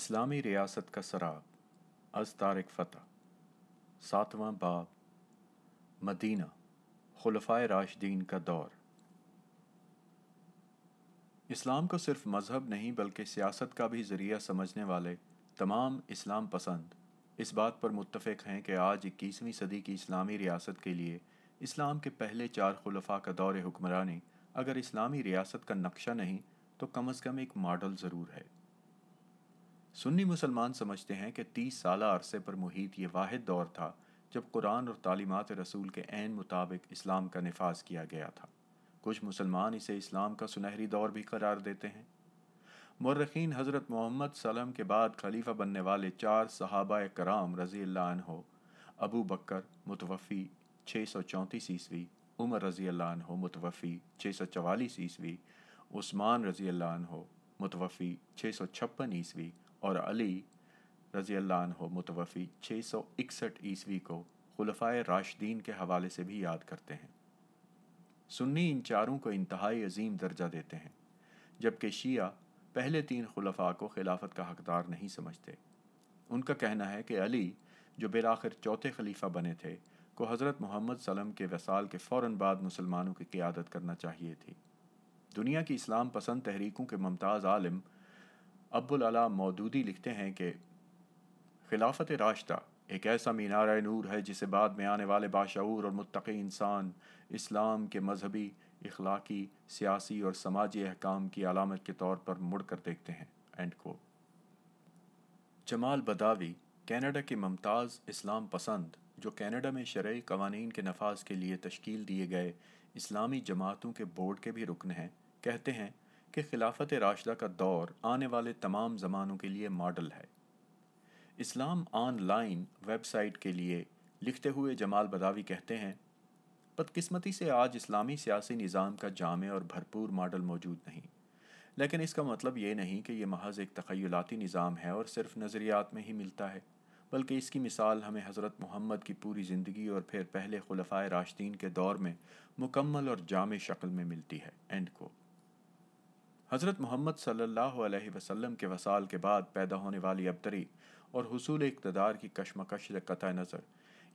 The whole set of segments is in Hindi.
इस्लामी रियासत का सराब अज तारक फ़तह सातवां बाब मदीना खलफा राशदीन का दौर इस्लाम को सिर्फ मज़हब नहीं बल्कि सियासत का भी ज़रिया समझने वाले तमाम इस्लाम पसंद इस बात पर मुतफ़ हैं कि आज इक्कीसवीं सदी की इस्लामी रियासत के लिए इस्लाम के पहले चार खलफा का दौर हुक्मरानी अगर इस्लामी रियासत का नक्शा नहीं तो कम अज़ कम एक मॉडल ज़रूर है सुन्नी मुसलमान समझते हैं कि तीस साल अरसे पर मुहित ये वाद दौर था जब कुरान और तालीमत रसूल के ऐन मुताबिक इस्लाम का नफाज किया गया था कुछ मुसलमान इसे इस्लाम का सुनहरी दौर भी करार देते हैं मर्रखीन हज़रत मोहम्मद सलम के बाद खलीफा बनने वाले चार सहाबा कराम रज़ी हो अबू बकर मुतवफ़ी छः सौ चौंतीस ईस्वी उमर रज़ी हो मुतवफ़ी छः सौ चवालीस ईस्वी उस्मान रज़ी हो मुतवफ़ी छः सौ छप्पन ईस्वी और अली रज़ी अल्लाह मुतवफ़ी छः सौ इकसठ ईस्वी को खुलफाए राशदीन के हवाले से भी याद करते हैं सुन्नी इन चारों को इंतहाई अजीम दर्जा देते हैं जबकि शिया पहले तीन खुलफा को खिलाफत का हकदार नहीं समझते उनका कहना है कि अली जो बिलाखिर चौथे खलीफा बने थे को हज़रत मोहम्मद सलम के वसाल के फ़ौर बाद मुसलमानों की क़्यादत करना चाहिए थी दुनिया की इस्लाम पसंद तहरीकों के मुमताज़ आलम अब्बुल अला मौदूदी लिखते हैं कि खिलाफत राशद एक ऐसा मीनार नूर है जिसे बाद में आने वाले बाशूर और मुतक़ी इंसान इस्लाम के मजहबी इखलाकी सियासी और समाजी अहकाम की अलामत के तौर पर मुड़ कर देखते हैं एंड को जमाल बदावी कैनेडा के ममताज़ इस्लाम पसंद जो कैनेडा में शर्य कवानीन के नफाज के लिए तश्कील दिए गए इस्लामी जमातों के बोर्ड के भी रुकन हैं कहते हैं कि खिलाफत राशदा का दौर आने वाले तमाम ज़मानों के लिए मॉडल है इस्लाम ऑनलाइन वेबसाइट के लिए लिखते हुए जमाल बदावी कहते हैं बदकस्मती से आज इस्लामी सियासी निज़ाम का जामे और भरपूर मॉडल मौजूद नहीं लेकिन इसका मतलब ये नहीं कि यह महज एक तखयलाती निज़ाम है और सिर्फ नज़रियात में ही मिलता है बल्कि इसकी मिसाल हमें हज़रत मोहम्मद की पूरी ज़िंदगी और फिर पहले खुलफा राशदीन के दौर में मुकम्मल और जाम शक्ल में मिलती है एंड कोट हज़रत मोहम्मद सल्लल्लाहु अलैहि वसल्लम के वसाल के बाद पैदा होने वाली अबतरी और हसूल इकतदार की कशमकश कत नज़र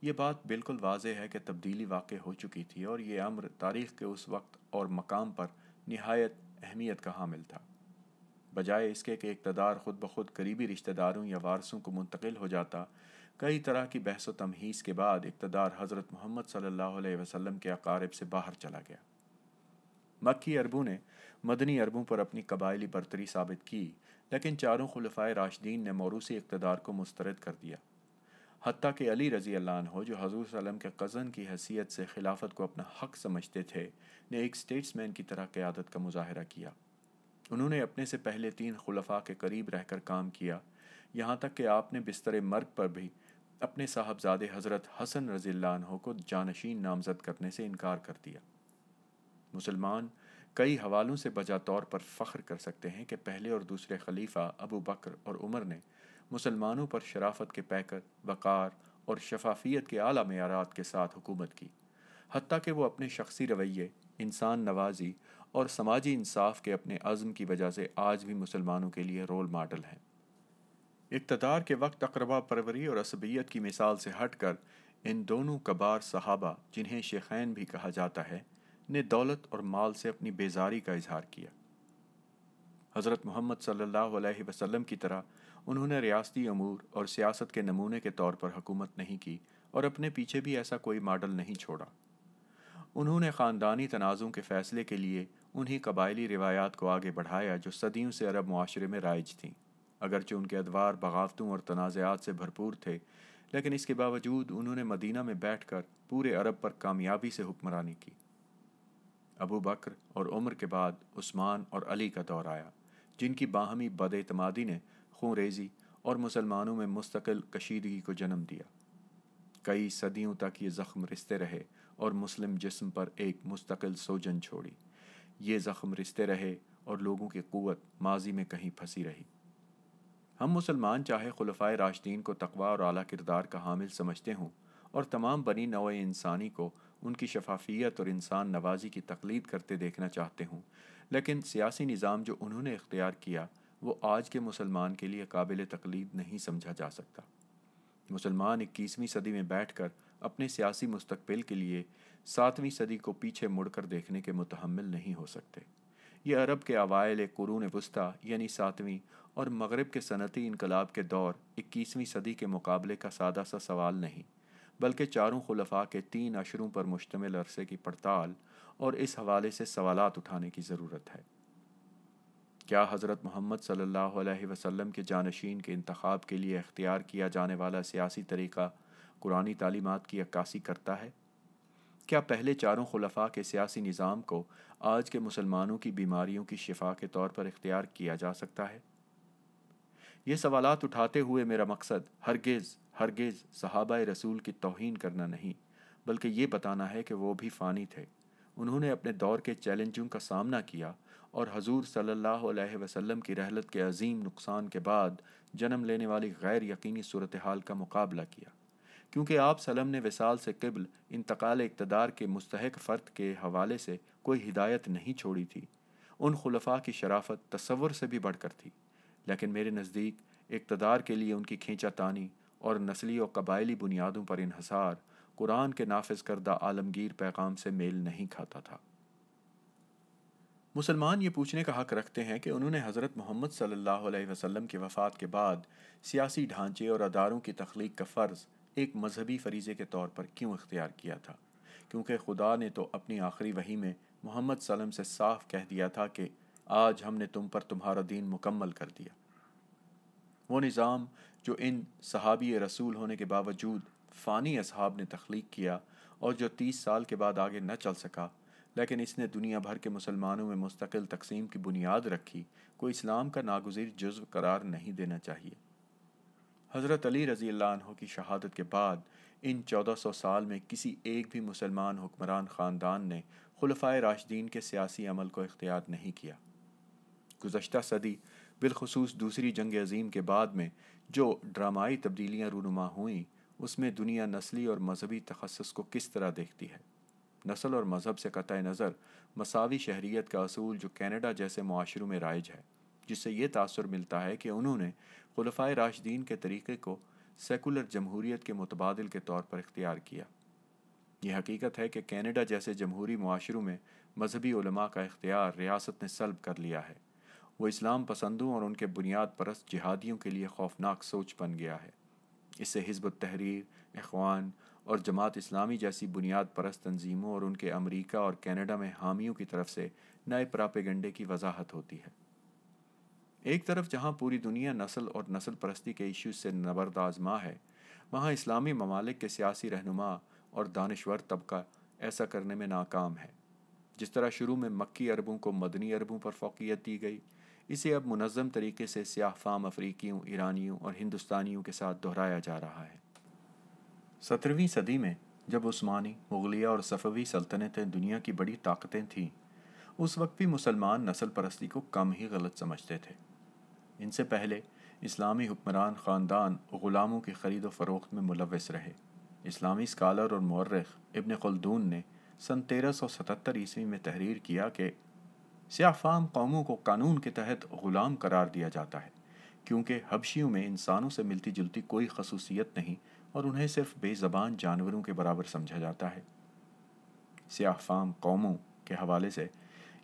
ये बात बिल्कुल वाज है कि तब्दीली वाक़ हो चुकी थी और ये अम्र तारीख़ के उस वक्त और मकाम पर नहायत अहमियत का हामिल था बजाय इसके कि इकतदार खुद ब खुद करीबी रिश्तेदारों या वारसों को मुंतकिल हो जाता कई तरह की बहस तमहीस के बाद इकतदार हज़रत मोहम्मद सल्ला अलैहि के अकारब से बाहर चला गया मक्की अरबों ने मदनी अरबों पर अपनी कबायली बरतरी साबित की लेकिन चारों खलफा राशदीन ने मौरूसी इकतदार को मुस्तरद कर दिया हती के अली रजी अल्लाह जो हजूर सलम के कज़न की हैसियत से खिलाफत को अपना हक समझते थे ने एक स्टेट्समैन की तरह क़्यादत का मुजाहरा किया उन्होंने अपने से पहले तीन खुलफा के करीब रहकर काम किया यहाँ तक कि आपने बिस्तर मर्ग पर भी अपने साहबजादे हज़रत हसन रजील्ला को जानशीन नामजद करने से इनकार कर दिया मुसलमान कई हवालों से बजा तौर पर फ़ख्र कर सकते हैं कि पहले और दूसरे खलीफा अबू बकर और उमर ने मुसलमानों पर शराफत के पैकर वक़ार और शफाफियत के आला मैारात के साथ हुकूमत की हती कि वो अपने शख्सी रवैये इंसान नवाजी और समाजी इंसाफ के अपने अज़म की वजह से आज भी मुसलमानों के लिए रोल मॉडल हैं इकतदार के वक्त अकरबा परवरी और असबियत की मिसाल से हट कर इन दोनों कबार सहाबा जिन्हें शेखैन भी कहा जाता है ने दौलत और माल से अपनी बेजारी का इजहार किया हज़रत मोहम्मद सल्लल्लाहु अलैहि वसल्लम की तरह उन्होंने रियासती अमूर और सियासत के नमूने के तौर पर हुकूमत नहीं की और अपने पीछे भी ऐसा कोई मॉडल नहीं छोड़ा उन्होंने ख़ानदानी तनाज़ों के फ़ैसले के लिए उन्हीं कबायली रिवायात को आगे बढ़ाया जो सदियों से अरब माशरे में राइज थीं अगरचे उनके अदवार बगावतों और तनाज़ात से भरपूर थे लेकिन इसके बावजूद उन्होंने मदीना में बैठकर पूरे अरब पर कामयाबी से हुक्मरानी की अबू बकर और उमर के बाद उस्मान और अली का दौर आया जिनकी बाहमी बदतमादी ने खून रेजी और मुसलमानों में मुस्तकिल कशीदगी को जन्म दिया कई सदियों तक ये ज़ख्म रिश्ते रहे और मुस्लिम जिस्म पर एक मुस्तकिल सोजन छोड़ी ये ज़ख्म रिश्ते रहे और लोगों की क़वत माजी में कहीं फंसी रही हम मुसलमान चाहे खलफ़ा राशदीन को तकवा और आला किरदार का हामिल समझते हों और तमाम बनी नव इंसानी को उनकी शफाफियत और इंसान नवाजी की तकलीद करते देखना चाहते हूँ लेकिन सियासी निज़ाम जो उन्होंने इख्तियार किया वो आज के मुसलमान के लिए काबिल तकलीद नहीं समझा जा सकता मुसलमान इक्कीसवीं सदी में बैठकर अपने सियासी मुस्तबिल के लिए सातवीं सदी को पीछे मुड़कर देखने के मुतहमल नहीं हो सकते ये अरब के अवायल कुरून वस्ती यानी सातवीं और मगरब के सनती इनकलाब के दौर इक्कीसवीं सदी के मुकाबले का सादा सा सवाल नहीं बल्कि चारों खलफा के तीन अशरों पर मुश्तम अरसे की पड़ताल और इस हवाले से सवालात उठाने की ज़रूरत है क्या हज़रत मोहम्मद सल्लल्लाहु अलैहि के जानशीन के इंतखब के लिए अख्तियार किया जाने वाला सियासी तरीक़ा कुरानी तालीमत की अक्सी करता है क्या पहले चारों खलफा के सियासी निज़ाम को आज के मुसलमानों की बीमारियों की शिफा के तौर पर इख्तियार किया जा सकता है ये सवालत उठाते हुए मेरा मकसद हरगिज़ हरगिज़ सहाबा रसूल की तोहन करना नहीं बल्कि ये बताना है कि वो भी फ़ानी थे उन्होंने अपने दौर के चैलेंजों का सामना किया और हजूर सल्लल्लाहु अलैहि वसल्लम की रहलत के अजीम नुकसान के बाद जन्म लेने वाली गैर यकीनी सूरत हाल का मुकाबला किया क्योंकि आप सलम ने विसाल से कबल इंतकाल इकतदार के मुस्तक फ़र्द के हवाले से कोई हिदायत नहीं छोड़ी थी उन खलफा की शराफत तस्वुर से भी बढ़कर थी लेकिन मेरे नज़दीक इकतदार के लिए उनकी खींचा तानी और नस्ली और कबायली बुनियादों पर इहसार कुरान के नाफज करदा आलमगीर पैगाम से मेल नहीं खाता था मुसलमान ये पूछने का हक रखते हैं कि उन्होंने हज़रत मोहम्मद सल्लल्लाहु अलैहि वसल्लम की वफ़ात के बाद सियासी ढांचे और अदारों की तख्लीक का फ़र्ज़ एक मजहबी फरीज़े के तौर पर क्यों इख्तियार किया था क्योंकि खुदा ने तो अपनी आखिरी वही में मोहम्मद सलम से साफ कह दिया था कि आज हमने तुम पर तुम्हारा दीन मुकम्मल कर दिया वो निज़ाम जो इन सहाबी रसूल होने के बावजूद फ़ानी असहाब ने तख्लीक किया और जो तीस साल के बाद आगे न चल सका लेकिन इसने दुनिया भर के मुसलमानों में मुस्तकिल तकसीम की बुनियाद रखी को इस्लाम का नागजीर जज्व करार नहीं देना चाहिए हज़रत अली रज़ी अल्लाह की शहादत के बाद इन 1400 साल में किसी एक भी मुसलमान हुक्मरान ख़ानदान ने खुलफा राशदीन के सियासी अमल को इख्तियार नहीं किया गुजशत सदी बिलखसूस दूसरी जंग अजीम के बाद में जो ड्रामाई तब्दीलियाँ रूनुमा हुई उसमें दुनिया नस्ली और मजहबी तखसस को किस तरह देखती है नस्ल और मज़हब से कतः नज़र मसावी शहरीत का असूल जो कैनेडा जैसे माशरों में राइज है जिससे ये तासर मिलता है कि उन्होंने खलफा राशदीन के तरीक़े को सेकुलर जमहूरीत के मुतबाद के तौर पर इख्तियार किया यह हकीकत है कि कैनेडा जैसे जमहूरी माशरों में मजहबी का इख्तियार रियासत ने सलब कर लिया है वो इस्लाम पसंदों और उनके बुनियाद परस्त जिहादियों के लिए खौफनाक सोच बन गया है इससे हिजब तहरीर अखवान और जमात इस्लामी जैसी बुनियाद परस्त तंजीमों और उनके अमरीका और कैनेडा में हामियों की तरफ से नए प्रापेगंडे की वजाहत होती है एक तरफ जहाँ पूरी दुनिया नस्ल और नस्ल परस्ती के इश्यूज से नबरदाजमा आजमा है वहाँ इस्लामी ममालिक के सियासी रहनुमा और दानश्वर तबका ऐसा करने में नाकाम है जिस तरह शुरू में मक्की अरबों को मदनी अरबों पर फोकियत दी गई इसे अब मुनम तरीके से सियाह फाम अफ्रीकियों ईरानियों और हिंदुस्तानियों के साथ दोहराया जा रहा है सत्रहवीं सदी में जब उस्मानी मुगलिया और सफ़वी सल्तनतें दुनिया की बड़ी ताकतें थीं उस वक्त भी मुसलमान नस्ल परस्ती को कम ही गलत समझते थे इनसे पहले इस्लामी हुक्मरान ख़ानदान ग़ुलामों की खरीद व फरोख्त में मुलवस रहे इस्लामी स्कॉलर और मर्रख इबन खलदून ने सन 1377 ईस्वी में तहरीर किया कि सियाफाम कौमों को कानून के तहत ग़ुलाम करार दिया जाता है क्योंकि हबशियों में इंसानों से मिलती जुलती कोई खसूसियत नहीं और उन्हें सिर्फ बेज़बान जानवरों के बराबर समझा जाता है सियाफाम कौमों के हवाले से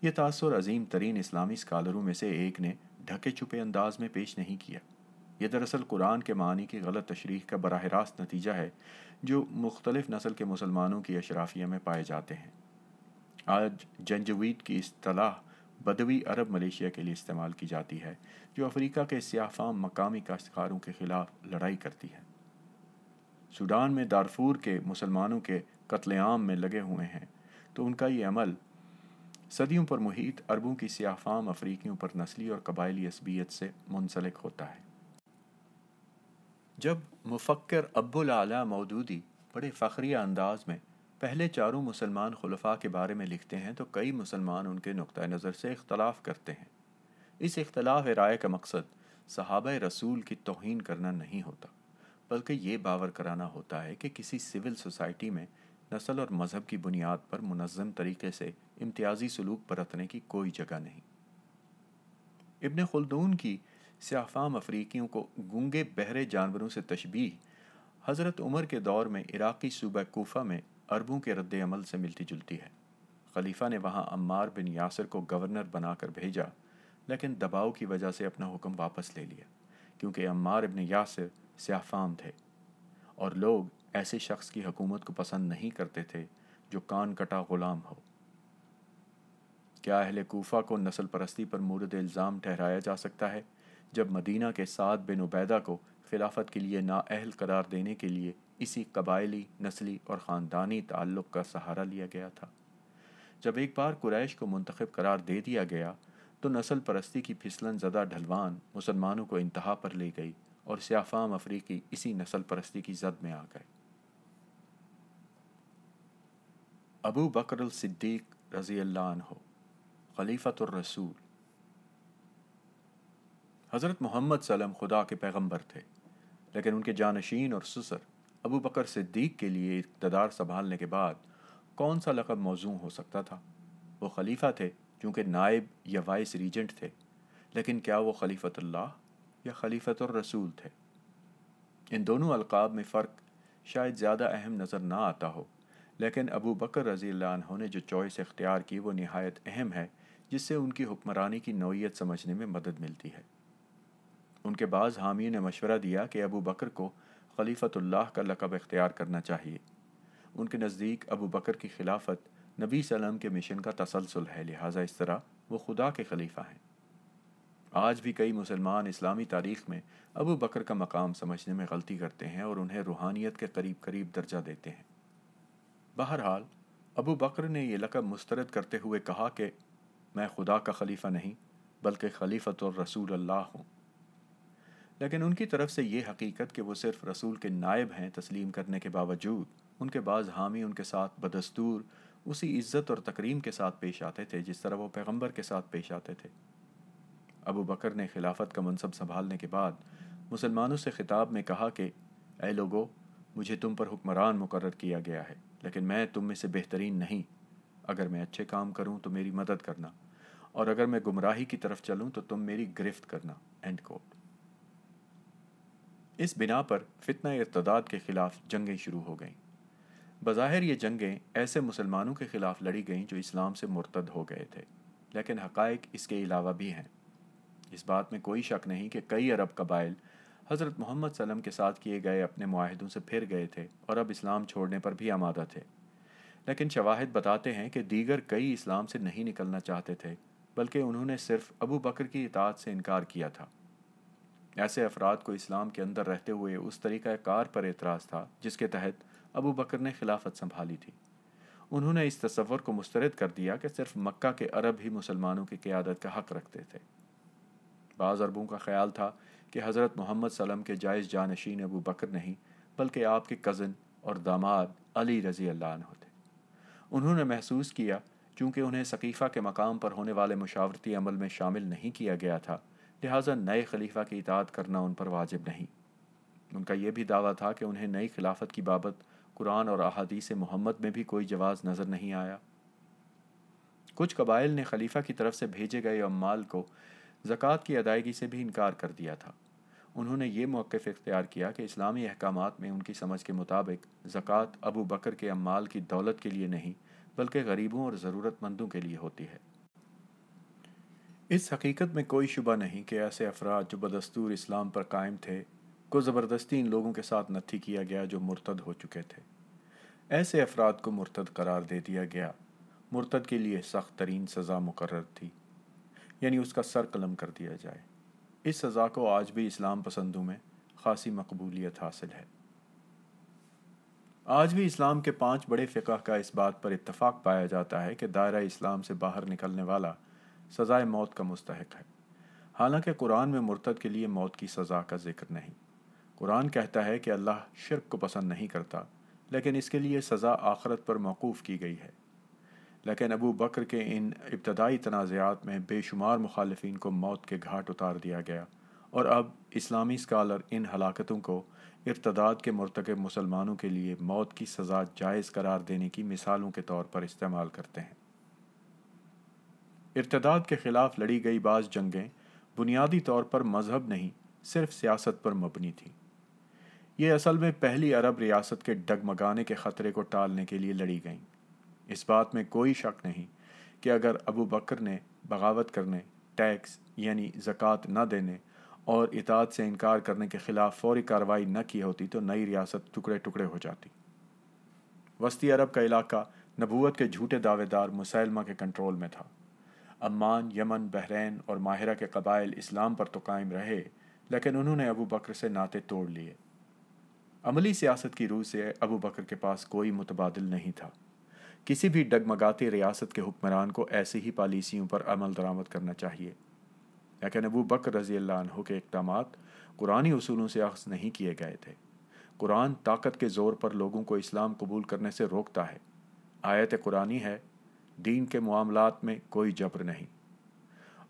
यह तासर अजीम तरीन इस्लामी स्कालरों में से एक ने ढके छुपे अंदाज में पेश नहीं किया यह दरअसल कुरान के मानी की गलत तशरी का बरह रास्त नतीजा है जो मुख्तलिफ नस्ल के मुसलमानों की अशराफिया में पाए जाते हैं आज जंजवीद की असलाह बदवी अरब मलेशिया के लिए इस्तेमाल की जाती है जो अफ्रीका के सियाफाम मकामी काश्तकारों के खिलाफ लड़ाई करती है सूडान में दारफूर के मुसलमानों के कत्लेआम में लगे हुए हैं तो उनका ये अमल सदियों पर मुहित अरबों की सियाफाम अफ्रीकियों पर नस्ली और कबायली असबियत से मुंसलिक होता है जब मुफक्र अब्बुल आला मौदूदी बड़े फ़खरिया अंदाज में पहले चारों मुसलमान खुलफा के बारे में लिखते हैं तो कई मुसलमान उनके नुक़ नज़र से इख्तलाफ करते हैं इस इख्तलाफ राय का मकसद सहाब रसूल की तोहन करना नहीं होता बल्कि ये बावर कराना होता है कि किसी सिविल सोसाइटी में नस्ल और मज़हब की बुनियाद पर मुनज़म तरीके से इम्तियाजी सलूक बरतने की कोई जगह नहीं इबन खुलदून की सियाफाम अफ्रीकियों को गूंगे बहरे जानवरों से तशबी हज़रत उमर के दौर में इराक़ी सूबा कोफा में अरबों के रद्द अमल से मिलती जुलती है खलीफा ने वहाँ अम्मार बिन यासर को गवर्नर बनाकर भेजा लेकिन दबाव की वजह से अपना हुक्म वापस ले लिया क्योंकि अम्मार बिन यासर स्याफाम थे और लोग ऐसे शख्स की हुकूमत को पसंद नहीं करते थे जो कान कटा गुलाम हो क्या अहल कोफा को नस्ल परस्ती पर मूर्द इल्ज़ाम ठहराया जा सकता है जब मदीना के साथ बिन उबैदा को खिलाफत के लिए नाअहल करार देने के लिए इसी कबायली नस्ली और ख़ानदानी ताल्लुक़ का सहारा लिया गया था जब एक बार कुरैश को मंतखब करार दे दिया गया तो नस्ल परस्ती की फिसलन ज़दा ढलवान मुसलमानों को इंतहा पर ले गई और सियाफाम अफ्रीकी इसी नस्ल परस्ती की जद में आ गए अबू बकर रजी हो खलीफ़तरसूल हज़रत मोहम्मद सलम खुदा के पैगम्बर थे लेकिन उनके जानशीन और सुसर अबू बकर सिद्दीक के लिए इकतदार संभालने के बाद कौन सा लकब मौजू हो सकता था वो खलीफा थे क्योंकि नायब या वाइस रीजेंट थे लेकिन क्या वो खलीफतल्ला या खलीफत रसूल थे इन दोनों अलकाब में फ़र्क शायद ज़्यादा अहम नज़र ना आता हो लेकिन अबू बकर रज़ी ने जो चॉइस इख्तियार की वो नहायत अहम है जिससे उनकी हुक्मरानी की नौीयत समझने में मदद मिलती है उनके बाद हामियों ने मशवरा दिया कि अबू बकर को खलीफतुल्लाह का लकब इख्तियार करना चाहिए उनके नज़दीक अबू बकर की खिलाफत नबी सलम के मिशन का तसलसल है लिहाजा इस तरह वो खुदा के खलीफा हैं आज भी कई मुसलमान इस्लामी तारीख में अबू बकर का मकाम समझने में गलती करते हैं और उन्हें रूहानियत के करीब करीब दर्जा देते हैं बहरहाल अबू बकर ने यह लकब मुस्तरद करते हुए कहा कि मैं खुदा का खलीफा नहीं बल्कि खलीफत और रसूल अल्लाह हूँ लेकिन उनकी तरफ से ये हकीकत कि वो सिर्फ रसूल के नायब हैं तस्लीम करने के बावजूद उनके बाज़ हामी उनके साथ बदस्तूर उसी इज़्ज़त और तकरीम के साथ पेश आते थे जिस तरह वो पैगम्बर के साथ पेश आते थे अबू बकर ने खिलाफत का मनसब संभालने के बाद मुसलमानों से खिताब में कहा कि ए लोगो मुझे तुम पर हुक्मरान मुकर किया गया है लेकिन मैं तुम में से बेहतरीन नहीं अगर मैं अच्छे काम करूं तो मेरी मदद करना और अगर मैं गुमराही की तरफ चलूं तो तुम मेरी गिरफ्त करना एंड कोट इस बिना पर फितना इर्तदाद के ख़िलाफ़ जंगें शुरू हो गईं बज़ाहिर ये जंगें ऐसे मुसलमानों के ख़िलाफ़ लड़ी गईं जो इस्लाम से मुर्तद हो गए थे लेकिन हकायक इसके अलावा भी हैं इस बात में कोई शक नहीं कि कई अरब कबाइल हज़रत मोहम्मद सलम के साथ किए गए अपने माहदों से फिर गए थे और अब इस्लाम छोड़ने पर भी आमादा थे लेकिन शवाहद बताते हैं कि दीगर कई इस्लाम से नहीं निकलना चाहते थे बल्कि उन्होंने सिर्फ अबू बकर की इताद से इनकार किया था ऐसे अफराद को इस्लाम के अंदर रहते हुए उस तरीक़ा कार पर एतराज़ था जिसके तहत अबू बकर ने खिलाफत संभाली थी उन्होंने इस तस्वर को मुस्तरद कर दिया कि सिर्फ मक्का के अरब ही मुसलमानों की क़्यादत का हक़ रखते थे बाज़ अरबों का ख्याल था कि हज़रत मोहम्मद सलम के जायज़ जानशीन अबू बकर नहीं बल्कि आपके कज़न और दामाद अली रज़ी अल्लाह होते उन्होंने महसूस किया चूँकि उन्हें सकीफ़ा के मकाम पर होने वाले मशावरती अमल में शामिल नहीं किया गया था लिहाजा नए खलीफा की इतात करना उन पर वाजिब नहीं उनका यह भी दावा था कि उन्हें नई खिलाफत की बाबत कुरान और अहादीस मोहम्मद में भी कोई जवाब नज़र नहीं आया कुछ कबाइल ने खलीफा की तरफ से भेजे गए अम्माल को ज़क़़त की अदायगी से भी इनकार कर दिया था उन्होंने ये मौक़ इख्तियार किया कि इस्लामी अहकाम में उनकी समझ के मुताबिक ज़क़़त अबू बकर के अम्माल की दौलत के लिए नहीं बल्कि गरीबों और ज़रूरतमंदों के लिए होती है इस हकीकत में कोई शुबा नहीं कि ऐसे अफराद जो बदस्तूर इस्लाम पर कायम थे को ज़बरदस्ती इन लोगों के साथ नथी किया गया जो मुर्तद हो चुके थे ऐसे अफराद को मुर्तद करार दे दिया गया मुर्तद के लिए सख्त तरीन सज़ा मुकर थी यानी उसका सर कलम कर दिया जाए इस सज़ा को आज भी इस्लाम पसंदों में खासी मकबूलियत हासिल है आज भी इस्लाम के पांच बड़े फ़िका का इस बात पर इतफ़ाक़ पाया जाता है कि दायरा इस्लाम से बाहर निकलने वाला सज़ाए मौत का मुस्तक है हालांकि कुरान में मुर्तद के लिए मौत की सज़ा का जिक्र नहीं कुरान कहता है कि अल्लाह शिरक को पसंद नहीं करता लेकिन इसके लिए सज़ा आखरत पर मौकूफ़ की गई है लेकिन अबू बकर के इन इब्तदाई तनाज़ात में बेशुमार मुखालफी को मौत के घाट उतार दिया गया और अब इस्लामी स्कालर इन हलाकतों को इर्तदाद के मरतकब मुसलमानों के लिए मौत की सज़ा जायज़ करार देने की मिसालों के तौर पर इस्तेमाल करते हैं इरतदाद के ख़िलाफ़ लड़ी गई बाज़ जंगें बुनियादी तौर पर मजहब नहीं सिर्फ सियासत पर मबनी थी ये असल में पहली अरब रियासत के डगमगाने के ख़तरे को टालने के लिए लड़ी गईं इस बात में कोई शक नहीं कि अगर अबू बकर ने बगावत करने टैक्स यानी ज़क़़त न देने और इताद से इनकार करने के ख़िलाफ़ फौरी कार्रवाई न की होती तो नई रियासत टुकड़े टुकड़े हो जाती वस्ती अरब का इलाका नबूत के झूठे दावेदार मुसैलमा के कंट्रोल में था अम्मान यमन बहरीन और माहिरा के कबाइल इस्लाम पर तो कायम रहे लेकिन उन्होंने अबू बकर से नाते तोड़ लिए अमली सियासत की रूह से अबू बकर के पास कोई मुतबादल नहीं था किसी भी डगमगाती रियासत के हुक्मरान को ऐसी ही पॉलिसियों पर अमल दरामद करना चाहिए लेकिन अबू बकर रजी अल्लाह के इकदाम कुरानी असूलों से अक्स नहीं किए गए थे कुरान ताकत के ज़ोर पर लोगों को इस्लाम कबूल करने से रोकता है आयत कुरानी है दीन के मामलों में कोई जबर नहीं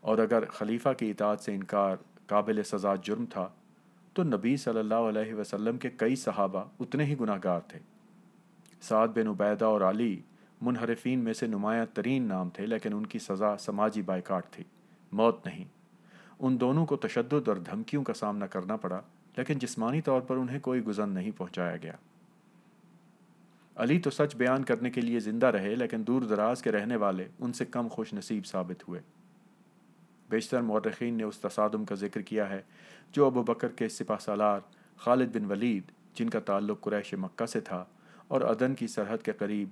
और अगर खलीफा की इतात से इनकार काबिल सज़ा जुर्म था तो नबी सल्लल्लाहु अलैहि वसल्लम के कई सहाबा उतने ही गुनाहगार थे साद बिन उबैदा और अली मुनहरफिन में से नुमाया तरीन नाम थे लेकिन उनकी सज़ा समाजी बायकाट थी मौत नहीं उन दोनों को तशद और धमकियों का सामना करना पड़ा लेकिन जिस्मानी तौर पर उन्हें कोई गुजन नहीं पहुँचाया गया अली तो सच बयान करने के लिए ज़िंदा रहे लेकिन दूर दराज के रहने वाले उनसे कम खुश नसीब साबित हुए बेशतर मौरखीन ने उस तसादम का जिक्र किया है जो अबू बकर के सिपा सालार खालिद बिन वलीद जिनका ताल्लुक कुरैश मक्का से था और अदन की सरहद के करीब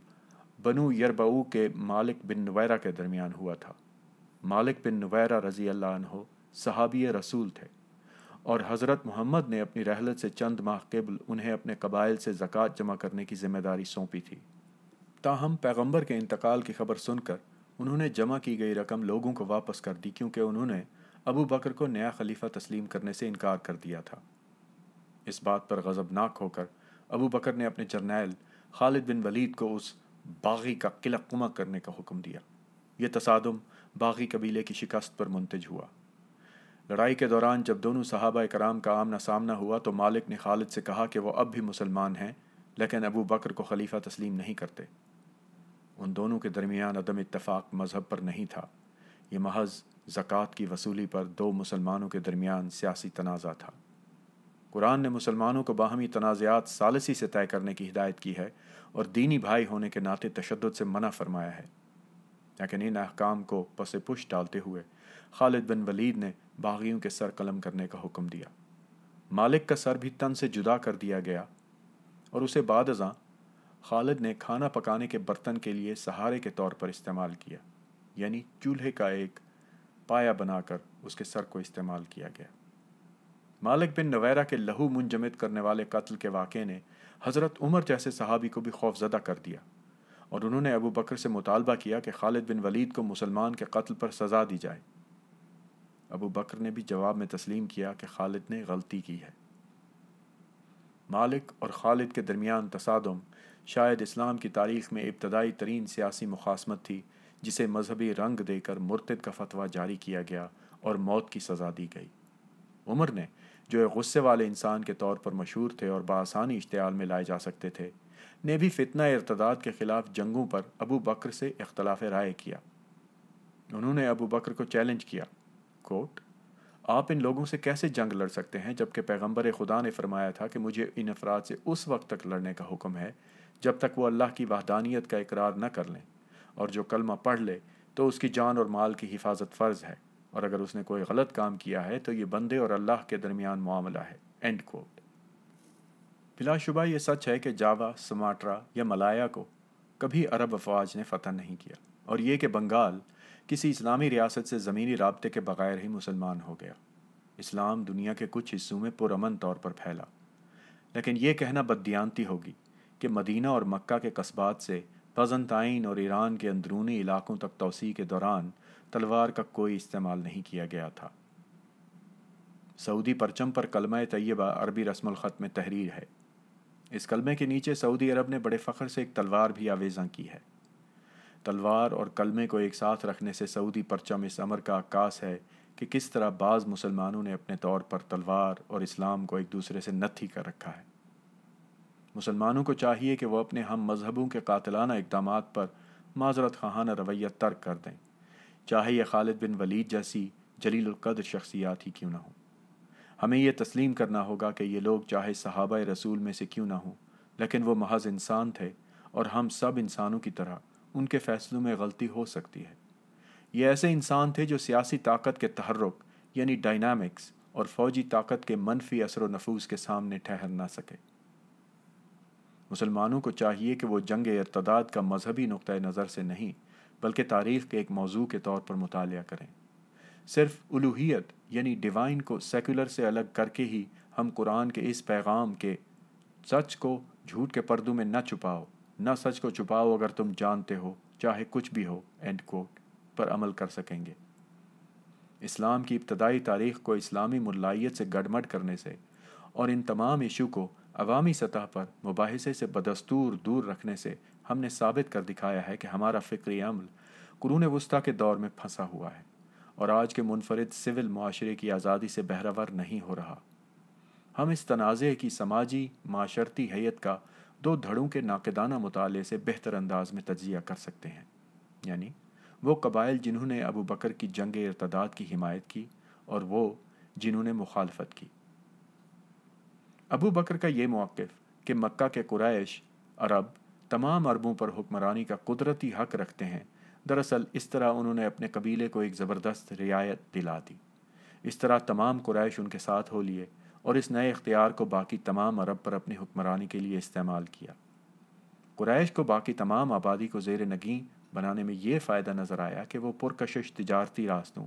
बनु यरबाऊ के मालिक बिन नवैरा के दरमियान हुआ था मालिक बिन नवैरा रजी अल्लाह सहाबी रसूल थे और हज़रत मोहम्मद ने अपनी रहलत से चंद माह केबल उन्हें अपने कबाइल से ज़क़़त जमा करने की जिम्मेदारी सौंपी थी ताहम पैगंबर के इंतकाल की खबर सुनकर उन्होंने जमा की गई रकम लोगों को वापस कर दी क्योंकि उन्होंने अबू बकर को नया खलीफा तस्लीम करने से इनकार कर दिया था इस बात पर गज़बनाक होकर अबू बकर ने अपने जर्नैल खालिद बिन वलीद को उस बागी का किला कुमा करने का हुक्म दिया यह तसादम बागी कबीले की शिकस्त पर मुंतज हुआ लड़ाई के दौरान जब दोनों सहाबा कराम का आमना सामना हुआ तो मालिक ने खालिद से कहा कि वो अब भी मुसलमान हैं लेकिन अबू बकर को खलीफा तस्लीम नहीं करते उन दोनों के दरमियान अदम इतफ़ाक़ मज़हब पर नहीं था ये महज ज़क़़त की वसूली पर दो मुसलमानों के दरमियान सियासी तनाज़ा था कुरान ने मुसलमानों को बाहमी तनाज़ात सालसी से तय करने की हिदायत की है और दीनी भाई होने के नाते तशद से मना फरमाया है लेकिन इन अहकाम को पस पुश डालते हुए खालिद बिन वलीद ने बागियों के सर कलम करने का हुक्म दिया मालिक का सर भी तन से जुदा कर दिया गया और उसे बाद अजा खालिद ने खाना पकाने के बर्तन के लिए सहारे के तौर पर इस्तेमाल किया यानी चूल्हे का एक पाया बनाकर उसके सर को इस्तेमाल किया गया मालिक बिन नवैरा के लहू मुंजमद करने वाले कत्ल के वाक़े ने हज़रत उमर जैसे सहाबी को भी खौफजदा कर दिया और उन्होंने अबू बकर से मुतालबा किया कि खालिद बिन वलीद को मुसलमान के कत्ल पर सज़ा दी जाए अबू बकर ने भी जवाब में तस्लीम किया कि खालिद ने गलती की है मालिक और खालिद के दरमियान तसादम शायद इस्लाम की तारीख में इब्तदाई तरीन सियासी मुखासमत थी जिसे मजहबी रंग देकर मुर्तद का फतवा जारी किया गया और मौत की सज़ा दी गई उमर ने जो एक गुस्से वाले इंसान के तौर पर मशहूर थे और बासानी इश्तियाल में लाए जा सकते थे ने भी फितना इरतदाद के ख़िलाफ़ जंगों पर अबू बकर से इख्तलाफ राय किया उन्होंने अबू बकर को चैलेंज किया कोट आप इन लोगों से कैसे जंग लड़ सकते हैं जबकि पैगंबर खुदा ने फरमाया था कि मुझे इन अफराद से उस वक्त तक लड़ने का हुक्म है जब तक वो अल्लाह की वाहदानियत का इकरार न कर लें और जो कलमा पढ़ ले तो उसकी जान और माल की हिफाजत फ़र्ज़ है और अगर उसने कोई गलत काम किया है तो ये बंदे और अल्लाह के दरमियान मामला है एंड कोट बिलाशुबा ये सच है कि जावा समाट्रा या मलाया को कभी अरब अफवाज ने फतह नहीं किया और ये कि बंगाल किसी इस्लामी रियासत से ज़मीनी रबते के बग़ैर ही मुसलमान हो गया इस्लाम दुनिया के कुछ हिस्सों में पुरमन तौर पर फैला लेकिन ये कहना बददियांती होगी कि मदीना और मक्का के कस्बात से पजनताइन और ईरान के अंदरूनी इलाकों तक तोसी के दौरान तलवार का कोई इस्तेमाल नहीं किया गया था सऊदी परचम पर कलमा तयबा अरबी रस्मलख़त में तहरीर है इस कलमे के नीचे सऊदी अरब ने बड़े फ़ख्र से एक तलवार भी आवेजा की है तलवार और कलमे को एक साथ रखने से सऊदी परचम इस अमर का आकाश है कि किस तरह बाज़ मुसलमानों ने अपने तौर पर तलवार और इस्लाम को एक दूसरे से नथी कर रखा है मुसलमानों को चाहिए कि वह अपने हम मजहबों के कातलाना इकदाम पर माजरत खाना रवैया तर्क कर दें चाहे यह खालिद बिन वलीद जैसी कदर शख्सियात ही क्यों ना हो हमें यह तस्लीम करना होगा कि ये लोग चाहे सहाबा रसूल में से क्यों ना हो लेकिन वो महज इंसान थे और हम सब इंसानों की तरह उनके फैसलों में गलती हो सकती है ये ऐसे इंसान थे जो सियासी ताकत के तहरक यानी डायनामिक्स और फौजी ताकत के मनफी असर नफूज के सामने ठहर ना सके मुसलमानों को चाहिए कि वो जंग इरतदाद का मजहबी नुक़ नज़र से नहीं बल्कि तारीख के एक मौजू के तौर पर मुताल करें सिर्फ उलूहियत यानी डिवाइन को सेकुलर से अलग करके ही हम कुरान के इस पैगाम के सच को झूठ के पर्दों में न छुपाओ न सच को छुपाओ अगर तुम जानते हो चाहे कुछ भी हो एंड कोट पर अमल कर सकेंगे इस्लाम की इब्तदाई तारीख को इस्लामी मुलायत से गडमड करने से और इन तमाम इशू को अवामी सतह पर मुबासे से बदस्तूर दूर रखने से हमने साबित कर दिखाया है कि हमारा फ़िक्री अमल कुरून वस्ती के दौर में फंसा हुआ है और आज के मुनफरद सिविल माशरे की आज़ादी से बहरावर नहीं हो रहा हम इस तनाज़े की समाजी माशरती हैत का दो धड़ों के नाकदाना मुताले से बेहतर अंदाज में तजिया कर सकते हैं यानी वो कबाइल जिन्होंने अबू बकर की जंग इरतदाद की हिमायत की और वो जिन्होंने मुखालफत की अबू बकर का ये मौक़ कि मक्का के कुरैश अरब तमाम अरबों पर हुक्मरानी का कुदरती हक रखते हैं दरअसल इस तरह उन्होंने अपने कबीले को एक ज़बरदस्त रियायत दिला दी इस तरह तमाम कुरैश उनके साथ हो लिए और इस नए इख्तियार को बाकी तमाम अरब पर अपनी हुक्मरानी के लिए इस्तेमाल किया कुरैश को बाकी तमाम आबादी को जेर नगी बनाने में ये फ़ायदा नज़र आया कि वह पुरकशिश तजारती रास्तों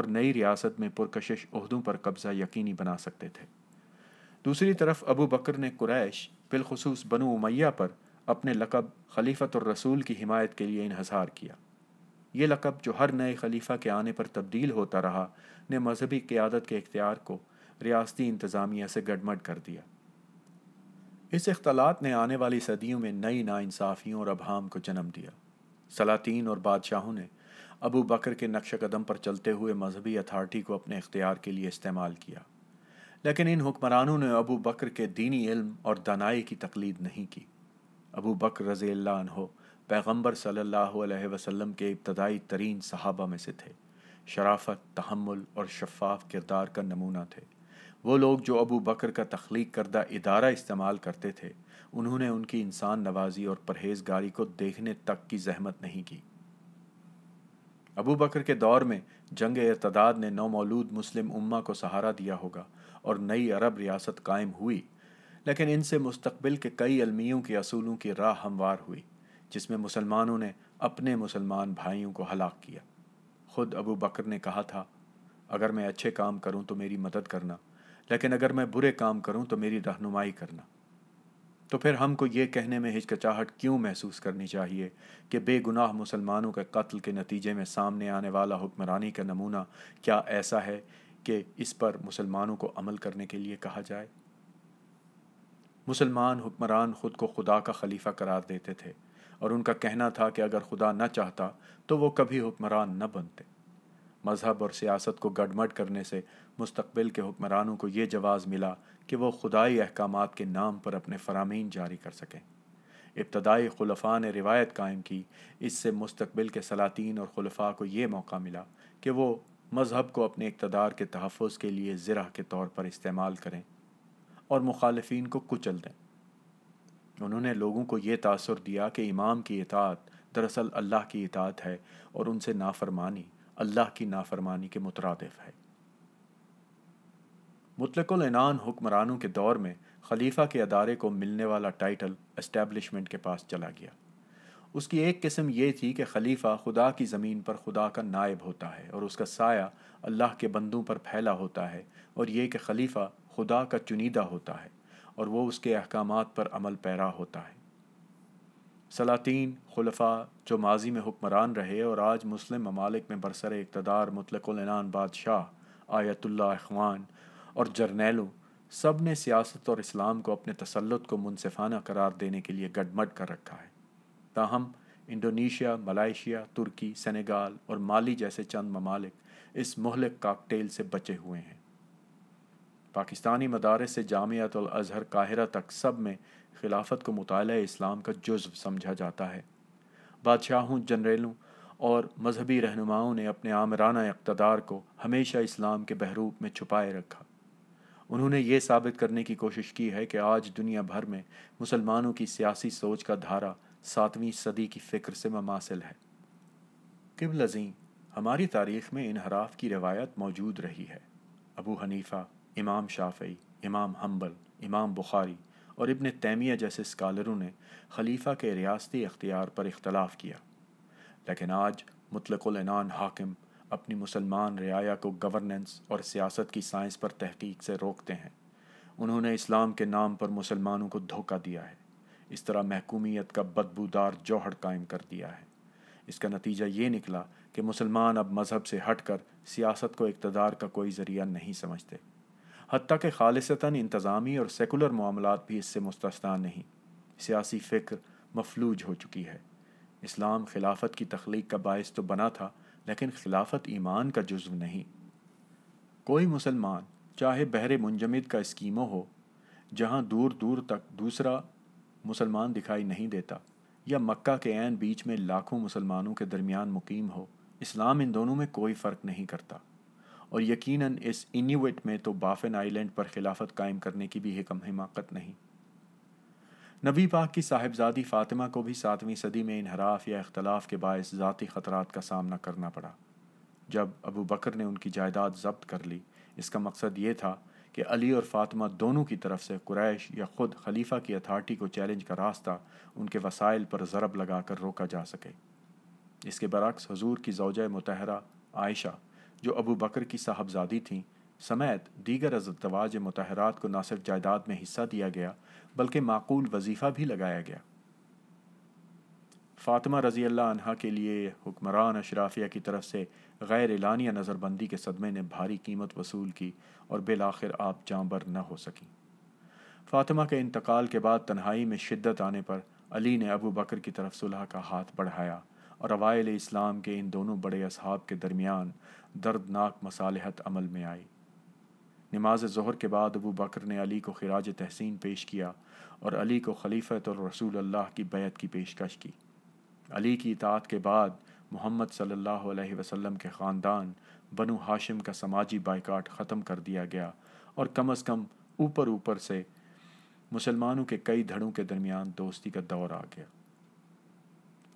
और नई रियासत में पुरकशिश अहदों पर कब्ज़ा यकीनी बना सकते थे दूसरी तरफ अबू बकर ने कुरैश बिलखसूस बनु उमैया पर अपने लकब खलीफत और रसूल की हिमायत के लिए इहसार किया ये लकब जो हर नए खलीफा के आने पर तब्दील होता रहा ने मजहबी क़्यादत के इख्तियार को रियाती इंतज़ामिया से गडमड कर दिया इस अख्तलात ने आने वाली सदियों में नई नाानसाफ़ियों और अभाम को जन्म दिया सलातीन और बादशाहों ने अबू बकर के नक्श कदम पर चलते हुए मजहबी अथार्टी को अपने इख्तियार के लिए इस्तेमाल किया लेकिन इन हुक्मरानों ने अबू बकर के दीनी इल्म और दनाई की तकलीद नहीं की अबू बकर रज़ी पैगम्बर सल्लल्लाहु वसलम के इब्तदाई तरीन सहाबा में से थे शराफत तहमुल और शफाफ किरदार का नमूना थे वो लोग जो अबू बकर का तख्लीक करदा इदारा इस्तेमाल करते थे उन्होंने उनकी इंसान नवाजी और परहेजगारी को देखने तक की जहमत नहीं की अबू बकर के दौर में जंग इरतदाद ने नौमौलूद मुस्लिम उम्मा को सहारा दिया होगा और नई अरब रियासत कायम हुई लेकिन इनसे मुस्तबिल के कई अलमियों के असूलों की राह हमवार हुई जिसमें मुसलमानों ने अपने मुसलमान भाइयों को हलाक किया खुद अबू बकर ने कहा था अगर मैं अच्छे काम करूं तो मेरी मदद करना लेकिन अगर मैं बुरे काम करूं तो मेरी रहनुमाई करना तो फिर हमको ये कहने में हिचकचाहट क्यों महसूस करनी चाहिए कि बेगुनाह मुसलमानों के कत्ल के नतीजे में सामने आने वाला हुक्मरानी का नमूना क्या ऐसा है कि इस पर मुसलमानों को अमल करने के लिए कहा जाए मुसलमान हुक्मरान ख़ुद को खुदा का खलीफा करार देते थे और उनका कहना था कि अगर खुदा न चाहता तो वो कभी हुक्मरान न बनते मज़हब और सियासत को गडमट करने से मुस्तबिल के हुक्मरानों को ये जवाज़ मिला कि वह खुदाई अहकाम के नाम पर अपने फरामीन जारी कर सकें इब्तदाई खलफा ने रिवायत कायम की इससे मुस्तबिल के सलातीन और खलफा को ये मौका मिला कि वो मज़हब को अपने इकतदार के तहफ़ के लिए ज़रा के तौर पर इस्तेमाल करें और मुखालफी को कुचल दें उन्होंने लोगों को ये तासर दिया कि इमाम की इतात दरअसल अल्लाह की इतात है और उनसे नाफरमानी अल्लाह की नाफरमानी के मुतरदफ है मुतलकुलनान हुक्मरानों के दौर में खलीफा के अदारे को मिलने वाला टाइटल इस्टेबलिशमेंट के पास चला गया उसकी एक किस्म यह थी कि खलीफा खुदा की ज़मीन पर खुदा का नायब होता है और उसका साया अल्लाह के बंदों पर फैला होता है और ये कि खलीफा खुदा का चुनीदा होता है और वह उसके अहकाम पर अमल पैरा होता है सलातीन खलफा जो माजी में हुक्मरान रहे और आज मुस्लिम ममालिक में बरसर इकतदार मुतलकुलनान बादशाह आयतुल्ला अखवान और जर्नैलों सब ने सियासत और इस्लाम को अपने तसलत को मुनफाना करार देने के लिए गडमड कर रखा है ताहम इंडोनीशिया मलाइशिया तुर्की सेनेगाल और माली जैसे चंद ममालिक इस महलक काकटेल से बचे हुए हैं पाकिस्तानी मदारस से जामियात अज़हर काहिरा तक सब में खिलाफत को मुताल इस्लाम का जुज्व समझा जाता है बादशाहों जनरलों और मजहबी रहनुमाओं ने अपने आमराना इकतदार को हमेशा इस्लाम के बहरूप में छुपाए रखा उन्होंने ये साबित करने की कोशिश की है कि आज दुनिया भर में मुसलमानों की सियासी सोच का धारा सातवीं सदी की फ़िक्र से ममासिल है किबल अजीम हमारी तारीख में इनहराफ की रवायत मौजूद रही है अबू हनीफ़ा इमाम शाफी इमाम हम्बल इमाम बुखारी और इबन तैमिया जैसे स्कॉलरों ने खलीफा के रियासती अख्तियार पर इख्तलाफ किया लेकिन आज मुतलकान हाकिम अपनी मुसलमान रियाया को गवर्नेंस और सियासत की साइंस पर तहकीक से रोकते हैं उन्होंने इस्लाम के नाम पर मुसलमानों को धोखा दिया है इस तरह महकूमियत का बदबूदार जौहर कायम कर दिया है इसका नतीजा ये निकला कि मुसलमान अब मज़हब से हटकर सियासत को इकतदार का कोई ज़रिया नहीं समझते हती के खालता इंतज़ामी और सेकुलर मामला भी इससे मुस्तान नहीं सियासी फ़िक्र मफलूज हो चुकी है इस्लाम खिलाफत की तख्लीक का बायस तो बना था लेकिन खिलाफत ईमान का जुज्व नहीं कोई मुसलमान चाहे बहर मुंजमद का स्कीमो हो जहाँ दूर दूर तक दूसरा मुसलमान दिखाई नहीं देता या मक्का के एन बीच में लाखों मुसलमानों के दरमियान मुकीम हो इस्लाम इन दोनों में कोई फ़र्क नहीं करता और यकीनन इस इन्यूट में तो बाफिन आइलैंड पर खिलाफत कायम करने की भी हिकम हिमाकत नहीं नबी पाक की साहिबजादी फ़ातिमा को भी सातवीं सदी में इनहराफ या अख्तलाफ के बायस ज़ाती ख़तरात का सामना करना पड़ा जब अबू बकर ने उनकी जायदाद जब्त कर ली इसका मकसद ये था कि अली और फ़ातिमा दोनों की तरफ से कुरैश या ख़ुद खलीफा की अथार्टी को चैलेंज का रास्ता उनके वसाइल पर ज़रब लगा कर रोका जा सके इसके बरक्स हजूर की जोजा मुतहरा आयशा जो अबू बकर की साहबजादी थीं समेत दीगर अजतवाज मतहरात को न सिर्फ जायदाद में हिस्सा दिया गया बल्कि माकूल वजीफ़ा भी लगाया गया फ़ातिमा रज़ी अल्लाह अनहा के लिए हुक्मरान अशराफिया की तरफ से गैर एलानिया नज़रबंदी के सदमे ने भारी कीमत वसूल की और आखिर आप जानबर न हो सकीं फ़ातिमा के इंतकाल के बाद तन्हाई में शिद्दत आने पर अली ने अबू बकर की तरफ सुलह का हाथ बढ़ाया और अवायल इस्लाम के इन दोनों बड़े असहाब के दरमियान दर्दनाक मसालहत अमल में आई नमाज जहर के बाद अबू बकर ने अली को खराज तहसीन पेश किया और अली को खलीफत और रसूल अल्लाह की बैत की पेशकश की अली की इतात के बाद मोहम्मद सल्लल्लाहु अलैहि वसल्लम के ख़ानदान बनु हाशिम का समाजी बाइकाट ख़त्म कर दिया गया और कम अज़ कम ऊपर ऊपर से मुसलमानों के कई धड़ों के दरमियान दोस्ती का दौर आ गया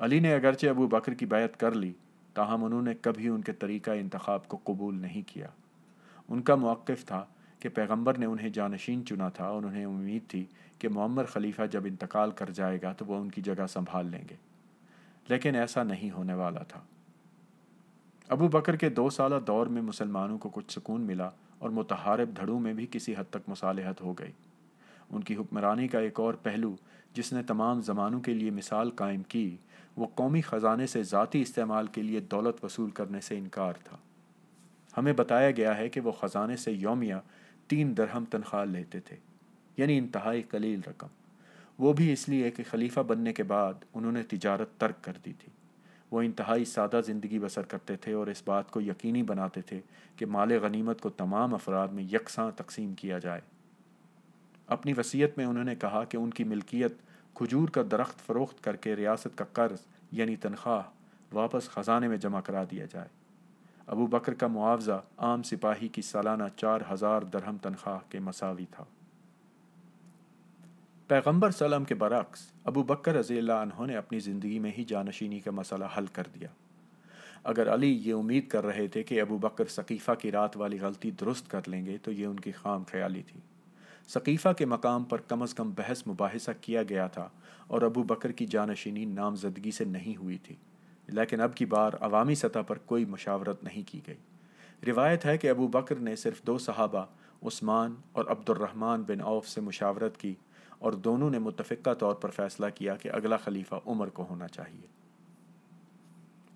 अली ने अगरचे अबू बकर की बैत कर ली ताहम उन्होंने कभी उनके तरीक़ा इंतखब को कबूल नहीं किया उनका मौक़ था कि पैगंबर ने उन्हें जानशीन चुना था और उन्हें उम्मीद थी कि मोहम्मद खलीफा जब इंतकाल कर जाएगा तो वह उनकी जगह संभाल लेंगे लेकिन ऐसा नहीं होने वाला था अबू बकर के दो साल दौर में मुसलमानों को कुछ सुकून मिला और मुतहारब धड़ों में भी किसी हद तक मसालहत हो गई उनकी हुक्मरानी का एक और पहलू जिसने तमाम ज़मानों के लिए मिसाल कायम की वो कौमी ख़जाने से ज़ाती इस्तेमाल के लिए दौलत वसूल करने से इनकार था हमें बताया गया है कि वह ख़जाने से योमिया तीन दरहम तनख्वाह लेते थे यानी इंतहाई कलील रकम वो भी इसलिए कि खलीफा बनने के बाद उन्होंने तिजारत तर्क कर दी थी वो इंतहाई सादा ज़िंदगी बसर करते थे और इस बात को यकीनी बनाते थे कि माल गनीमत को तमाम अफराद में यकसां तकसीम किया जाए अपनी वसीयत में उन्होंने कहा कि उनकी मिल्कियत खजूर का दरख्त फ़रोख्त करके रियासत का कर्ज यानी तनख्वाह वापस ख़जाने में जमा करा दिया जाए अबू बकर का मुआवजा आम सिपाही की सालाना चार हज़ार दरहम तनख्वाह के मसावी था पैगम्बर सलम के बरक्स अबू बकर रज़ी ने अपनी ज़िंदगी में ही जानशीनी का मसला हल कर दिया अगर अली ये उम्मीद कर रहे थे कि अबू बकर सकीफ़ा की रात वाली गलती दुरुस्त कर लेंगे तो ये उनकी खाम ख्याली थी सकीफ़ा के मकाम पर कम अज़ कम बहस मुबासा किया गया था और अबू बकर की जानशीनी नामजदगी से नहीं हुई थी लेकिन अब की बार अवामी सतह पर कोई मशावरत नहीं की गई रिवायत है कि अबू बकर ने सिर्फ दो सहाबा उस्मान और अब्दुलरहमान बिन औफ से मुशावरत की और दोनों ने मुतफ़ा तौर पर फैसला किया कि अगला खलीफा उमर को होना चाहिए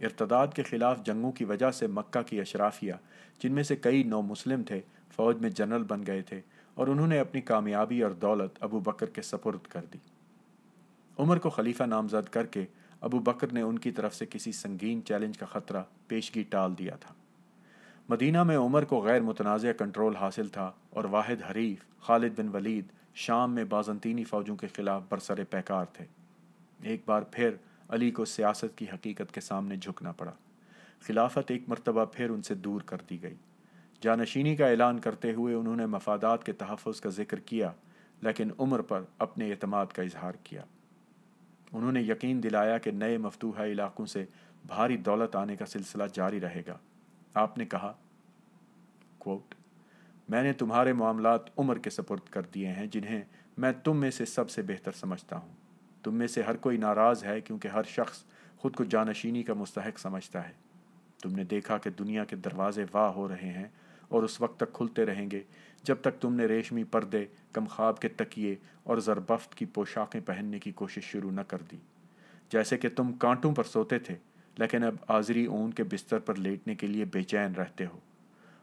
इरतदाद के ख़िलाफ़ जंगों की वजह से मक्का की अशराफिया जिनमें से कई नौ मुस्लिम थे फ़ौज में जनरल बन गए थे और उन्होंने अपनी कामयाबी और दौलत अबू बकर के सपुर्द कर दी उमर को खलीफा नामजद करके अबू बकर ने उनकी तरफ से किसी संगीन चैलेंज का ख़तरा पेशगी टाल दिया था मदीना में उमर को गैर मुतनाज़ कंट्रोल हासिल था और वाहिद हरीफ खालिद बिन वलीद शाम में बाजंतीनी फ़ौजों के ख़िलाफ़ बरसर पैकार थे एक बार फिर अली को सियासत की हकीकत के सामने झुकना पड़ा खिलाफत एक मरतबा फिर उनसे दूर कर दी गई जानशीनी का ऐलान करते हुए उन्होंने मफादात के तहफ़ का जिक्र किया लेकिन उम्र पर अपने अतमाद का इजहार किया उन्होंने यकीन दिलाया कि नए मफतूहा इलाकों से भारी दौलत आने का सिलसिला जारी रहेगा आपने कहा कोट मैंने तुम्हारे मामला उम्र के सपुर्द कर दिए हैं जिन्हें मैं तुम में से सबसे बेहतर समझता हूँ तुम में से हर कोई नाराज़ है क्योंकि हर शख्स खुद को जानशीनी का मुस्तक समझता है तुमने देखा कि दुनिया के दरवाजे वाह हो रहे हैं और उस वक्त तक खुलते रहेंगे जब तक तुमने रेशमी पर्दे कमखाब के तकिए और जरबफ्त की पोशाकें पहनने की कोशिश शुरू न कर दी जैसे कि तुम कांटों पर सोते थे लेकिन अब आजरी ऊन के बिस्तर पर लेटने के लिए बेचैन रहते हो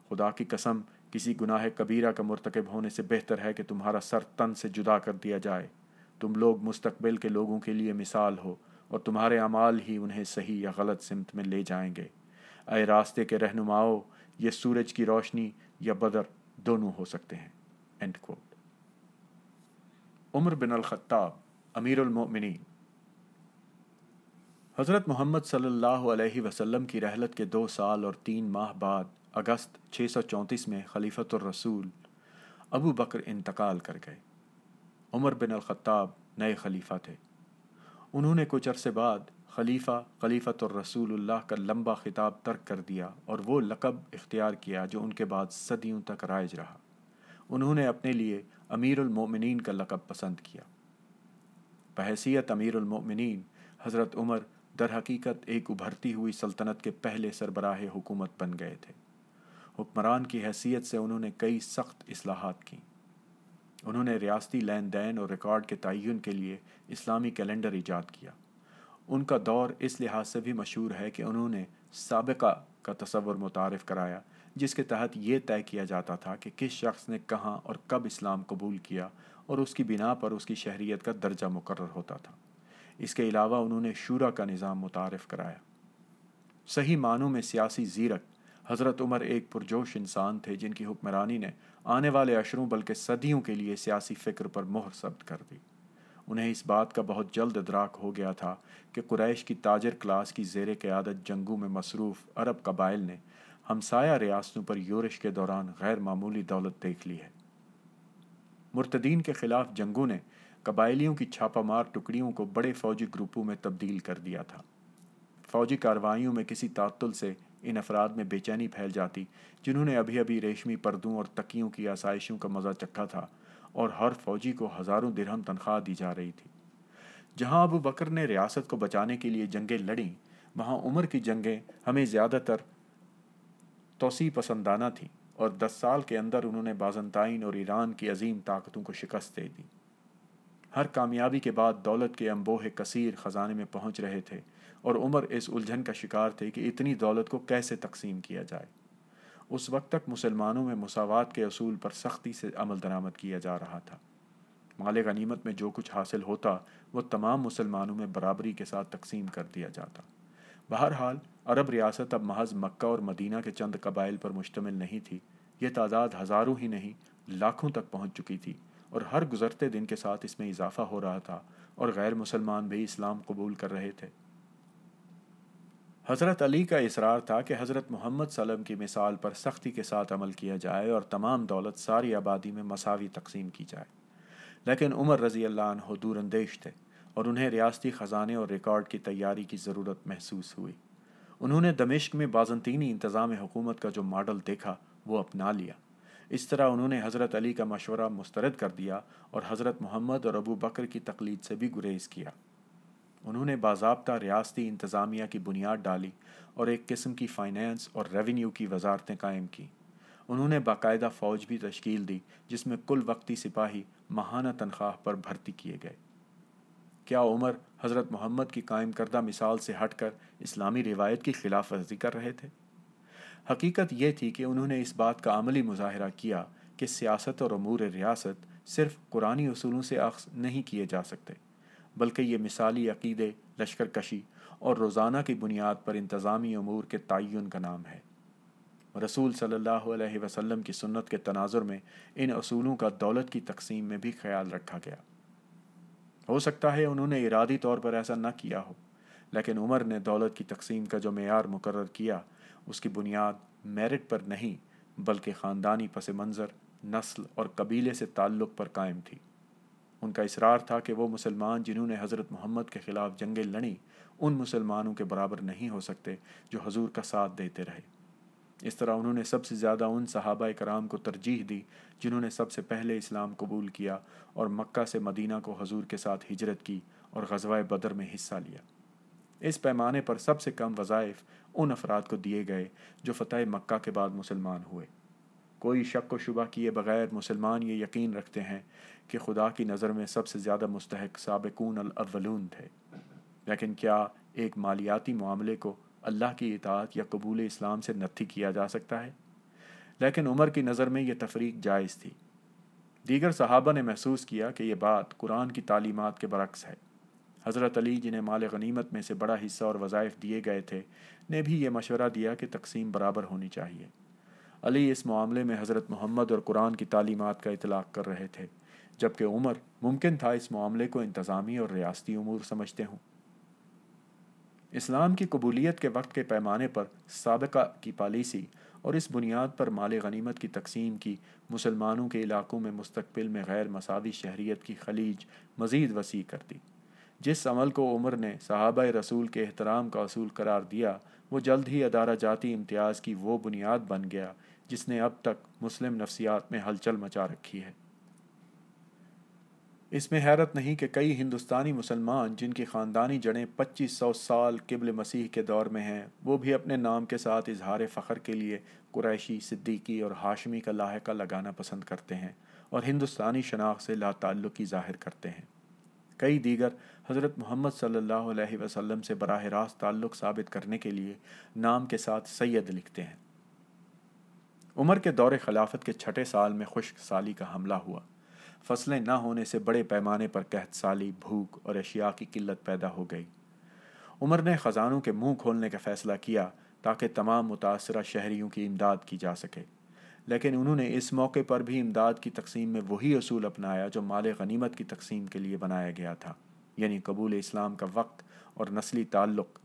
खुदा की कसम किसी गुनाह कबीरा का मरतकब होने से बेहतर है कि तुम्हारा सर तन से जुदा कर दिया जाए तुम लोग मुस्तबिल के लोगों के लिए मिसाल हो और तुम्हारे अमाल ही उन्हें सही या गलत सिमत में ले जाएंगे अय रास्ते के रहनुमाओं ये सूरज की रोशनी या बदर दोनों हो सकते हैं and quote Umar bin al-Khattab अमीरमिन हज़रत मोहम्मद सल्लल्लाहु अलैहि वसल्लम की रहलत के दो साल और तीन माह बाद अगस्त 634 में खलीफत रसूल अबू बकर इंतकाल कर गए उमर बिन अलख़त्ताब नए खलीफा थे उन्होंने कुछ अरसे बाद खलीफा खलीफ़त और रसूलुल्लाह का लंबा खिताब तर्क कर दिया और वो लकब इख्तियार किया जो उनके बाद सदियों तक राइज रहा उन्होंने अपने लिए अमीरमिन का लकब पसंद किया बहसीत अमीरमिन हज़रत उमर दर हकीकत एक उभरती हुई सल्तनत के पहले सरबराह हुकूमत बन गए थे हुक्मरान की हैसियत से उन्होंने कई सख्त असलाहत की उन्होंने रियासती लेन देन और रिकॉर्ड के तयन के लिए इस्लामी कैलेंडर ईजाद किया उनका दौर इस लिहाज से भी मशहूर है कि उन्होंने सबका का तस्वर मुतारफ़ कराया जिसके तहत ये तय किया जाता था कि किस शख्स ने कहाँ और कब इस्लाम कबूल किया और उसकी बिना पर उसकी शहरीत का दर्जा मुकर होता था इसके अलावा उन्होंने शूरा का निज़ाम मुतारफ़ कराया सही मानों में सियासी जीरक हज़रत उमर एक पुरजोश इंसान थे जिनकी हुक्मरानी ने आने वाले अशरों बल्कि सदियों के लिए सियासी फ़िक्र पर मोहर सब्त कर दी उन्हें इस बात का बहुत जल्द अदराक हो गया था कि कुरैश की ताजर क्लास की जेर क़्यादत जंगों में मसरूफ़ अरब कबाइल ने हमसाया रियासतों पर यूरश के दौरान गैर मामूली दौलत देख ली है मुर्तदीन के ख़िलाफ़ जंगू ने कबाइलियों की छापामार टुकड़ियों को बड़े फ़ौजी ग्रुपों में तब्दील कर दिया था फ़ौजी कार्रवाइयों में किसी तातुल से इन अफराद में बेचैनी फैल जाती जिन्होंने अभी अभी रेशमी पर्दों और तकियों की आसाइशों का मज़ा चखा था और हर फौजी को हज़ारों दिरहम तनख्वाह दी जा रही थी जहां अबू बकर ने रियासत को बचाने के लिए जंगें लड़ी वहां उमर की जंगें हमें ज़्यादातर तोसी पसंदाना थी और दस साल के अंदर उन्होंने बाजनताइन और ईरान की अजीम ताकतों को शिकस्त दे दी हर कामयाबी के बाद दौलत के अम्बोह कसीर ख़जाने में पहुंच रहे थे और उमर इस उलझन का शिकार थे कि इतनी दौलत को कैसे तकसीम किया जाए उस वक्त तक मुसलमानों में मसावत के असूल पर सख्ती से अमल दरामद किया जा रहा था माल गनीमत में जो कुछ हासिल होता वह तमाम मुसलमानों में बराबरी के साथ तकसीम कर दिया जाता बहरहाल अरब रियासत अब महज मक्का और मदीना के चंद कबाइल पर मुश्तमिल नहीं थी ये तादाद हज़ारों ही नहीं लाखों तक पहुँच चुकी थी और हर गुजरते दिन के साथ इसमें इजाफा हो रहा था और गैर मुसलमान भी इस्लाम कबूल कर रहे थे हज़रत अली का इसरार था कि हज़रत मोहम्मद सलम की मिसाल पर सख्ती के साथ अमल किया जाए और तमाम दौलत सारी आबादी में मसावी तकसीम की जाए लेकिन उमर रज़ी अल्लाह दूरंदेश थे और उन्हें रियाती ख़जाने और रिकॉर्ड की तैयारी की ज़रूरत महसूस हुई उन्होंने दमिश्क में बाज़ंतीनी इंतज़ाम हुकूमत का जो मॉडल देखा वो अपना लिया इस तरह उन्होंने हज़रत अली का मशवरा मुस्तरद कर दिया और हज़रत मोहम्मद और अबू बकर की तकलीद से भी गुरेज किया उन्होंने बाबा रियासती इंतज़ामिया की बुनियाद डाली और एक किस्म की फ़ाइनेंस और रेवेन्यू की वजारतें कायम की उन्होंने बाकायदा फ़ौज भी तश्कील दी जिसमें कुल वक्ती सिपाही महाना तनख्वाह पर भर्ती किए गए क्या उमर हज़रत मोहम्मद की कायम करदा मिसाल से हट कर इस्लामी रिवायत की खिलाफ वर्जी कर रहे थे हकीकत यह थी कि उन्होंने इस बात का अमली मुजाहरा किया कि सियासत और अमूर रियासत सिर्फ कुरानी असूलों से अक्स नहीं किए जा सकते बल्कि ये मिसाली अकीदे लश्कर कशी और रोज़ाना की बुनियाद पर इंतज़ामी अमूर के तयन का नाम है रसूल सल्लल्लाहु अलैहि वसल्लम की सुन्नत के तनाजुर में इन असूलों का दौलत की तकसीम में भी ख्याल रखा गया हो सकता है उन्होंने इरादी तौर पर ऐसा न किया हो लेकिन उमर ने दौलत की तकसीम का जो मैार मुकर किया उसकी बुनियाद मेरिट पर नहीं बल्कि ख़ानदानी पस मंज़र नस्ल और कबीले से ताल्लुक़ पर कायम थी उनका इसरार था कि वो मुसलमान जिन्होंने हज़रत मोहम्मद के ख़िलाफ़ जंगें लड़ी उन मुसलमानों के बराबर नहीं हो सकते जो हजूर का साथ देते रहे इस तरह उन्होंने सबसे ज़्यादा उन सहाबा कराम को तरजीह दी जिन्होंने सबसे पहले इस्लाम कबूल किया और मक्का से मदीना को हजूर के साथ हिजरत की और गजवाए बदर में हिस्सा लिया इस पैमाने पर सबसे कम वज़ाइफ उन अफराद को दिए गए जो फतेह मक्का के बाद मुसलमान हुए कोई शक व शुबा किए बगैर मुसलमान ये यकीन रखते हैं कि खुदा की नज़र में सबसे ज़्यादा मुस्तक सबकून अलवलून थे लेकिन क्या एक मालियाती मामले को अल्लाह की इतात या कबूल इस्लाम से नथी किया जा सकता है लेकिन उमर की नज़र में यह तफरीक जायज़ थी दीगर सहाबा ने महसूस किया कि यह बात कुरान की तालीमत के बरक्स है हज़रत अली जिन्हें माल गनीमत में से बड़ा हिस्सा और वज़ाइफ दिए गए थे ने भी ये मशवरा दिया कि तकसीम बराबर होनी चाहिए अली इस मामले में हज़रत मोहम्मद और कुरान की तालीमत का इतलाक़ कर रहे थे जबकि उमर मुमकिन था इस मामले को इंतज़ामी और रियाती अमूर समझते हों इस्लाम की कबूलियत के वक्त के पैमाने पर सबका की पॉलिसी और इस बुनियाद पर माल गनीमत की तकसीम की मुसलमानों के इलाकों में मुस्तबिल में गैर मसावी शहरीत की खलीज मज़ीद वसी कर दी जिस अमल को उमर ने सहाब रसूल के एहतराम का असूल करार दिया वो जल्द ही अदारा जाती इम्तियाज़ की वो बुनियाद बन गया जिसने अब तक मुस्लिम नफसियात में हलचल मचा रखी है इसमें हैरत नहीं कि कई हिंदुस्तानी मुसलमान जिनकी ख़ानदानी जड़ें 2500 साल किबल मसीह के दौर में हैं वो भी अपने नाम के साथ इजहार फ़खर के लिए कुरैशी सिद्दीकी और हाशमी का लाहका लगाना पसंद करते हैं और हिंदुस्तानी शनाख्त से लाताल्लुकी ज़ाहिर करते हैं कई दीगर हज़रत मोहम्मद सल्ला वसम से बरह रास्त ताल्लुक़ साबित करने के लिए नाम के साथ सैद लिखते हैं उमर के दौर खिलाफत के छठे साल में खुश्क साली का हमला हुआ फसलें न होने से बड़े पैमाने पर कहतसाली भूख और अशिया की किल्लत पैदा हो गई उमर ने ख़जानों के मुंह खोलने का फ़ैसला किया ताकि तमाम मुतासर शहरीों की इमदाद की जा सके लेकिन उन्होंने इस मौके पर भी इमदाद की तकसीम में वही असूल अपनाया जो माल गनीमत की तकसीम के लिए बनाया गया था यानी कबूल इस्लाम का वक्त और नस्ली ताल्लुक़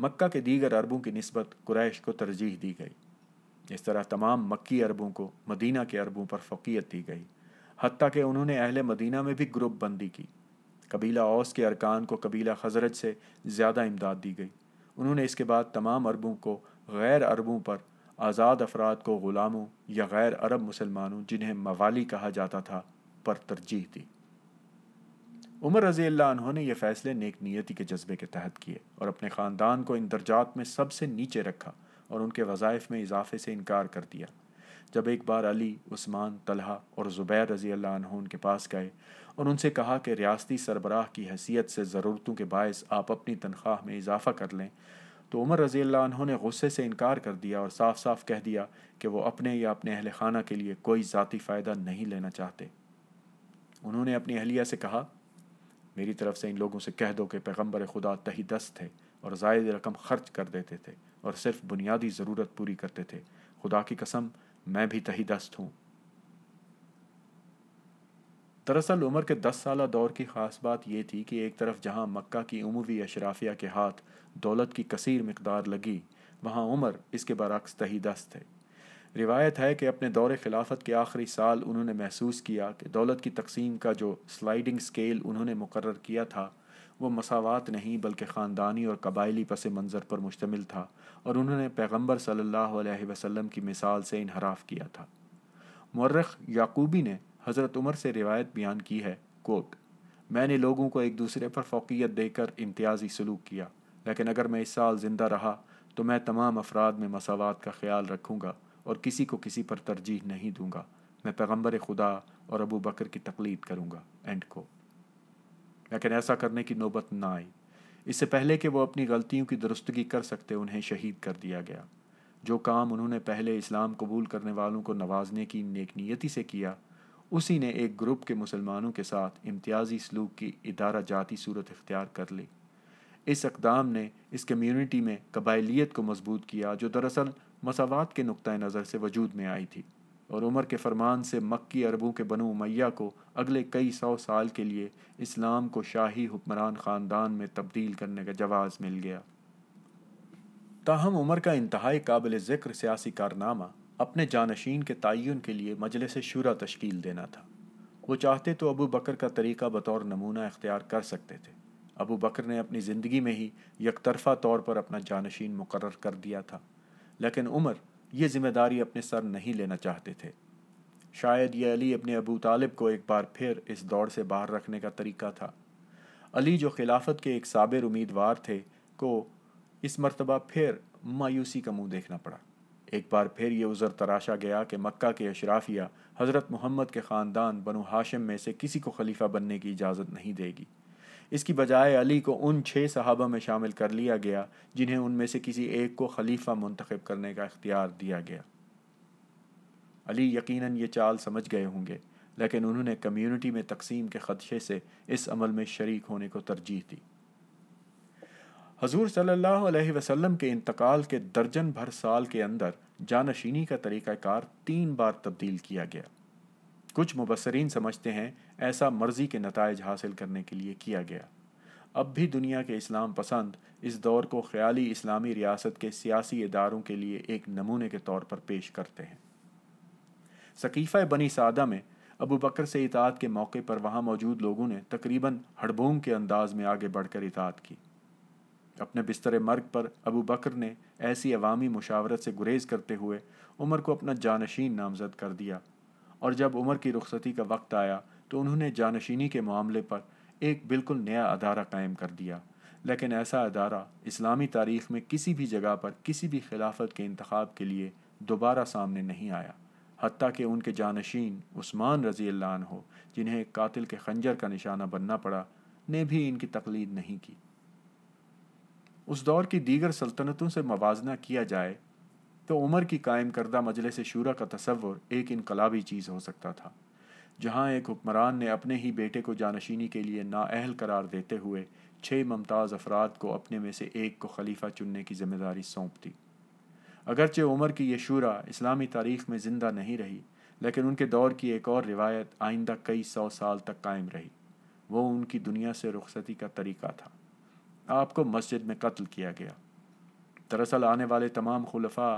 मक्का के दीगर अरबों की नस्बत कुरैश को तरजीह दी गई इस तरह तमाम मक्की अरबों को मदीना के अरबों पर फोकियत दी गई हती कि उन्होंने अहल मदीना में भी ग्रुप बंदी की कबीला औस के अरकान को कबीला खजरज से ज़्यादा इमदाद दी गई उन्होंने इसके बाद तमाम अरबों को गैर अरबों पर आज़ाद अफराद को ग़ुलामों या गैर अरब मुसलमानों जिन्हें मवाली कहा जाता था पर तरजीह दी उमर रजी अल्लाह ने यह फ़ैसले नेक नीयती के जज्बे के तहत किए और अपने ख़ानदान को इन दर्जात में सबसे नीचे रखा और उनके वज़ाइफ में इजाफे से इनकार कर दिया जब एक बार अली उस्मान तलहा और ज़ुबैर रज़ी अल्लाह उनके पास गए और उनसे कहा कि रियासती सरबराह की हैसियत से ज़रूरतों के बायस आप अपनी तनख्वाह में इजाफ़ा कर लें तो उमर रज़ी अल्लाह ने गुस्से से इनकार कर दिया और साफ साफ कह दिया कि वो अपने या अपने अहल खाना के लिए कोई ज़ाती फ़ायदा नहीं लेना चाहते उन्होंने अपनी अहलिया से कहा मेरी तरफ से इन लोगों से कह दो कि पैगम्बर खुदा तही दस्त थे और जायद रकम खर्च कर देते थे और सिर्फ बुनियादी ज़रूरत पूरी करते थे खुदा की कसम मैं भी तही दस्त हूँ दरअसल उमर के दस साल दौर की ख़ास बात यह थी कि एक तरफ जहाँ मक्का की उमवी अशराफिया के हाथ दौलत की कसीर मकदार लगी वहाँ उमर इसके बरक्स तही दस्त थे रिवायत है कि अपने दौरे खिलाफत के आखिरी साल उन्होंने महसूस किया कि दौलत की तकसीम का जो स्लाइडिंग स्केल उन्होंने मुकर किया था वो मसावत नहीं बल्कि ख़ानदानी और कबायली पस मंज़र पर मुश्तमिल था और उन्होंने पैगम्बर सल्ला वसम की मिसाल से इनहराफ किया था मर्रख याकूबी ने हज़रत उमर से रिवायत बयान की है कोट मैंने लोगों को एक दूसरे पर फोकियत देकर इम्तियाज़ी सलूक किया लेकिन अगर मैं इस साल ज़िंदा रहा तो मैं तमाम अफराद में मसावत का ख्याल रखूँगा और किसी को किसी पर तरजीह नहीं दूँगा मैं पैगम्बर खुदा और अबू बकर की तकलीद करूँगा एंड को लेकिन ऐसा करने की नौबत ना आई इससे पहले कि वो अपनी गलतियों की दुरुस्तगी कर सकते उन्हें शहीद कर दिया गया जो काम उन्होंने पहले इस्लाम कबूल करने वालों को नवाजने की नेकनीयती से किया उसी ने एक ग्रुप के मुसलमानों के साथ इम्तियाजी सलूक की इदारा जाती सूरत इख्तियार कर ली इस अकदाम ने इस कम्यूनिटी में कबायलीत को मजबूत किया जो दरअसल मसावत के नुक़ नज़र से वजूद में आई थी और उमर के फरमान से मक्की अरबों के बनो मैया को अगले कई सौ साल के लिए इस्लाम को शाही हुक्मरान ख़ानदान में तब्दील करने का जवाज़ मिल गया ताहम उमर का इंतहाई काबिल ज़िक्र सियासी कारनामा अपने जानशीन के तयन के लिए मजलिस शुरा तश्कील देना था वो चाहते तो अबू बकर का तरीका बतौर नमूना अख्तियार कर सकते थे अबू बकर ने अपनी ज़िंदगी में ही यकतरफा तौर पर अपना जानशीन मुकर कर दिया था लेकिन उमर ये जिम्मेदारी अपने सर नहीं लेना चाहते थे शायद ये अली अपने अबू तालिब को एक बार फिर इस दौड़ से बाहर रखने का तरीका था अली जो खिलाफत के एक साबिर उम्मीदवार थे को इस मरतबा फिर मायूसी का मुंह देखना पड़ा एक बार फिर ये उज़र तराशा गया कि मक्का के अशराफिया हज़रत मोहम्मद के ख़ानदान बनु हाशिम में से किसी को खलीफा बनने की इजाज़त नहीं देगी इसकी बजाय अली को उन छः सहाबा में शामिल कर लिया गया जिन्हें उनमें से किसी एक को खलीफा मुंतखब करने का इख्तियार दिया गया अली यकीनन ये चाल समझ गए होंगे लेकिन उन्होंने कम्युनिटी में तकसीम के खदशे से इस अमल में शरीक होने को तरजीह दी हजूर सल्लल्लाहु अलैहि वसल्लम के इंतकाल के दर्जन भर साल के अंदर जानशीनी का तरीक़ाकार तीन बार तब्दील किया गया कुछ मुबसरीन समझते हैं ऐसा मर्जी के नतज हासिल करने के लिए किया गया अब भी दुनिया के इस्लाम पसंद इस दौर को ख्याली इस्लामी रियासत के सियासी इदारों के लिए एक नमूने के तौर पर पेश करते हैं सकीफ़ा बनी सादा में अबू बकर से इतात के मौके पर वहाँ मौजूद लोगों ने तकरीबन हड़बोंग के अंदाज में आगे बढ़कर इतात की अपने बिस्तर मर्ग पर अबू बकर ने ऐसी अवामी मुशावरत से गुरेज करते हुए उमर को अपना जानशीन नामजद कर दिया और जब उमर की रुखसती का वक्त आया तो उन्होंने जानशीनी के मामले पर एक बिल्कुल नया अदारा कायम कर दिया लेकिन ऐसा अदारा इस्लामी तारीख में किसी भी जगह पर किसी भी खिलाफत के इंतखब के लिए दोबारा सामने नहीं आया हती कि उनके जानशीन उस्मान रजी हो जिन्हें कातिल के खंजर का निशाना बनना पड़ा ने भी इनकी तकलीद नहीं की उस दौर की दीगर सल्तनतों से मुजना किया जाए तो उमर की कायम करदा मजलिस शूरा का तस्वर एक इनकलाबी चीज़ हो सकता था जहां एक हुक्मरान ने अपने ही बेटे को जानशीनी के लिए नाअहल करार देते हुए छः ममताज़ अफराद को अपने में से एक को खलीफा चुनने की जिम्मेदारी सौंप दी अगरचे उमर की यह शूरा इस्लामी तारीख में ज़िंदा नहीं रही लेकिन उनके दौर की एक और रिवायत आइंदा कई सौ साल तक कायम रही वो उनकी दुनिया से रुखसती का तरीका था आपको मस्जिद में कत्ल किया गया दरअसल आने वाले तमाम खुलफा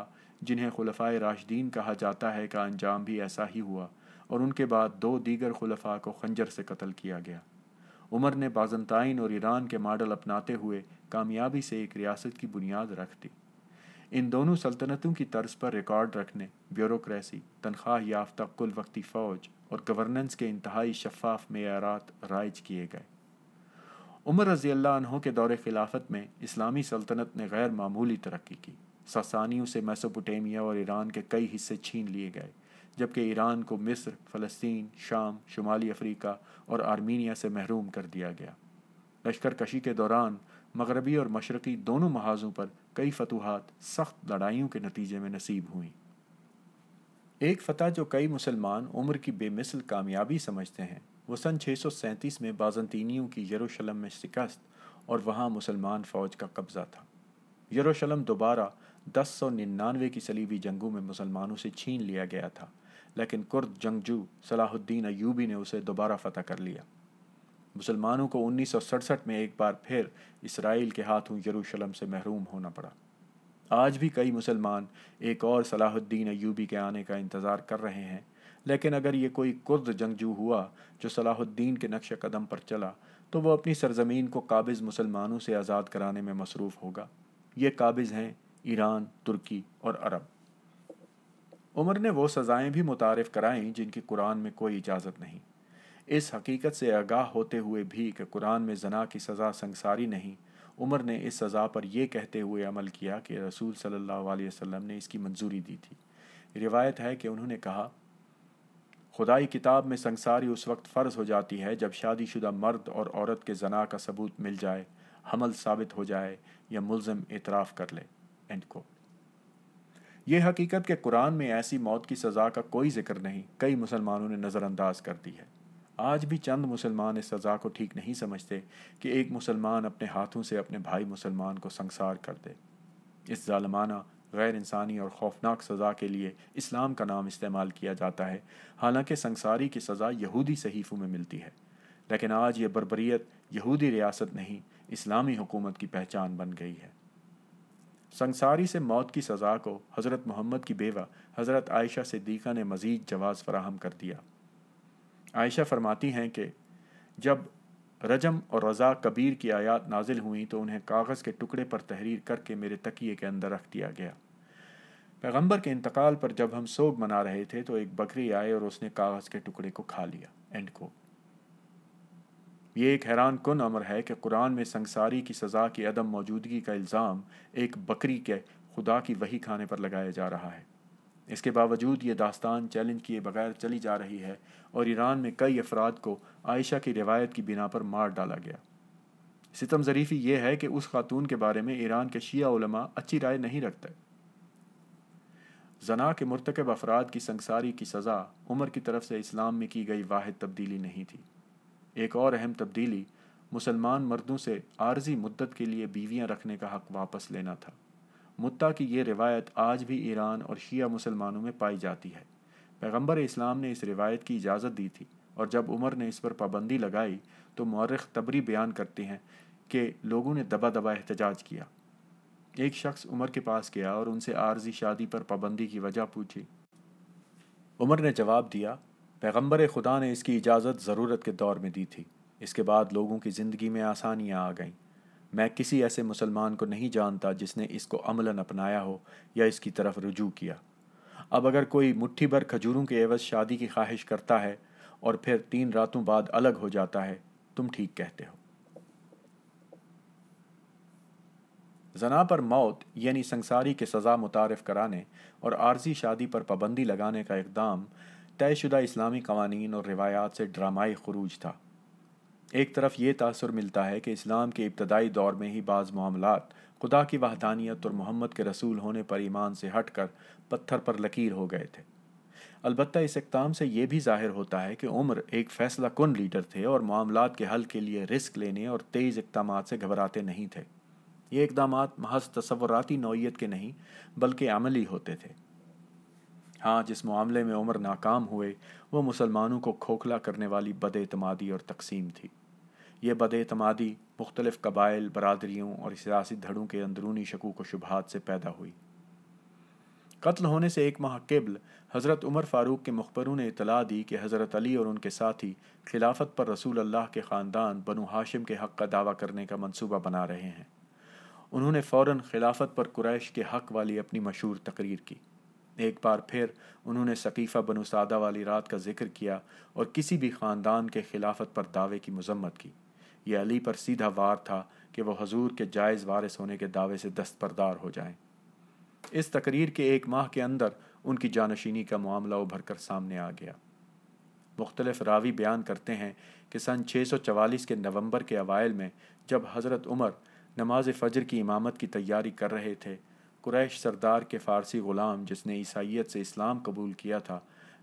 जिन्हें खुलफा राशदीन कहा जाता है का अंजाम भी ऐसा ही हुआ और उनके बाद दो दीगर खुलफा को खंजर से कत्ल किया गया उमर ने बाजनताइन और ईरान के मॉडल अपनाते हुए कामयाबी से एक रियासत की बुनियाद रख दी इन दोनों सल्तनतों की तर्ज पर रिकॉर्ड रखने ब्यूरोसी तनख्वाह याफ्ता कुल वक्ती फ़ौज और गवर्नेंस के इंतहाई शफाफ मैारात राइज किए गए उमर रजी अल्लाहों के दौर खिलाफत में इस्लामी सल्तनत ने गैर मामूली तरक्की की सासानियों से मैसोपोटेमिया और ईरान के कई हिस्से छीन लिए गए जबकि ईरान को मिस्र फ़लस्तीन शाम शुमाली अफ्रीका और आर्मीनिया से महरूम कर दिया गया लश्कर कशी के दौरान मगरबी और मशरक़ी दोनों महाजों पर कई फतूहत सख्त लड़ाइयों के नतीजे में नसीब हुई एक फतह जो कई मुसलमान उम्र की बेमिसल कामयाबी समझते हैं वो सन 637 में बाज़ंतीनियों की यरूशलम में शिकस्त और वहाँ मुसलमान फ़ौज का कब्ज़ा था यरूशलम दोबारा दस सौ निन्यानवे की सलीबी जंगों में मुसलमानों से छीन लिया गया था लेकिन कुर्द जंगजू सलाहुद्दीन अयूबी ने उसे दोबारा फतह कर लिया मुसलमानों को उन्नीस में एक बार फिर इसराइल के हाथों यरूशलम से महरूम होना पड़ा आज भी कई मुसलमान एक और सलाहुद्दीन अयूबी के आने का इंतज़ार कर रहे हैं लेकिन अगर ये कोई कुर्द जंगजू हुआ जो सलाहुद्दीन के नक्श कदम पर चला तो वह अपनी सरजमीन को काबिज़ मुसलमानों से आज़ाद कराने में मसरूफ़ होगा ये काबिज़ हैं ईरान तुर्की और अरब उमर ने वो सज़ाएं भी मुतारफ़ कराईं जिनकी कुरान में कोई इजाज़त नहीं इस हकीकत से आगाह होते हुए भी कि कुरान में जना की सज़ा संसारी नहीं उमर ने इस सज़ा पर यह कहते हुए अमल किया कि रसूल सल्लल्लाहु अलैहि वसल्लम ने इसकी मंजूरी दी थी रिवायत है कि उन्होंने कहा खुदाई किताब में संसारी उस वक्त फ़र्ज हो जाती है जब शादीशुदा मर्द और औरत के जना का सबूत मिल जाए हमल साबित हो जाए या मुलम एतराफ़ कर ले एंड को यह हकीकत के कुरान में ऐसी मौत की सज़ा का कोई जिक्र नहीं कई मुसलमानों ने नज़रअंदाज कर दी है आज भी चंद मुसलमान इस सज़ा को ठीक नहीं समझते कि एक मुसलमान अपने हाथों से अपने भाई मुसलमान को संसार कर दे इस ज़ालमाना गैर इंसानी और खौफनाक सज़ा के लिए इस्लाम का नाम इस्तेमाल किया जाता है हालांकि संसारी की सज़ा यहूदी सहीफ़ों में मिलती है लेकिन आज ये बरबरीत यहूदी रियासत नहीं इस्लामी हुकूमत की पहचान बन गई है संसारी से मौत की सज़ा को हज़रत मोहम्मद की बेवा हज़रत आयशा सिद्दीक़ा ने मज़ीद जवाज़ फराहम कर दिया आयशा फरमाती हैं कि जब रजम और रज़ा कबीर की आयात नाजिल हुई तो उन्हें कागज़ के टुकड़े पर तहरीर करके मेरे तकिए के अंदर रख दिया गया पैगंबर के इंतकाल पर जब हम सोग मना रहे थे तो एक बकरी आए और उसने कागज़ के टुकड़े को खा लिया एंड कोट ये एक हैरान कन अमर है कि कुरान में संसारी की सज़ा की अदम मौजूदगी का इल्ज़ाम एक बकरी के खुदा की वही खाने पर लगाया जा रहा है इसके बावजूद ये दास्तान चैलेंज किए बगैर चली जा रही है और ईरान में कई अफराद को आयशा की रिवायत की बिना पर मार डाला गया सितम ज़रीफ़ी यह है कि उस खातून के बारे में ईरान के शिया उलमा अच्छी राय नहीं रखते जना के मरतकब अफराद की संसारी की सज़ा उम्र की तरफ से इस्लाम में की गई वाद तब्दीली नहीं थी एक और अहम तब्दीली मुसलमान मर्दों से आर्जी मुद्दत के लिए बीवियां रखने का हक वापस लेना था मुत्ता की यह रिवायत आज भी ईरान और शिया मुसलमानों में पाई जाती है पैगम्बर इस्लाम ने इस रिवायत की इजाज़त दी थी और जब उमर ने इस पर पाबंदी लगाई तो मौरख तबरी बयान करते हैं कि लोगों ने दबा दबा एहतजाज किया एक शख्स उमर के पास गया और उनसे आर्जी शादी पर पाबंदी की वजह पूछी उमर ने जवाब दिया पैगम्बर खुदा ने इसकी इजाज़त ज़रूरत के दौर में दी थी इसके बाद लोगों की ज़िंदगी में आसानियाँ आ गईं मैं किसी ऐसे मुसलमान को नहीं जानता जिसने इसको अमलन अपनाया हो या इसकी तरफ रुजू किया अब अगर कोई मुट्ठी भर खजूरों के एवज शादी की ख्वाहिश करता है और फिर तीन रातों बाद अलग हो जाता है तुम ठीक कहते हो जना पर मौत यानी संसारी के सज़ा मुतारफ़ कराने और आर्जी शादी पर पाबंदी लगाने का इकदाम तयशुदा इस्लामी कवानीन और रिवायात से ड्रामाई खरूज था एक तरफ ये तासर मिलता है कि इस्लाम के इब्तदाई दौर में ही बाज़ मामला खुदा की वहदानियत और मोहम्मद के रसूल होने पर ईमान से हट कर पत्थर पर लकीर हो गए थे अलबत्त इस इकदाम से यह भी जाहिर होता है कि उम्र एक फ़ैसला कन लीडर थे और मामला के हल के लिए रिस्क लेने और तेज़ इकदाम से घबराते नहीं थे ये इकदाम महज तस्वराती नौीयत के नहीं बल्कि अमली होते थे हाँ जिस मामले में उमर नाकाम हुए वह मुसलमानों को खोखला करने वाली बदतमादी और तकसीम थी ये बदतमादी मुख्तलिफ़ कबाइल बरदरीों और सियासी धड़ों के अंदरूनी शकू व शुबहत से पैदा हुई कत्ल होने से एक माह केबल हज़रत उमर फ़ारूक के मुखबरों ने इतला दी कि हज़रत अली और उनके साथी खिलाफत पर रसूल अल्लाह के ख़ानदान बनु हाशिम के हक़ का दावा करने का मनसूबा बना रहे हैं उन्होंने फ़ौर खिलाफत पर कुरैश के हक़ वाली अपनी मशहूर तकरीर की एक बार फिर उन्होंने सकीफ़ा बनु सादा वाली रात का जिक्र किया और किसी भी ख़ानदान के खिलाफत पर दावे की मजम्मत की यह अली पर सीधा वार था कि वह हजूर के जायज़ वारिस होने के दावे से दस्तबरदार हो जाएं। इस तकरीर के एक माह के अंदर उनकी जानशीनी का मामला उभर कर सामने आ गया मुख्तलफ रावी बयान करते हैं कि सन 644 के नवंबर के अवायल में जब हज़रत उमर नमाज फ़जर की इमामत की तैयारी कर रहे थे कुरैश सरदार के फ़ारसी ग़ुलाम जिसने ईसाइत से इस्लाम कबूल किया था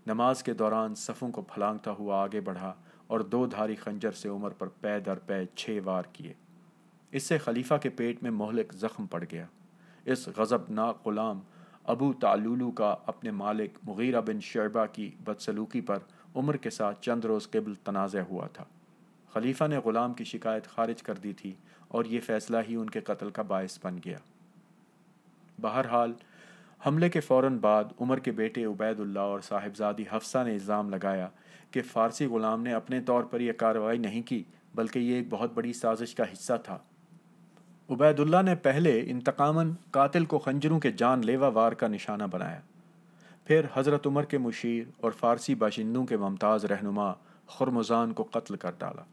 नमाज के दौरान सफ़ों को फलांगता हुआ आगे बढ़ा और दो धारी खंजर से उम्र पर पै दर पै छः वार किए इससे खलीफा के पेट में मोहलिक ज़ख्म पड़ गया इस गज़ब नाक ग़ुलाम अबू तालुलू का अपने मालिक मुगीरा बिन शैबा की बदसलूकी पर उम्र के साथ चंद रोज़ कबल तनाज़ हुआ था खलीफा ने ग़ुलाम की शिकायत खारिज कर दी थी और ये फ़ैसला ही उनके कत्ल का बायस बन गया बहरहाल हमले के फ़ौर बाद उमर के बेटे उबैदुल्ला और साहिबजादी हफ्सा ने इल्ज़ाम लगाया कि फ़ारसी ग़ुलाम ने अपने तौर पर यह कार्रवाई नहीं की बल्कि ये एक बहुत बड़ी साजिश का हिस्सा था उबैदुल्ला ने पहले इंतकामन कातिल को खंजरों के जान लेवा वार का निशाना बनाया फिर हज़रत उमर के मुशीर और फ़ारसी बाशिंदों के ममताज़ रहनुमा खुरमजान को कत्ल कर डाला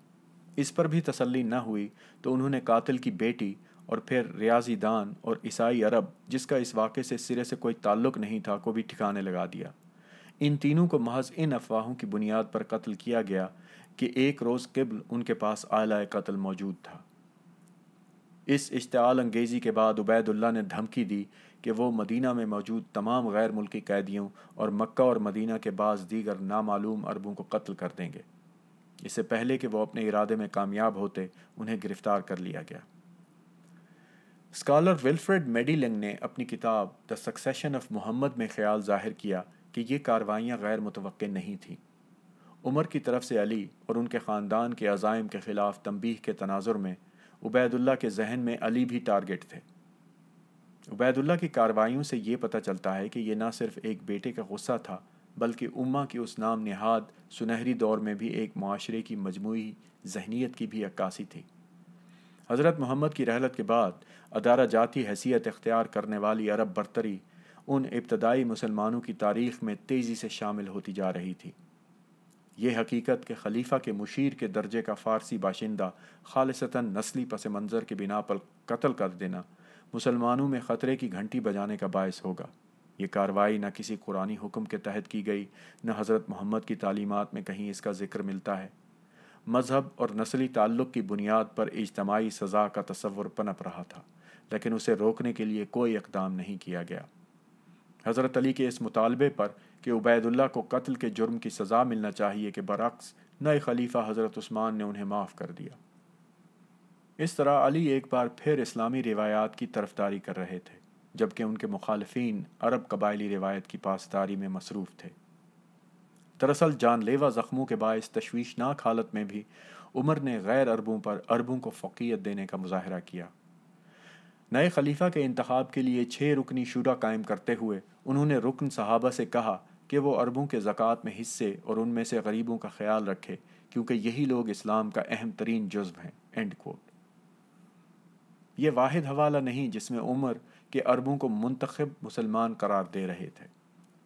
इस पर भी तसल्ली न हुई तो उन्होंने कातिल की बेटी और फिर रियाजी दान और ईसाई अरब जिसका इस वाक़े से सिरे से कोई ताल्लुक नहीं था को भी ठिकाने लगा दिया इन तीनों को महज इन अफवाहों की बुनियाद पर कत्ल किया गया कि एक रोज़ किबल उनके पास आला कत्ल मौजूद था इस इश्ताल अंगेज़ी के बाद उबैदुल्ला ने धमकी दी कि वो मदीना में मौजूद तमाम गैर मुल्की कैदियों और मक्का और मदीना के बाद दीगर नामालूम अरबों को कत्ल कर देंगे इससे पहले कि वो अपने इरादे में कामयाब होते उन्हें गिरफ़्तार कर लिया गया स्कॉलर विल्फ्रेड मेडीलिंग ने अपनी किताब द सक्सेशन ऑफ मोहम्मद में ख्याल जाहिर किया कि ये कार्रवाइयाँ गैर मुतव नहीं थीं उमर की तरफ से अली और उनके ख़ानदान के अजायम के ख़िलाफ़ तमबीह के तनाजुर में उबैदुल्ला के जहन में अली भी टारगेट थे उबैदुल्ला की कार्रवाइयों से ये पता चलता है कि यह ना सिर्फ एक बेटे का गुस्सा था बल्कि उम्मा की उस नाम नहाद सुनहरी दौर में भी एक माशरे की मजमू जहनीत की भी अक्सी थी हज़रत मोहम्मद की रहलत के बाद अदारा जाती हैसियत इख्तियार करने वाली अरब बरतरी उन इब्तदाई मुसलमानों की तारीख में तेज़ी से शामिल होती जा रही थी ये हकीकत के खलीफा के मुशीर के दर्जे का फ़ारसी बाशिंदा खालसता नस्ली पस मंज़र के बिना पर कत्ल कर देना मुसलमानों में ख़तरे की घंटी बजाने का बायस होगा ये कार्रवाई न किसी कुरानी हुक्म के तहत की गई न हज़रत मोहम्मद की तालीमत में कहीं इसका जिक्र मिलता है मजहब और नस्ली ताल्लुक़ की बुनियाद पर इजतमाही सज़ा का तस्वुर पनप रहा था लेकिन उसे रोकने के लिए कोई इकदाम नहीं किया गया हज़रत अली के इस मुतालबे पर कि उबैदुल्ला को कत्ल के जुर्म की सज़ा मिलना चाहिए के बरक्स नए खलीफा हज़रत उस्मान ने उन्हें माफ़ कर दिया इस तरह अली एक बार फिर इस्लामी रिवायात की तरफदारी कर रहे थे जबकि उनके मुखालफन अरब कबायली रिवायत की पासदारी में मसरूफ़ थे दरअसल जानलेवा ज़ख्मों के बायस तशवीशनाक हालत में भी उमर ने गैर अरबों पर अरबों को फ़कीयत देने का मुजाहरा किया नए खलीफा के इंतखब के लिए छः रुकनी शुरा कायम करते हुए उन्होंने रुकन सहाबा से कहा कि वो अरबों के ज़क़़त में हिस्से और उनमें से गरीबों का ख्याल रखे क्योंकि यही लोग इस्लाम का अहम तरीन जज्ब हैं एंड कोट ये वाद हवाला नहीं जिसमें उमर के अरबों को मंतखब मुसलमान करार दे रहे थे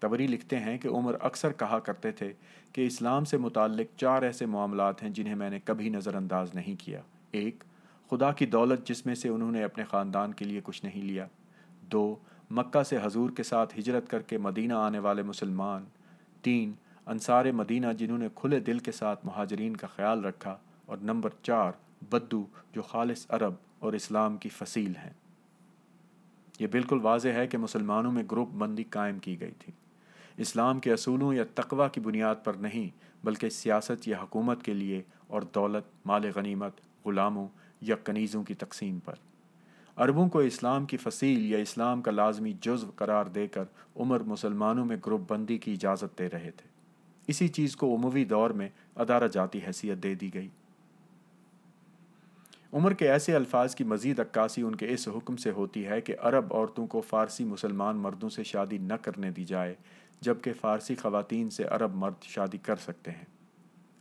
तबरी लिखते हैं कि उमर अक्सर कहा करते थे कि इस्लाम से मुतल चार ऐसे मामला हैं जिन्हें मैंने कभी नज़रअंदाज नहीं किया एक खुदा की दौलत जिसमें से उन्होंने अपने ख़ानदान के लिए कुछ नहीं लिया दो मक्का से हजूर के साथ हिजरत करके मदीना आने वाले मुसलमान तीन अनसार मदीना जिन्होंने खुले दिल के साथ महाजरीन का ख्याल रखा और नंबर चार बद्दू जो खालिस अरब और इस्लाम की फसील हैं ये बिल्कुल वाज है कि मुसलमानों में ग्रुप बंदी कायम की गई थी इस्लाम के असूलों या तकवा की बुनियाद पर नहीं बल्कि सियासत या हकूमत के लिए और दौलत माल गनीमत ग़ुलामों या कनीज़ों की तकसीम पर अरबों को इस्लाम की फसील या इस्लाम का लाजमी जुज्व करार देकर उमर मुसलमानों में ग्रुप बंदी की इजाज़त दे रहे थे इसी चीज़ को उमवी दौर में अदारा जाती हैसियत दे दी गई उमर के ऐसे अल्फाज की मजीद अक्कासी उनके इस हुक्म से होती है कि अरब औरतों को फ़ारसी मुसलमान मर्दों से शादी न करने दी जाए जबकि फ़ारसी ख़वातीन से अरब मर्द शादी कर सकते हैं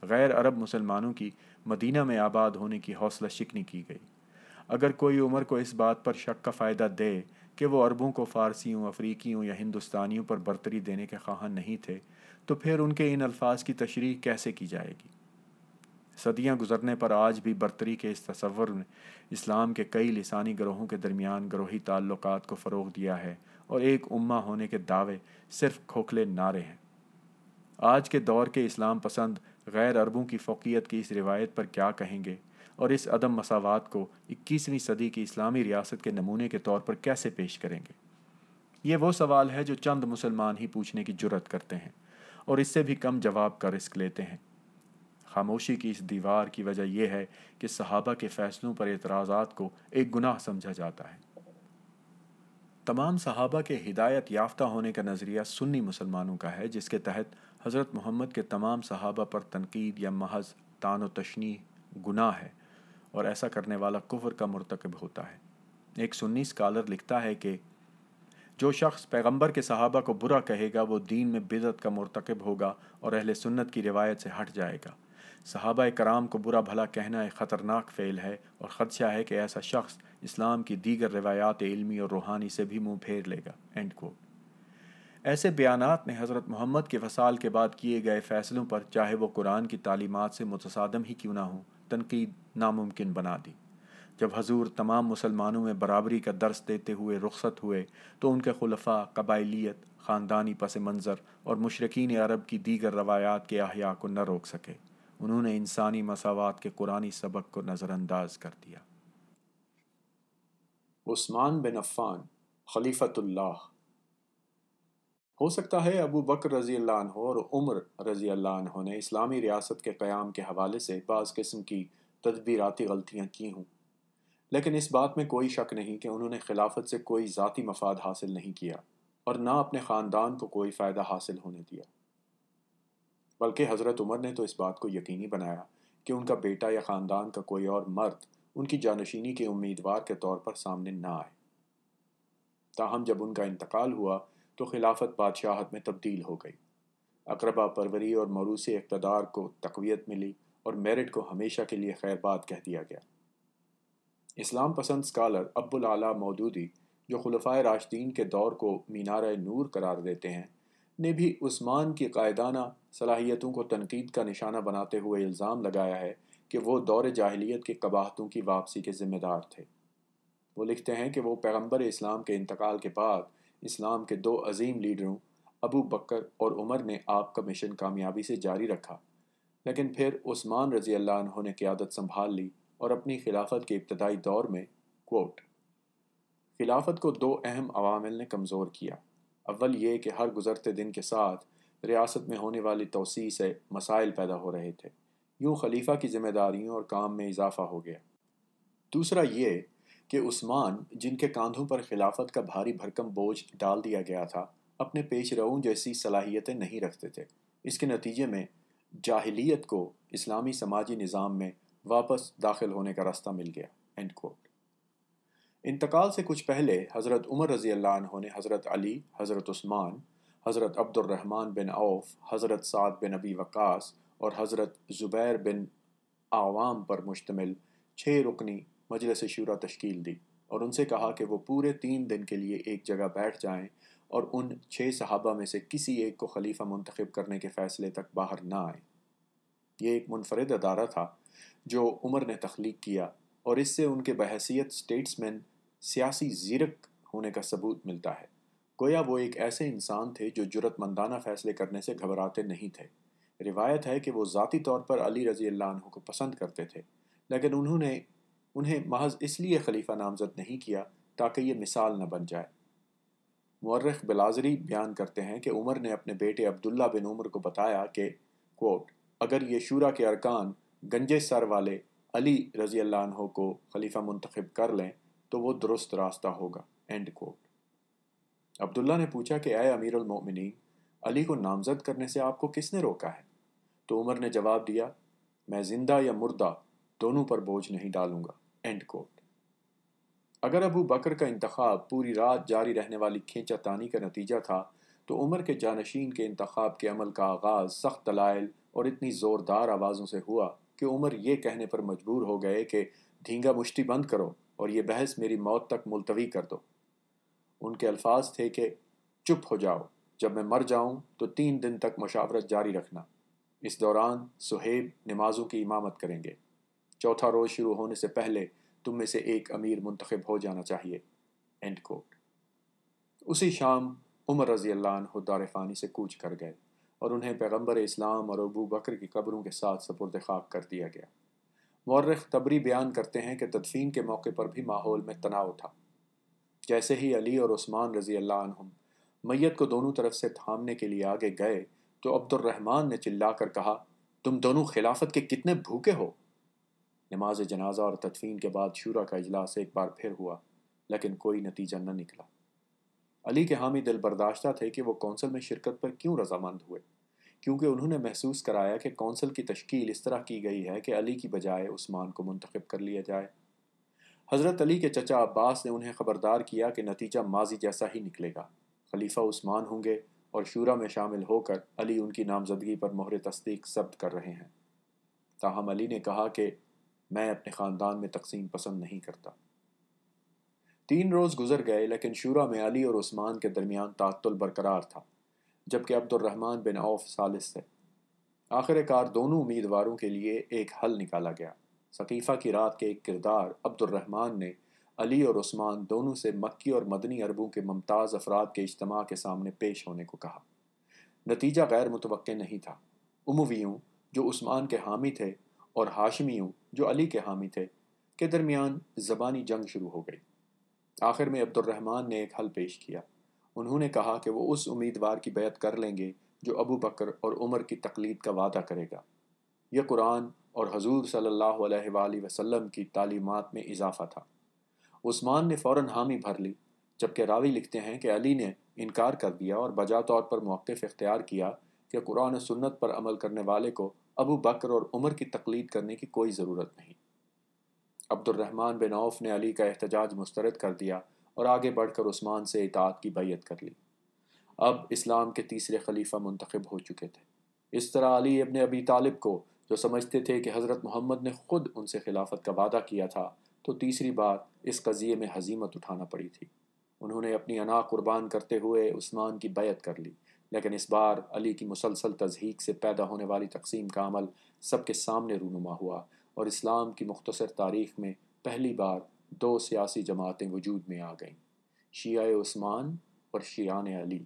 गैर अरब मुसलमानों की मदीना में आबाद होने की हौसला शिकनी की गई अगर कोई उमर को इस बात पर शक का फ़ायदा दे कि वो अरबों को फ़ारसियों अफ्रीकियों या हिंदुस्तानियों पर बरतरी देने के खाहन नहीं थे तो फिर उनके इन अल्फाज की तशरी कैसे की जाएगी सदियां गुजरने पर आज भी बरतरी के इस तस्वर ने इस्लाम के कई लसानी ग्रोहों के दरमियान ग्रोही ताल्लुक को फ़रोग दिया है और एक उम्मा होने के दावे सिर्फ खोखले नारे हैं आज के दौर के इस्लाम पसंद गैर अरबों की फ़ौकीत की इस रिवायत पर क्या कहेंगे और इस अदम मसावत को इक्कीसवीं सदी की इस्लामी रियासत के नमूने के तौर पर कैसे पेश करेंगे ये वो सवाल है जो चंद मुसलमान ही पूछने की जरूरत करते हैं और इससे भी कम जवाब का रिस्क लेते हैं खामोशी की इस दीवार की वजह यह है कि सहाबा के फ़ैसलों पर एतराज़ा को एक गुनाह समझा जाता है तमाम सहाबा के हिदायत याफ्ता होने का नज़रिया सुन्नी मुसलमानों का है जिसके तहत हज़रत मोहम्मद के तमाम सहाबा पर तनकीद या महज तान तशनी गुनाह है और ऐसा करने वाला कुफर का मरतकब होता है एक सुन्नी स्कालर लिखता है कि जो शख्स पैगंबर के सहाबा को बुरा कहेगा वो दीन में बिदत का मरतकब होगा और अहल सुन्नत की रिवायत से हट जाएगा सहाबा कराम को बुरा भला कहना एक ख़तरनाक फ़ेल है और ख़दशा है कि ऐसा शख्स इस्लाम की दीगर रवायात इलमी और रूहानी से भी मुँह फेर लेगा एंड कोट ऐसे बयान ने हज़रत मोहम्मद के वसाल के बाद किए गए फ़ैसलों पर चाहे वह कुरान की तालीमत से मुतदम ही क्यों ना हो तनकीद नामुमकिन बना दी जब हजूर तमाम मुसलमानों में बराबरी का दर्स देते हुए रुखसत हुए तो उनके खलफा कबाइलीत ख़ानदानी पस मंज़र और मशरकिन अरब की दीगर रवायात के अहिया को न रोक सके उन्होंने इंसानी मसावत के कुरानी सबक को नज़रअंदाज कर दिया उस्मान बिन अफ़ान खलीफतुल्लाह हो सकता है अबू बकर रजी अल्लाह और उमर रजी अल्लाह ने इस्लामी रियासत के क़्याम के हवाले से बाज़ किस्म की तदबीराती गलतियाँ की हों लेकिन इस बात में कोई शक नहीं कि उन्होंने खिलाफत से कोई ज़ाती मफाद हासिल नहीं किया और ना अपने ख़ानदान को कोई फ़ायदा हासिल होने दिया बल्कि हज़रत उमर ने तो इस बात को यकीनी बनाया कि उनका बेटा या ख़ानदान का कोई और मर्द उनकी जानशीनी के उम्मीदवार के तौर पर सामने ना आए ताहम जब उनका इंतकाल हुआ तो खिलाफत बादशाहत में तब्दील हो गई अकरबा परवरी और मरूस इकतदार को तकवीत मिली और मेरिट को हमेशा के लिए खैरबाद कह दिया गया इस्लाम पसंद स्कालर अब्बुल आला मौदूदी जो खुलफा राशदीन के दौर को मीनार नूर करार देते हैं ने भी उस्मान की कायदाना सलाहियतों को तनकीद का निशाना बनाते हुए इल्ज़ाम लगाया है कि वो दौर जाहलीत के कबाहतों की वापसी के ज़िम्मेदार थे वो लिखते हैं कि वो पैगम्बर इस्लाम के इंतकाल के बाद इस्लाम के दो अजीम लीडरों अबू बकर और उमर ने आपका मिशन कामयाबी से जारी रखा लेकिन फिर उस्मान रजी अल्लाह ने क्यादत संभाल ली और अपनी खिलाफत के इब्तदाई दौर में कोट खिलाफत को दो अहम अवामिल ने कमज़ोर किया अव्वल ये कि हर गुजरते दिन के साथ रियासत में होने वाली तोसी से मसाइल पैदा हो रहे थे यूँ खलीफा की जिम्मेदारियों और काम में इजाफा हो गया दूसरा ये कि उस्मान जिनके कांधों पर खिलाफत का भारी भरकम बोझ डाल दिया गया था अपने पेश रों जैसी सलाहियतें नहीं रखते थे इसके नतीजे में जाहिलियत को इस्लामी समाजी निज़ाम में वापस दाखिल होने का रास्ता मिल गया एंड कोट इंतकाल से कुछ पहले हज़रत उमर रज़ी अल्लाह ने हज़रत अली हज़रत उस्मान हज़रत अब्दुलरहमान बिन औफ हज़रत साद बिन अबी वक़ास और हज़रत ज़ुबैर बिन आवाम पर मुश्तमिल छः रुकनी मजलिस शुरा तश्कील दी और उनसे कहा कि वो पूरे तीन दिन के लिए एक जगह बैठ जाएं और उन छः सहाबा में से किसी एक को खलीफा मंतखब करने के फ़ैसले तक बाहर ना आए ये एक मुनफरद अदारा था जो उमर ने तख्लीक किया और इससे उनके बहसीत स्टेट्समैन सियासी ज़ीरक होने का सबूत मिलता है गोया वो एक ऐसे इंसान थे जो जरूरतमंदाना फ़ैसले करने से घबराते नहीं थे रिवायत है कि वो ज़ाती तौर पर अली रज़ी अल्लाह को पसंद करते थे लेकिन उन्होंने उन्हें महज इसलिए खलीफा नामजद नहीं किया ताकि ये मिसाल न बन जाए मर्रख बिलाजरी बयान करते हैं कि उमर ने अपने बेटे अब्दुल्ला बिन उमर को बताया कि कोट अगर ये शूरा के अरकान गंजे सर वाले अली रजी अल्लाह को खलीफा मंतखब कर लें तो वो दुरुस्त रास्ता होगा एंड कोट अब्दुल्ला ने पूछा कि अय अमीरमिनी अली को नामजद करने से आपको किसने रोका है तो उमर ने जवाब दिया मैं जिंदा या मुर्दा दोनों पर बोझ नहीं डालूंगा एंड कोट अगर अबू बकर का इंतखब पूरी रात जारी रहने वाली खींचा तानी का नतीजा था तो उमर के जानशीन के इंतखब के अमल का आगाज़ सख्त दलाइल और इतनी ज़ोरदार आवाज़ों से हुआ कि उमर ये कहने पर मजबूर हो गए कि धींगा मुश्ती बंद करो और ये बहस मेरी मौत तक मुलतवी कर दो उनके अल्फाज थे कि चुप हो जाओ जब मैं मर जाऊं तो तीन दिन तक मशावरत जारी रखना इस दौरान सुहेब नमाजों की इमामत करेंगे चौथा रोज़ शुरू होने से पहले तुम में से एक अमीर मुंतखब हो जाना चाहिए एंड कोट उसी शाम उमर रजी अल्लाह दार फ़ानी से कूच कर गए और उन्हें पैगम्बर इस्लाम और अबू बकर की कब्रों के साथ सपुरद खाक कर दिया गया मौरख तबरी बयान करते हैं कि तदफीन के मौके पर भी माहौल में तनाव था जैसे ही अली और उस्मान रजी अल्लाह मैत को दोनों तरफ से थामने के लिए आगे गए तो अब्दुलरहमान ने चिल्लाकर कहा तुम दोनों खिलाफत के कितने भूखे हो नमाज जनाजा और तदफीन के बाद शूरा का अजलास एक बार फिर हुआ लेकिन कोई नतीजा न निकला अली के हामी दिल बर्दाश्ता थे कि वो कौंसिल में शिरकत पर क्यों रजामंद हुए क्योंकि उन्होंने महसूस कराया कि कौंसिल की तश्कील इस तरह की गई है कि अली की बजाय उस्मान को मंतखब कर लिया जाए हज़रत अली के चचा अब्बास ने उन्हें ख़बरदार किया कि नतीजा माजी जैसा ही निकलेगा खलीफा उस्मान होंगे और शूरा में शामिल होकर अली उनकी नामजदगी पर मोहर तस्दीक जब्त कर रहे हैं ताहम अली ने कहा कि मैं अपने ख़ानदान में तकसीम पसंद नहीं करता तीन रोज़ गुजर गए लेकिन शूरा में अली और उस्मान के दरमियान तातुल बरकरार था जबकि अब्दुलरहमान बिन औफ सालिस थे आखिरकार दोनों उम्मीदवारों के लिए एक हल निकाला गया सकीफ़ा की रात के एक किरदार अब्दुलरहमान ने अली और उस्मान दोनों से मक्की और मदनी अरबों के मुमताज़ अफराद के इज्तम के सामने पेश होने को कहा नतीजा गैर मुतव नहीं था उमवियों जो उस्मान के हामी थे और हाशमियों जो अली के हामी थे के दरमियान ज़बानी जंग शुरू हो गई आखिर में अब्दुलरहमान ने एक हल पेश किया उन्होंने कहा कि वो उस उम्मीदवार की बैत कर लेंगे जो अबू बकर और उमर की तकलीद का वादा करेगा यह कुरान और हजूर सल्ला वसलम की तालीमत में इजाफा था उस्मान ने फ़ौर हामी भर ली जबकि रावी लिखते हैं कि अली ने इनकार कर दिया और बजा तौर पर मौक़ इख्तियार किया कि कुरान सुन्नत पर अमल करने वाले को अबू बकर और उमर की तकलीद करने की कोई ज़रूरत नहीं अब्दुलरहमान बिन औफ ने अली का एहतजाज मुस्तरद कर दिया और आगे बढ़कर उस्मान से इतात की बैत कर ली अब इस्लाम के तीसरे खलीफा मुंतखब हो चुके थे इस तरह अली अपने अबी तालिब को जो समझते थे कि हज़रत मोहम्मद ने खुद उनसे खिलाफत का वादा किया था तो तीसरी बार इस कज़िए में हजीमत उठाना पड़ी थी उन्होंने अपनी अना कुर्बान करते हुए उस्मान की बैत कर ली लेकिन इस बार अली की मुसलसल तजहीक से पैदा होने वाली तकसीम का अमल सब के सामने रूनुमा हुआ और इस्लाम की मुख्तर तारीख में पहली बार दो सियासी जमातें वजूद में आ गईं शिया उस्मान और शियान अली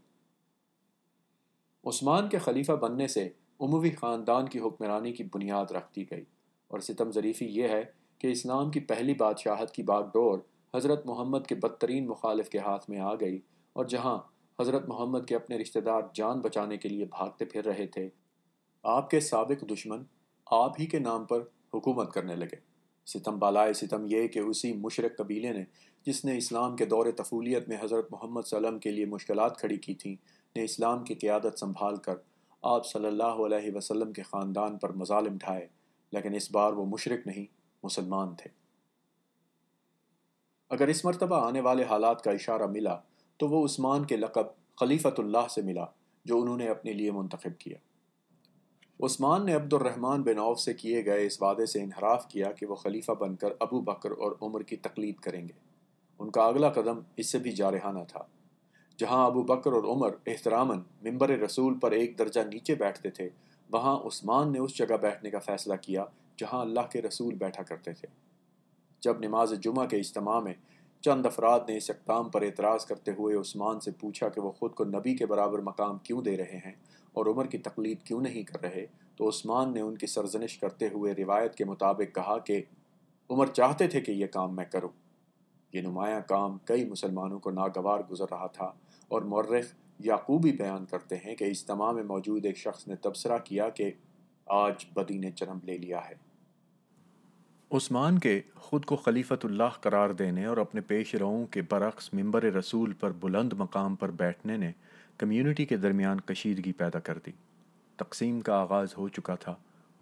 उस्मान के खलीफा बनने से उमवी ख़ानदान की हुक्मरानी की बुनियाद रख दी गई और सितम ज़रीफ़ी यह है कि इस्लाम की पहली बादशाहत की बागडोर हज़रत मोहम्मद के बदतरीन मुखालफ के हाथ में आ गई और जहाँ हज़रत मोहम्मद के अपने रिश्तेदार जान बचाने के लिए भागते फिर रहे थे आपके सबक दुश्मन आप ही के नाम पर हुकूमत करने लगे सितम बालाए सितम ये कि उसी मुशरक कबीले ने जिसने इस्लाम के दौर तफूलियत में हज़रत मोहम्मद सलम के लिए मुश्किल खड़ी की थी ने इस्लाम की क़्यादत संभाल कर आप सल्ला वसलम के ख़ानदान पर मजालम ढाए लेकिन इस बार वो मुशरक नहीं मुसलमान थे अगर इस मरतबा आने वाले हालात का इशारा मिला तो वो उस्मान के लक़ब खलीफतुल्लाह से मिला जो उन्होंने अपने लिए मुंतखब किया उस्मान ने अब्दुलरहमान बिन औफ से किए गए इस वादे से इनहराफ किया कि वह खलीफा बनकर अबू बकर और उमर की तकलीद करेंगे उनका अगला कदम इससे भी जारहाना था जहां अबू बकर और उमर एहतरामन मंबर रसूल पर एक दर्जा नीचे बैठते थे वहां उस्मान ने उस जगह बैठने का फ़ैसला किया जहां अल्लाह के रसूल बैठा करते थे जब नमाज जुमा के इज्तम में चंद अफराद ने इस अकदाम पर एतराज़ करते हुए उस्मान से पूछा कि वह ख़ुद को नबी के बराबर मकाम क्यों दे रहे हैं और उम्र की तकलीद क्यों नहीं कर रहे तो उस्मान ने उनकी सरजनिश करते हुए रिवायत के मुताबिक कहा कि उमर चाहते थे कि यह काम मैं करूँ ये नुमायाँ काम कई मुसलमानों को नागवार गुजर रहा था और मर्रख याकूबी बयान करते हैं कि इस तमाम में मौजूद एक शख्स ने तबसरा किया कि आज बदी ने जन्म ले लिया है उस्मान के ख़ुद को खलीफतुल्लाह करार देने और अपने पेश रों के बरक्स मंबर रसूल पर बुलंद मकाम पर बैठने ने कम्युनिटी के दरमियान कशीदगी पैदा कर दी तकसीम का आगाज़ हो चुका था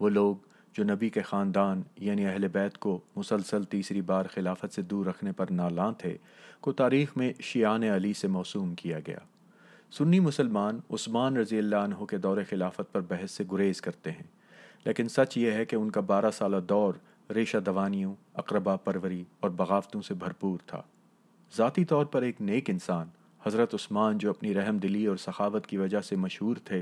वो लोग जो नबी के ख़ानदान यानी अहल बैत को मुसलसल तीसरी बार खिलाफत से दूर रखने पर नालां थे को तारीख़ में शियान अली से मौसू किया गया सुन्नी मुसलमान उस्मान रजी अल्लाह के दौर खिलाफत पर बहस से गुरेज करते हैं लेकिन सच यह है कि उनका बारह साल दौर रेशा दवानियों अकरबा परवरी और बगावतों से भरपूर था ज़ाती तौर पर एक नेक इंसान हज़रत उस्मान जो अपनी रहम दिली और सखावत की वजह से मशहूर थे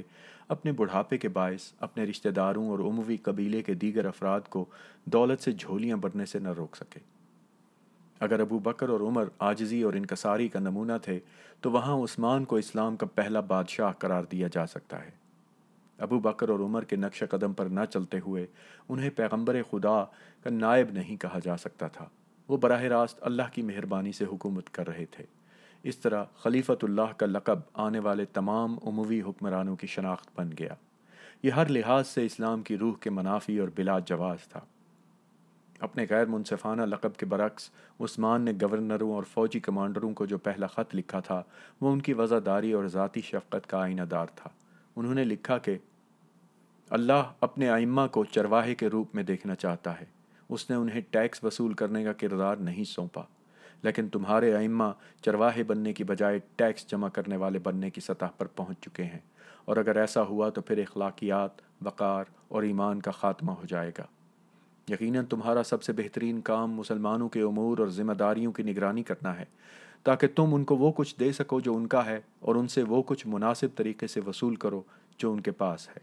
अपने बुढ़ापे के बायस अपने रिश्तेदारों और उमवी कबीले के दीगर अफराद को दौलत से झोलियाँ बढ़ने से न रोक सके अगर अबू बकर और उमर आजजी और इनकसारी का नमूना थे तो वहाँ उस्मान को इस्लाम का पहला बादशाह करार दिया जा सकता है अबू बकर और उमर के नक्श कदम पर ना चलते हुए उन्हें पैगंबर खुदा का नायब नहीं कहा जा सकता था वो बरह रास्त अल्लाह की मेहरबानी से हुकूमत कर रहे थे इस तरह खलीफतुल्लाह का लकब आने वाले तमाम अमूवी हुक्मरानों की शनाख्त बन गया यह हर लिहाज से इस्लाम की रूह के मनाफी और बिला जवाज़ था अपने गैर मुनफाना लकब के बरक्स उस्मान ने गवर्नरों और फ़ौजी कमांडरों को जो पहला ख़त लिखा था वो उनकी वज़ादारी और ज़ाती शफकत का आइनादार था उन्होंने लिखा कि अल्लाह अपने आइम्मा को चरवाहे के रूप में देखना चाहता है उसने उन्हें टैक्स वसूल करने का किरदार नहीं सौंपा लेकिन तुम्हारे आइम्मा चरवाहे बनने की बजाय टैक्स जमा करने वाले बनने की सतह पर पहुंच चुके हैं और अगर ऐसा हुआ तो फिर अखलाकियात वक़ार और ईमान का ख़ात्मा हो जाएगा यकीनन तुम्हारा सबसे बेहतरीन काम मुसलमानों के अमूर और ज़िम्मेदारियों की निगरानी करना है ताकि तुम उनको वो कुछ दे सको जो उनका है और उनसे वो कुछ मुनासिब तरीके से वसूल करो जो उनके पास है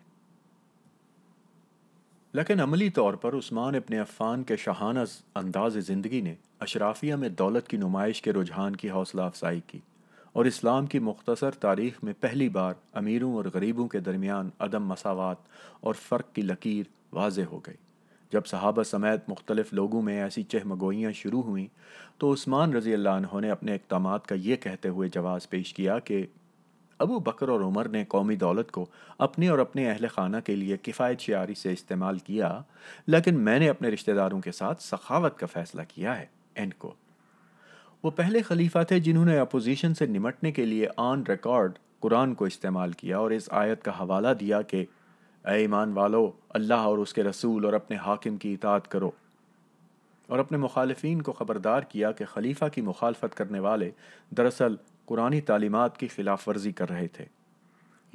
लेकिन अमली तौर पर उस्मान अपने अफ़ान के शहाना अंदाज ज़िंदगी ने अशराफिया में दौलत की नुमाइश के रुझान की हौसला अफजाई की और इस्लाम की मुख्तसर तारीख में पहली बार अमीरों और गरीबों के दरमियान अदम मसावत और फ़र्क की लकीर वाज हो गई जब सहाबा समेत मुख्तलिफ़ लोगों में ऐसी चहमगोइयाँ शुरू हुईं तो उस्मान रज़ी अल्लाह ने अपने इकदाम का ये कहते हुए जवाब पेश किया कि अबू बकर और उमर ने कौमी दौलत को अपने और अपने अहल खाना के लिए किफ़ायत शारी से इस्तेमाल किया लेकिन मैंने अपने रिश्तेदारों के साथ सखावत का फ़ैसला किया है एंड को वो पहले खलीफा थे जिन्होंने अपोजिशन से निमटने के लिए ऑन रिकॉर्ड कुरान को इस्तेमाल किया और इस आयत का हवाला दिया कि ईमान वालो अल्लाह और उसके रसूल और अपने हाकिम की इतात करो और अपने मुखालफन को ख़बरदार किया कि खलीफा की मुखालफत करने वाले दरअसल कुरानी तालीमत की खिलाफ वर्जी कर रहे थे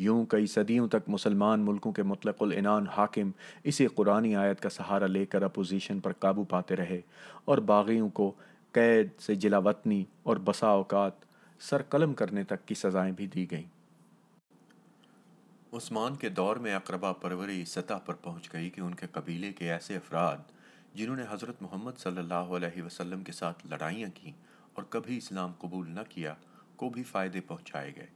यूं कई सदियों तक मुसलमान मुल्कों के मुतलकुलनान हाकिम इसी कुरानी आयत का सहारा लेकर अपोजिशन पर काबू पाते रहे और बागियों को कैद से जिलावतनी और बसा अवकात सरकलम करने तक की सज़ाएँ भी दी गईं उस्मान के दौर में अकरबा परवरी सतह पर पहुंच गई कि उनके कबीले के ऐसे अफराद जिन्होंने हज़रत मोहम्मद सल्लल्लाहु अलैहि वसल्लम के साथ लड़ाइयाँ की और कभी इस्लाम कबूल न किया को भी फ़ायदे पहुँचाए गए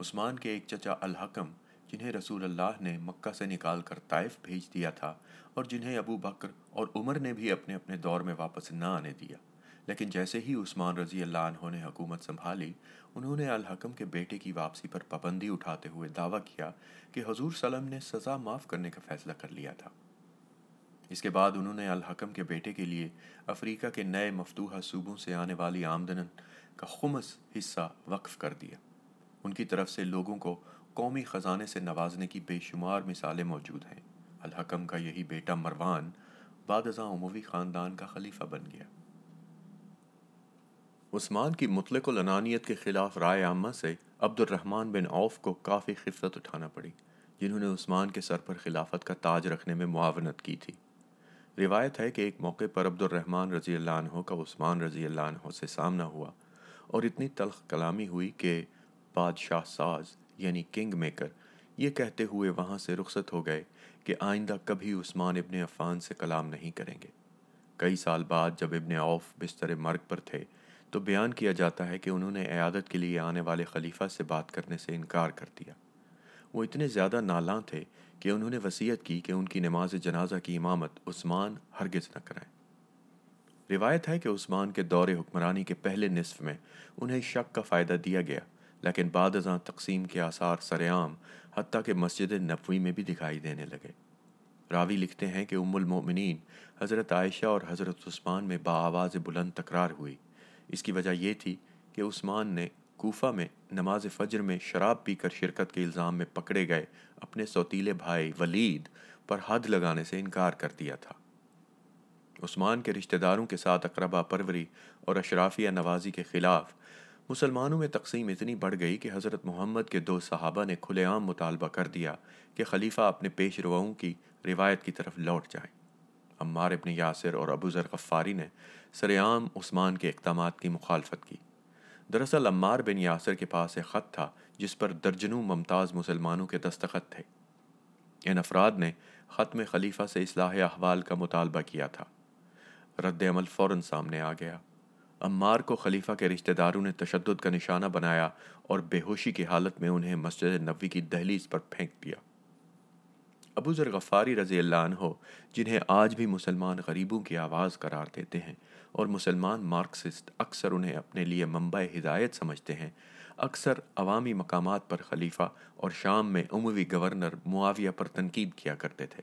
उस्मान के एक चचा अलहकम जिन्हें रसूल अल्लाह ने मक्का से निकाल कर ताइफ भेज दिया था और जिन्हें अबू बकर और उमर ने भी अपने अपने दौर में वापस न आने दिया लेकिन जैसे ही उस्मान रजी अल्लाह ने हुकूमत संभाली उन्होंने अलहकम के बेटे की वापसी पर पाबंदी उठाते हुए दावा किया कि हजूर सलम ने सज़ा माफ़ करने का फ़ैसला कर लिया था इसके बाद उन्होंने अलहकम के बेटे के लिए अफ्रीका के नए मफतूहा सूबों से आने वाली आमदन का खुमस हिस्सा वक्फ कर दिया उनकी तरफ से लोगों को कौमी ख़जाने से नवाजने की बेशुमार मिसालें मौजूद हैं अलहकम का यही बेटा मरवान बाद उमवी ख़ानदान का खलीफा बन गया उस्मान की मुतलक अनानियत के खिलाफ राय आमा से अब्दुलरहमान बिन औफ को काफ़ी खिफत उठाना पड़ी जिन्होंने उस्मान के सर पर खिलाफत का ताज रखने में मुआवनत की थी रिवायत है कि एक मौके पर अब्दुलरहमान रजी अल्लाह का उस्मान रजी अल्लाह से सामना हुआ और इतनी तलख कलामी हुई कि बादशाह साज यानी किंग मेकर ये कहते हुए वहाँ से रुखसत हो गए कि आइंदा कभी उस्मान इबन अफ़ान से कलाम नहीं करेंगे कई साल बाद जब इबन औफ बिस्तर मर्ग पर थे तो बयान किया जाता है कि उन्होंने अयादत के लिए आने वाले खलीफा से बात करने से इनकार कर दिया वो इतने ज़्यादा नाला थे कि उन्होंने वसीयत की कि उनकी नमाज जनाजा की इमामत उस्मान हरगज न कराएं रिवायत है कि उस्मान के दौरे हुक्मरानी के पहले निसफ में उन्हें शक का फ़ायदा दिया गया लेकिन बाद अजा तकसीम के आसार सरेआम हती के मस्जिद नबवी में भी दिखाई देने लगे रावी लिखते हैं कि उमुलमिन हज़रत आयशा और हज़रत उस्मान में आवाज बुलंद तकरार हुई इसकी वजह यह थी कि उस्मान ने कोफा में नमाज फजर में शराब पीकर शिरकत के इल्ज़ाम में पकड़े गए अपने सौतीले भाई वलीद पर हद लगाने से इनकार कर दिया था उस्मान के रिश्तेदारों के साथ अकरबा परवरी और अशराफिया नवाजी के ख़िलाफ़ मुसलमानों में तकसीम इतनी बढ़ गई कि हज़रत मोहम्मद के दो सहाबा ने खुलेआम मुतालबा कर दिया कि खलीफा अपने पेश की रिवायत की तरफ लौट जाएं अम्मार इबन यासिर और अबू ज़र गफ़ारी ने सरेआम उस्मान के इकदाम की मुखालफत की दरअसल अम्मार बिन यासर के पास एक ख़त था जिस पर दर्जनों मुमताज़ मुसलमानों के दस्तखत थे इन अफराद ने ख़त में खलीफा से असलाह अहवाल का मुतालबा किया था रद्द अमल फ़ौर सामने आ गया अम्मार को खलीफा के रिश्तेदारों ने तशद का निशाना बनाया और बेहोशी की हालत में उन्हें मस्जिद नबी की दहलीज पर फेंक दिया अबू ज़र गफ़ारी रज़ी हो जिन्हें आज भी मुसलमान गरीबों की आवाज़ करार देते हैं और मुसलमान मार्क्सिस्ट अक्सर उन्हें अपने लिए मंबा हिदायत समझते हैं अक्सर अवामी मकाम पर खलीफा और शाम में उमवी गवर्नर मुआविया पर तनकीद किया करते थे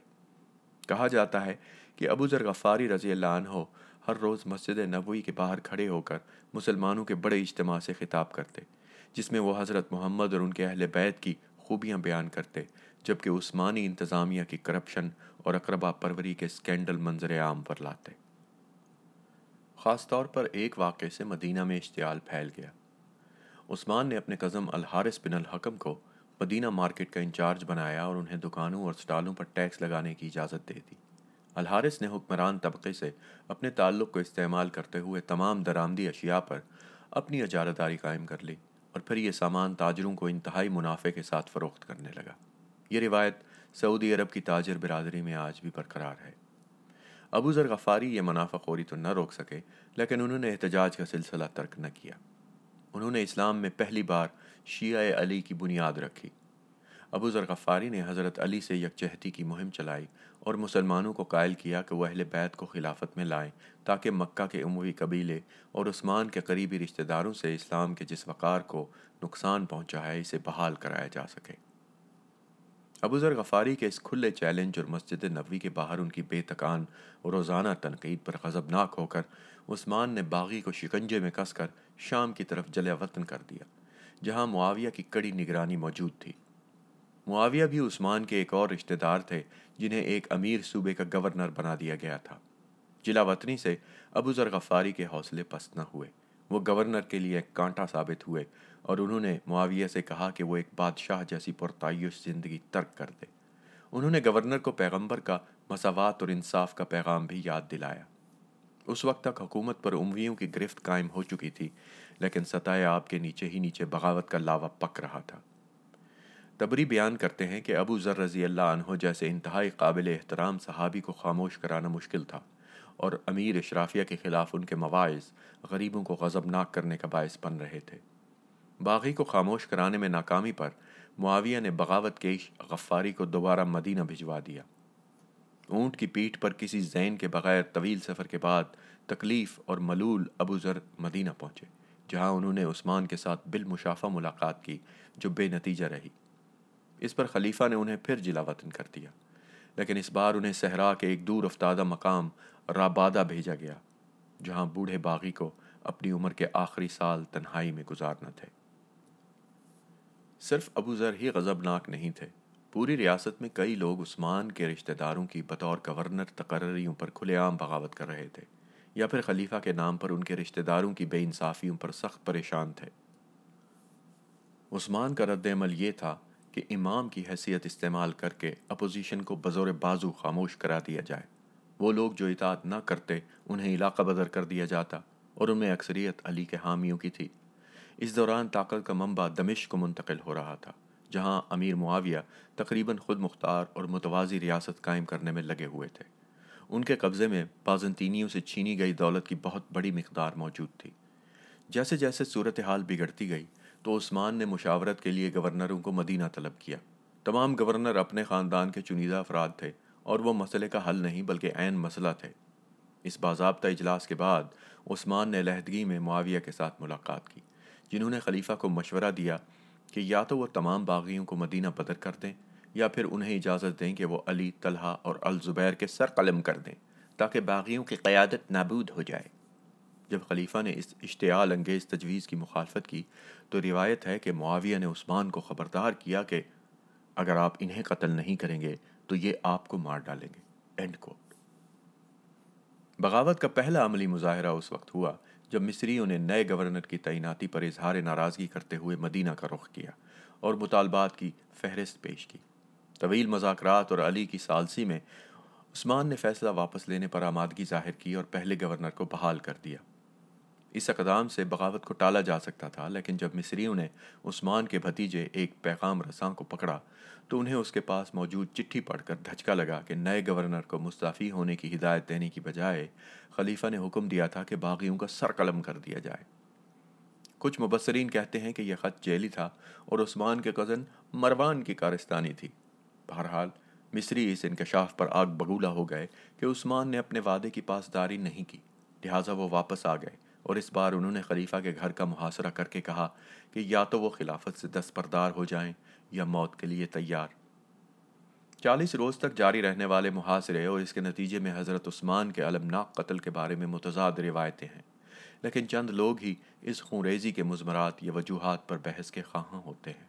कहा जाता है कि अबू ज़र गफ़ारी रज़ी हो हर रोज़ मस्जिद नबवी के बाहर खड़े होकर मुसलमानों के बड़े इज्तम से खिताब करते जिसमें वह हज़रत मोहम्मद और उनके अहल बैत की खूबियाँ बयान करते जबकि उस्मानी इंतज़ामिया की करप्शन और अकरबा परवरी के स्कैंडल मंजर आम पर लाते ख़ास तौर पर एक वाक़े से मदीना में इश्तियाल फैल गया उस्मान ने अपने कज़म अलहारिस बिन अलहकम को मदीना मार्केट का इंचार्ज बनाया और उन्हें दुकानों और स्टालों पर टैक्स लगाने की इजाज़त दे दी अलहारिस ने हुक्मरान तबके से अपने ताल्लुक़ को इस्तेमाल करते हुए तमाम दरामदी अशिया पर अपनी अजारादारी कायम कर ली और फिर ये सामान ताजरों को इंतहाई मुनाफे के साथ फ़रोख्त करने लगा ये रिवायत सऊदी अरब की ताजर बिरादरी में आज भी बरकरार है अबू ज़र गफ़ारी ये मुनाफाखोरी तो न रोक सके लेकिन उन्होंने एहतजाज का सिलसिला तर्क न किया उन्होंने इस्लाम में पहली बार शिया अली की बुनियाद रखी अबू ज़र गफ़ारी ने हज़रत अली से यकजहती की मुहिम चलाई और मुसलमानों को कायल किया कि वह अहल बैत को खिलाफत में लाएं ताकि मक्का के उमवी कबीले और उस्मान के करीबी रिश्तेदारों से इस्लाम के जिस वक़ार को नुकसान पहुंचा है इसे बहाल कराया जा सके अबूज़र गफ़ारी के इस खुले चैलेंज और मस्जिद नबी के बाहर उनकी बेतकान और रोज़ाना तनकीद पर गज़बनाक होकर उस्मान ने बागी को शिकंजे में कसकर शाम की तरफ जला वतन कर दिया जहाँ मुआविया की कड़ी निगरानी मौजूद थी मुआविया भी उस्मान के एक और रिश्तेदार थे जिन्हें एक अमीर सूबे का गवर्नर बना दिया गया था जिला वतनी से अबूज़र गफ़ारी के हौसले पसना हुए वो गवर्नर के लिए एक कांटा साबित हुए और उन्होंने मुआविया से कहा कि वो एक बादशाह जैसी पुरतयुश ज़िंदगी तर्क कर दे उन्होंने गवर्नर को पैगंबर का मसावत और इंसाफ का पैगाम भी याद दिलाया उस वक्त तक हुकूमत पर उमवियों की गिरफ्त कायम हो चुकी थी लेकिन सताए आपके के नीचे ही नीचे बगावत का लावा पक रहा था तबरी बयान करते हैं कि अबू ज़र रज़ी अल्लाह जैसे इंतहाई काबिल एहतराम सहाबी को खामोश कराना मुश्किल था और अमीर इशराफिया के ख़िलाफ़ उनके मवाज़ गरीबों को गज़बनाक करने का बायस बन रहे थे बागी को खामोश कराने में नाकामी पर मुआविया ने बगावत के गफ्फारी को दोबारा मदीना भिजवा दिया ऊँट की पीठ पर किसी जैन के बगैर तवील सफ़र के बाद तकलीफ़ और मलूल अबू ज़र मदीना पहुँचे जहाँ उन्होंने उस्मान के साथ बिलमुशाफा मुलाकात की जो बेनतीजा रही इस पर खलीफा ने उन्हें फिर जिला वतन कर दिया लेकिन इस बार उन्हें सहरा के एक दूर अफ्तादा मकाम राबादा भेजा गया जहाँ बूढ़े बागी को अपनी उम्र के आखिरी साल तन्हाई में गुजारना थे सिर्फ अबू ज़र ही गज़बनाक नहीं थे पूरी रियासत में कई लोग उस्मान के रिश्तेदारों की बतौर गवर्नर तकर्रियों पर खुलेआम बगावत कर रहे थे या फिर खलीफा के नाम पर उनके रिश्तेदारों की बेइंसाफ़ियों पर सख्त परेशान थे उस्मान का रद्दमल ये था कि इमाम की हैसियत इस्तेमाल करके अपोजिशन को बज़ोर बाजू खामोश करा दिया जाए वो लोग जो इतात ना करते उन्हें इलाका बदर कर दिया जाता और उनमें अक्सरियत अली के हामियों की थी इस दौरान ताकत का मंबा दमिश को मुंतकिल हो रहा था जहां अमीर मुआविया तकरीबन खुद मुख्तार और मुतवाज़ी रियासत कायम करने में लगे हुए थे उनके कब्ज़े में बाजनतीनियों से छीनी गई दौलत की बहुत बड़ी मकदार मौजूद थी जैसे जैसे सूरत हाल बिगड़ती गई तो उस्मान ने मुशावरत के लिए गवर्नरों को मदीना तलब किया तमाम गवर्नर अपने ख़ानदान के चुनिंदा अफराद थे और वह मसले का हल नहीं बल्कि ऐन मसला थे इस बाबा इजलास के बाद उस्मान ने लहदगी में मुआविया के साथ मुलाकात की जिन्होंने खलीफा को मशवरा दिया कि या तो वह तमाम बागियों को मदीना बदर कर दें या फिर उन्हें इजाज़त दें कि वह अली तलहा और अलजुबैर के सर कलम कर दें ताकि बागियों की क़्यादत नाबूद हो जाए जब खलीफा ने इस इश्तियाल अंगेज़ तजवीज़ की मुखालफत की तो रिवायत है कि मुआविया ने उस्मान को ख़बरदार किया कि अगर आप इन्हें कत्ल नहीं करेंगे तो ये आपको मार डालेंगे एंड कोट बगावत का पहला अमली मुजाहरा उस वक्त हुआ जब मिस्रियों ने नए गवर्नर की तैनाती पर इजहार नाराज़गी करते हुए मदीना का रुख किया और मुतालबात की फहरिस्त पेश की तवील मजाकरात और अली की सालसी में उस्मान ने फैसला वापस लेने पर आमादगी जाहिर की और पहले गवर्नर को बहाल कर दिया इस अकदाम से बगावत को टाला जा सकता था लेकिन जब मिस्रियों ने उस्मान के भतीजे एक पैगाम रसां को पकड़ा तो उन्हें उसके पास मौजूद चिट्ठी पढ़कर धचका लगा कि नए गवर्नर को मुस्ताफ़ी होने की हिदायत देने की बजाय खलीफा ने हुक्म दिया था कि बागियों का सर कलम कर दिया जाए कुछ मुबसरीन कहते हैं कि यह ख़त जेली था और उस्मान के कज़न मरवान की कारस्तानी थी बहरहाल मिस्री इस इनकशाफ़ पर आग बगूला हो गए कि उस्मान ने अपने वादे की पासदारी नहीं की लिहाजा वो वापस आ गए और इस बार उन्होंने खलीफा के घर का मुहासरा करके कहा कि या तो वो खिलाफत से दस्तरदार हो जाएं या मौत के लिए तैयार चालीस रोज़ तक जारी रहने वाले मुहासरे और इसके नतीजे में हज़रत उस्मान के अलमनाक कत्ल के बारे में मुतजाद रिवायतें हैं लेकिन चंद लोग ही इस खूरेजी के मजमरात या वजूहत पर बहस के खां होते हैं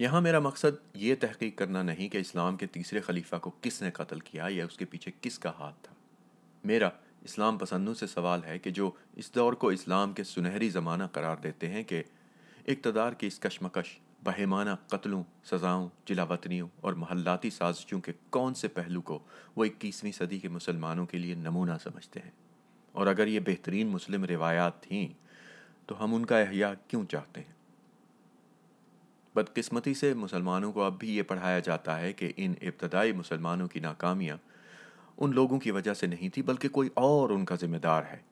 यहाँ मेरा मकसद ये तहकीक करना नहीं कि इस्लाम के तीसरे खलीफा को किसने कत्ल किया या उसके पीछे किसका हाथ था मेरा इस्लाम पसंदों से सवाल है कि जो इस दौर को इस्लाम के सुनहरी ज़माना करार देते हैं कि इकतदार की इस कशमकश बहेमाना कत्लों सज़ाओं जिलावतनियों और महल्लाती साजिशों के कौन से पहलू को वो इक्कीसवीं सदी के मुसलमानों के लिए नमूना समझते हैं और अगर ये बेहतरीन मुस्लिम रिवायात थीं तो हम उनका अहिया क्यों चाहते हैं बदकिस्मती से मुसलमानों को अब भी ये पढ़ाया जाता है कि इन इब्तदाई मुसलमानों की नाकामियाँ उन लोगों की वजह से नहीं थी बल्कि कोई और उनका ज़िम्मेदार है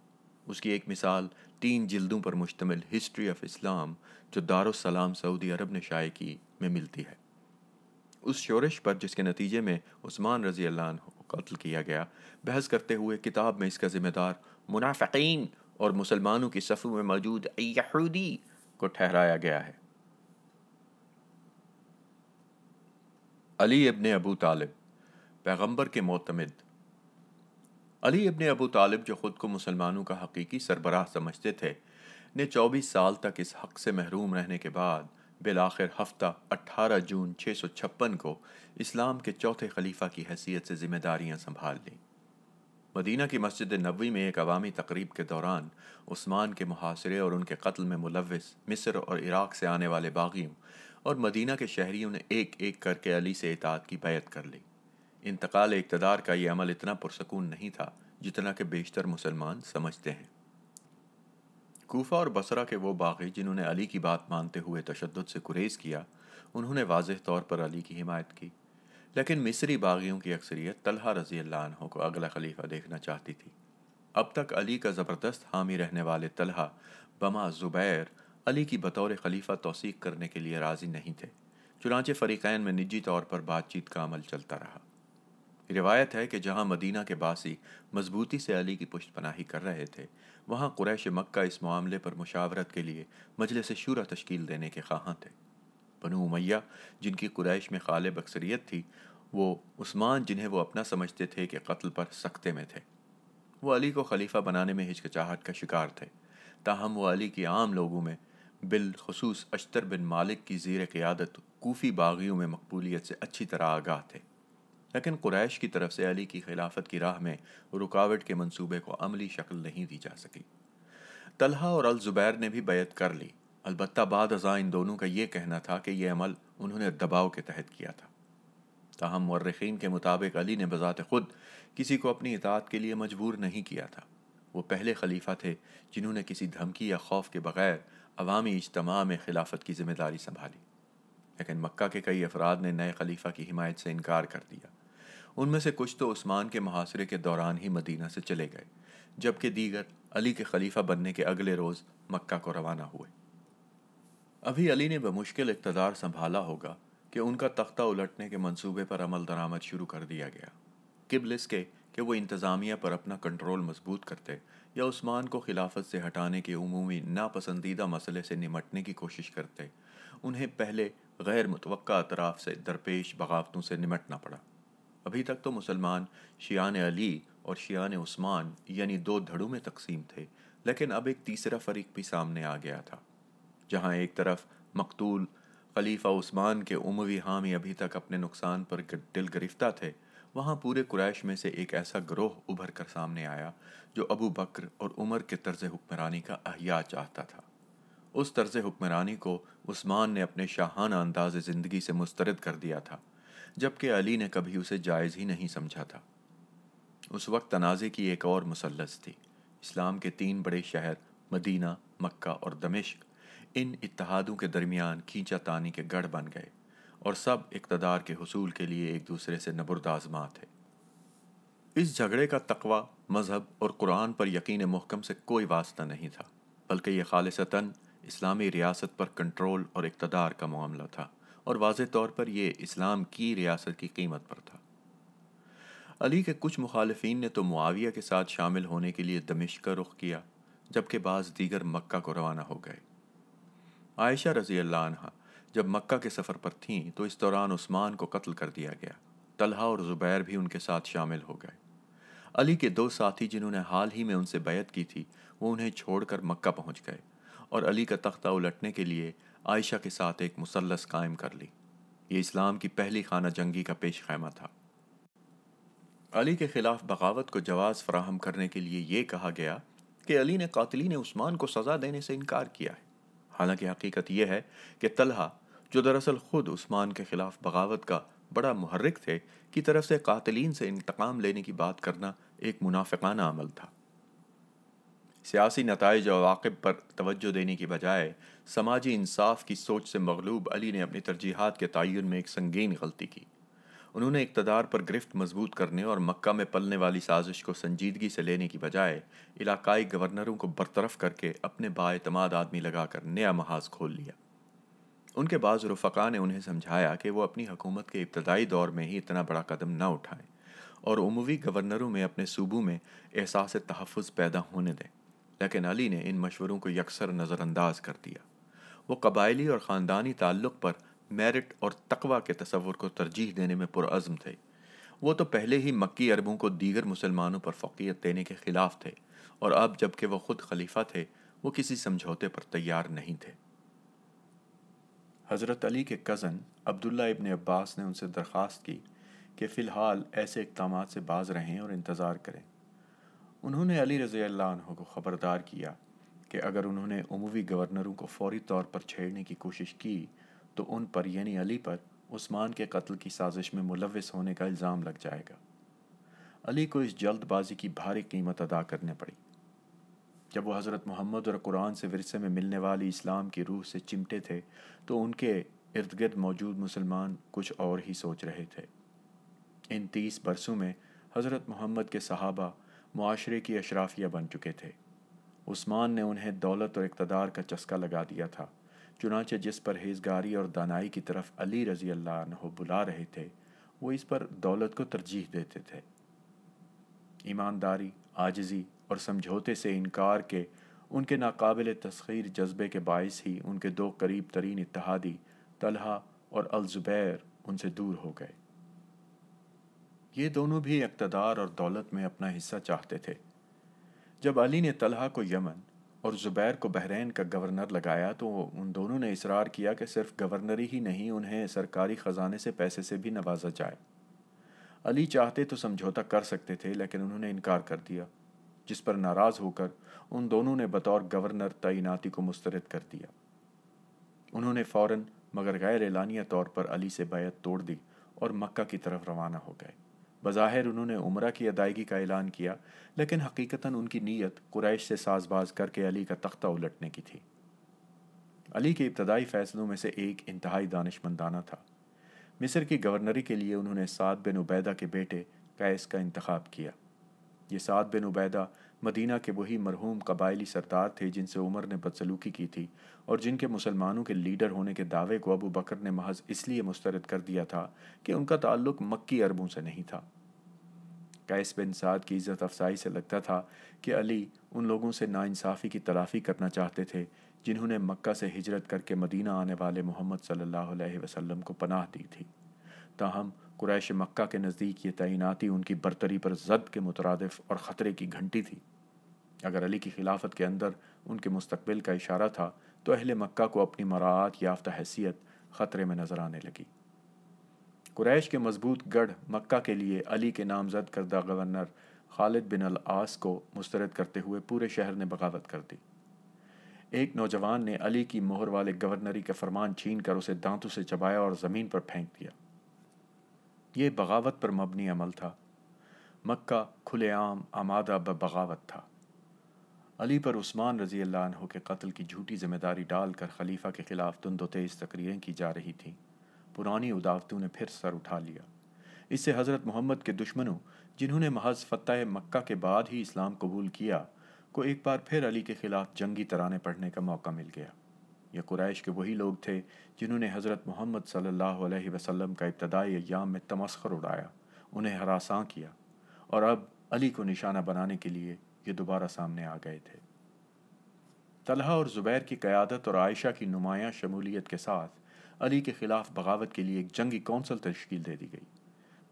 उसकी एक मिसाल तीन जिल्दों पर मुश्तमिल हिस्ट्री ऑफ इस्लाम जो दारुसलाम सऊदी अरब ने शाये की में मिलती है उस शोरश पर जिसके नतीजे में उस्मान रजी अल्लाह को कत्ल किया गया बहस करते हुए किताब में इसका ज़िम्मेदार मुनाफिकीन और मुसलमानों की सफ़ों में मौजूद यहूदी को ठहराया गया है अली इबन अबू तालिब पैगंबर के मोतमद अली अबन अबू तालिब जो ख़ुद को मुसलमानों का हकीकी सरबराह समझते थे ने 24 साल तक इस हक़ से महरूम रहने के बाद बिलाखिर हफ्ता 18 जून छः को इस्लाम के चौथे खलीफा की हैसियत से जिम्मेदारियां संभाल लीं मदीना की मस्जिद नबी में एक अवामी तकरीब के दौरान उस्मान के मुहासरे और उनके कत्ल में मुलविस मिस्र और इराक़ से आने वाले बागियों और मदीना के शहरीों ने एक एक करके अली से इतात की बैत कर ली इंतकाल इकतदार का ये अमल इतना पुरसकून नहीं था जितना कि बेशतर मुसलमान समझते हैं कोफा और बसरा के वो बागी जिन्होंने अली की बात मानते हुए तशद से गुरेज़ किया उन्होंने वाजह तौर पर अली की हिमायत की लेकिन मिस्री बागियों की अक्सरियत तलहा रजी अल्लाह को अगला खलीफा देखना चाहती थी अब तक अली का ज़बरदस्त हामी रहने वाले तलहा बमा ज़ुबैर अली की बतौर खलीफा तोसीक करने के लिए राज़ी नहीं थे चुनाचे फ़रीक़ैन में निजी तौर पर बातचीत का अमल चलता रहा रिवायत है कि जहां मदीना के बासी मजबूती से अली की पुष्ट पनाही कर रहे थे वहां कुरैश मक्का इस मामले पर मुशावरत के लिए मजलिस शूरा तश्कील देने के खाह थे बनु उमैया जिनकी कुरैश में ख़ालिब अक्सरियत थी वो उस्मान जिन्हें वो अपना समझते थे कि कत्ल पर सख्ते में थे वो अली को खलीफा बनाने में हिचकचाहट का शिकार थे ताहम वो अली के आम लोगों में बिलखसूस अश्तर बिन मालिक की जीर क़्यादत कोफ़ी बागियों में मकबूलीत से अच्छी तरह आगाह थे लेकिन कुरैश की तरफ से अली की खिलाफत की राह में रुकावट के मंसूबे को अमली शक्ल नहीं दी जा सकी तलहा और अल जुबैर ने भी बैत कर ली अलबत्ता बाद अजा इन दोनों का यह कहना था कि यह अमल उन्होंने दबाव के तहत किया था ताहम मर्रखीन के मुताबिक अली ने बज़ात खुद किसी को अपनी इतात के लिए मजबूर नहीं किया था वो पहले खलीफा थे जिन्होंने किसी धमकी या खौफ के बगैर अवामी इजतम में खिलाफत की जिम्मेदारी संभाली लेकिन मक्का के कई अफराद ने नए खलीफा की हिमायत से इनकार कर दिया उनमें से कुछ तो उस्मान के मुहासरे के दौरान ही मदीना से चले गए जबकि दीगर अली के खलीफा बनने के अगले रोज़ मक्का को रवाना हुए अभी अली ने बमुश्किल इकतदार संभाला होगा कि उनका तख्ता उलटने के मंसूबे पर अमल दरामद शुरू कर दिया गया किबलिस के कि वो इंतज़ामिया पर अपना कंट्रोल मजबूत करते या उस्मान को खिलाफत से हटाने के अमूमी नापसंदीदा मसले से निमटने की कोशिश करते उन्हें पहले गैर मुतव अतराफ़ से दरपेश बगावतों से निमटना पड़ा अभी तक तो मुसलमान शियान अली और शियान उस्मान यानी दो धड़ों में तकसीम थे लेकिन अब एक तीसरा फरीक भी सामने आ गया था जहां एक तरफ मकतूल खलीफा उस्मान के उमवी हामी अभी तक अपने नुकसान पर दिल गिरफ्ता थे वहाँ पूरे कुरैश में से एक ऐसा ग्रोह उभर कर सामने आया जो अबू बकर और उमर के तर्ज हुक्मरानी का अहिया चाहता था उस तर्ज हुक्मरानी को उस्मान ने अपने शाहाना अंदाज ज़िंदगी से मुस्तरद कर दिया था जबकि अली ने कभी उसे जायज़ ही नहीं समझा था उस वक्त तनाज़े की एक और मुसलस थी इस्लाम के तीन बड़े शहर मदीना मक्का और दमिश्क इन इतहादों के दरमियान खींचा तानी के गढ़ बन गए और सब इकतदार के हसूल के लिए एक दूसरे से नबरदाजमा थे इस झगड़े का तकवा मज़हब और कुरान पर यकीन महकम से कोई वास्ता नहीं था बल्कि ये खालसता इस्लामी रियासत पर कंट्रोल और इकतदार का मामला था और वाज तौर पर यह इस्लाम की रियासत की कीमत पर था अली के कुछ मुखालफी ने तो मुआविया के साथ शामिल होने के लिए दमिश का रुख किया जबकि बाज़ दीगर मक्का को रवाना हो गए आयशा रजी अल्लाह जब मक्का के सफ़र पर थीं तो इस दौरान उस्मान को कत्ल कर दिया गया तलहा और ज़ुबैर भी उनके साथ शामिल हो गए अली के दो साथी जिन्होंने हाल ही में उनसे बैत की थी वो उन्हें छोड़कर मक्का पहुंच गए और अली का तख्ता उलटने के लिए आयशा के साथ एक मुसलस कायम कर ली ये इस्लाम की पहली खाना जंगी का पेश खैमा था अली के ख़िलाफ़ बगावत को जवाज़ फराहम करने के लिए ये कहा गया कि अली ने कातली ने उस्मान को सज़ा देने से इनकार किया है हालांकि हकीकत यह है कि तलहा जो दरअसल ख़ुद उस्मान के ख़िलाफ़ बगावत का बड़ा महरक थे की तरफ से कातलीन से इंतकाम लेने की बात करना एक मुनाफिकाना अमल था सियासी नतज और वाकब पर तोज्जो देने की बजाय समाजी इंसाफ की सोच से मगलूब अली ने अपनी तरजीहत के तयन में एक संगीन गलती की उन्होंने इकतदार पर गिरफ्त मजबूत करने और मक्का में पलने वाली साजिश को संजीदगी से लेने की बजाय इलाकाई गवर्नरों को बरतरफ करके अपने बातमाद आदमी लगाकर नया महाज खोल लिया उनके बाद रफ़ा ने उन्हें समझाया कि वो अपनी हकूमत के इब्तदाई दौर में ही इतना बड़ा कदम ना उठाएं और अमूवी गवर्नरों में अपने सूबों में एहसास तहफ़ पैदा होने दें लेकिन अली ने इन मशवरों को यकसर नज़रअंदाज कर दिया वो कबायली और ख़ानदानी ताल्लुक़ पर मेरिट और तकवा के तस्वुर को तरजीह देने में पुरज़म थे वो तो पहले ही मक्की अरबों को दीगर मुसलमानों पर फ़ोकियत देने के ख़िलाफ़ थे और अब जबकि वह ख़ुद खलीफा थे वो किसी समझौते पर तैयार नहीं थे हज़रत अली के कज़न अब्दुल्ला इबन अब्बास ने उनसे दरख्वास्त की कि फ़िलहाल ऐसे इकदाम से बाज रहें और इंतज़ार करें उन्होंने अली रज़ी अल्लाह को ख़बरदार किया कि अगर उन्होंने उमूवी गवर्नरों को फौरी तौर पर छेड़ने की कोशिश की तो उन पर यानी अली पर उस्मान के कत्ल की साजिश में मुलविस होने का इल्ज़ाम लग जाएगा अली को इस जल्दबाजी की भारी कीमत अदा करने पड़ी जब वो हज़रत मोहम्मद और कुरान से विरसे में मिलने वाली इस्लाम की रूह से चिमटे थे तो उनके इर्द गिर्द मौजूद मुसलमान कुछ और ही सोच रहे थे इन तीस बरसों में हज़रत मोहम्मद के सहाबा माशरे की अशराफिया बन चुके थे उस्मान ने उन्हें दौलत और इकतदार का चस्का लगा दिया था चुनाचे जिस पर परहेजगारी और दानाई की तरफ अली रजी अल्लाह बुला रहे थे वो इस पर दौलत को तरजीह देते थे ईमानदारी आजजी और समझौते से इनकार के उनके नाकबिल तस्खीर जज्बे के बायस ही उनके दो करीब तरीन इतिहादी तलहा और अलजुबैर उनसे दूर हो गए ये दोनों भी इकतदार और दौलत में अपना हिस्सा चाहते थे जब अली ने तलहा को यमन और ज़ुबैर को बहरीन का गवर्नर लगाया तो उन दोनों ने इसरार किया कि सिर्फ गवर्नरी ही नहीं उन्हें सरकारी ख़जाने से पैसे से भी नवाजा जाए अली चाहते तो समझौता कर सकते थे लेकिन उन्होंने इनकार कर दिया जिस पर नाराज़ होकर उन दोनों ने बतौर गवर्नर तैनाती को मुस्तरद कर दिया उन्होंने फ़ौर मगर गैर एलानिया तौर पर अली से बैत तोड़ दी और मक्का की तरफ रवाना हो गए बज़ाहिर उन्होंने उम्र की अदायगी का ऐलान किया लेकिन हकीकता उनकी नीयत कुरैश से साजबाज करके अली का तख्ता उलटने की थी अली के इब्तदाई फैसलों में से एक इंतहाई दानशमंदाना था मिस्र की गवर्नरी के लिए उन्होंने साद बिन उबैदा के बेटे कैस का इंतखब किया ये साद बिन उबैदा मदीना के वही मरहूम कबायली सरदार थे जिनसे उमर ने बदसलूकी की थी और जिनके मुसलमानों के लीडर होने के दावे को अबू बकर ने महज इसलिए मुस्तरद कर दिया था कि उनका ताल्लुक मक्की अरबों से नहीं था कैस बिन साद की इज़्ज़त अफसाई से लगता था कि अली उन लोगों से नाइंसाफ़ी की तलाफ़ी करना चाहते थे जिन्होंने मक्का से हिजरत करके मदीना आने वाले मोहम्मद सल्लल्लाहु वसम को पनाह दी थी ताहम कुरैश मक्का के नज़दीक ये तैनाती उनकी बरतरी पर जद के मुतरद और ख़तरे की घंटी थी अगर अली की खिलाफत के अंदर उनके मुस्तबिल का इशारा था तो अहल मक्का को अपनी मरात याफ्ता हैसियत ख़तरे में नज़र आने लगी कुरैश के मजबूत गढ़ मक्का के लिए अली के नामजद करदा गवर्नर खालिद बिन अल आस को मुस्तरद करते हुए पूरे शहर ने बगावत कर दी एक नौजवान ने अली की मोहर वाले गवर्नरी के फरमान छीन कर उसे दांतों से चबाया और ज़मीन पर फेंक दिया ये बगावत पर मबनी अमल था मक्का खुलेआम आमादा बगावत था अली पर उस्मान रजी अल्लाह के कत्ल की झूठी जिम्मेदारी डालकर खलीफा के ख़िलाफ़ धुंद तेज़ तकरीरें की जा रही थीं पुरानी उदावतों ने फिर सर उठा लिया इससे हज़रत मोहम्मद के दुश्मनों जिन्होंने महज फ़तः मक्का के बाद ही इस्लाम कबूल किया को एक बार फिर अली के ख़िलाफ़ जंगी तराने पढ़ने का मौका मिल गया यह कुरैश के वही लोग थे जिन्होंने हज़रत मोहम्मद सल्लल्लाहु अलैहि वसल्लम का इब्तदाई अयाम में तमस्कर उड़ाया उन्हें हरासा किया और अब अली को निशाना बनाने के लिए ये दोबारा सामने आ गए थे तलहा और ज़ुबैर की क़्यादत और आयशा की नुमाया शमूलियत के साथ अली के ख़िलाफ़ बगावत के लिए एक जंगी कौंसल तश्कील दे दी गई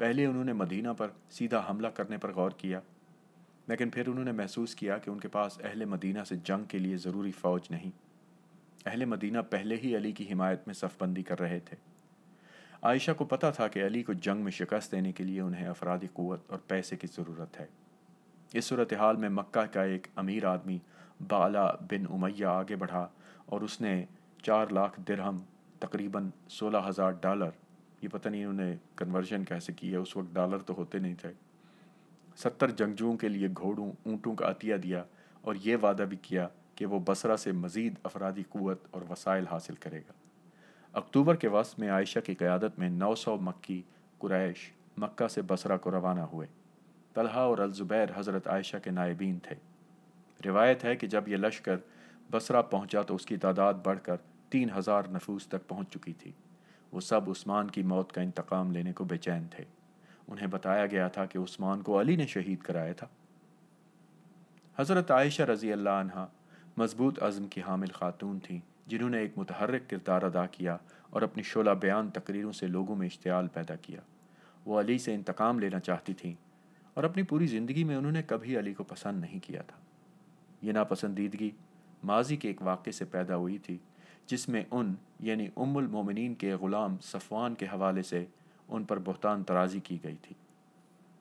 पहले उन्होंने मदीना पर सीधा हमला करने पर गौर किया लेकिन फिर उन्होंने महसूस किया कि उनके पास अहल मदीना से जंग के लिए ज़रूरी फ़ौज नहीं अहल मदीना पहले ही अली की हिमायत में सफ़बंदी कर रहे थे आयशा को पता था कि अली को जंग में शिकस्त देने के लिए उन्हें अफराधी क़वत और पैसे की ज़रूरत है इस सूरत हाल में मक्का का एक अमीर आदमी बाला बिन उमैया आगे बढ़ा और उसने चार लाख दिरहम तकरीबन सोलह हज़ार डॉलर ये पता नहीं उन्होंने कन्वर्जन कैसे की है उस वक्त डॉलर तो होते नहीं थे सत्तर जंगजुओं के लिए घोड़ों ऊँटों का अतिया दिया और ये वादा भी किया कि वो बसरा से मज़ीद अफरादी क़वत और वसाइल हासिल करेगा अक्टूबर के वस्त में आयशा की क़्यादत में नौ सौ मक्की कुरैश मक्का से बसरा को रवाना हुए तलहा और अलज़ुबैर हज़रत आयशा के नायबीन थे रिवायत है कि जब यह लश्कर बसरा पहुंचा तो उसकी तादाद बढ़कर तीन हज़ार नफूस तक पहुंच चुकी थी वो सब उस्मान की मौत का इंतकाम लेने को बेचैन थे उन्हें बताया गया था कि उस्मान को अली ने शहीद कराया था हज़रत आयशा रज़ी अल्लाह मजबूत अज़म की हामिल खातून थीं जिन्होंने एक मतहरक किरदार अदा किया और अपनी शोला बयान तकरीरों से लोगों में इश्तियाल पैदा किया वो अली से इंतकाम लेना चाहती थीं और अपनी पूरी जिंदगी में उन्होंने कभी अली को पसंद नहीं किया था यह नापसंदीदगी माजी के एक वाक़े से पैदा हुई थी जिसमें उन यानी उमुल मोमिन के ग़ुलाम सफ़वान के हवाले से उन पर बहतान तराजी की गई थी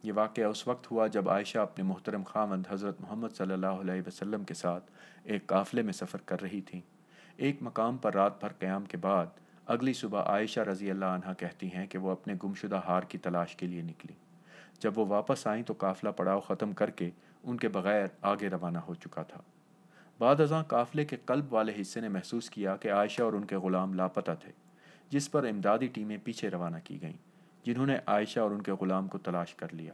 ये वाक़ उस वक्त हुआ जब आयशा अपने मोहतरम खामंद हज़रत मोहम्मद सल्लल्लाहु वसम के साथ एक काफ़िले में सफ़र कर रही थी एक मकाम पर रात भर क़्याम के बाद अगली सुबह आयशा रज़ी अल्लाह कहती हैं कि वह अपने गुमशुदा हार की तलाश के लिए निकली जब वो वापस आई तो काफिला पड़ाव ख़त्म करके उनके बगैर आगे रवाना हो चुका था बाद अजा काफिले के कल्ब वाले हिस्से ने महसूस किया कि आयशा और उनके ग़ुलाम लापता थे जिस पर इमदादी टीमें पीछे रवाना की गईं जिन्होंने आयशा और उनके ग़ुलाम को तलाश कर लिया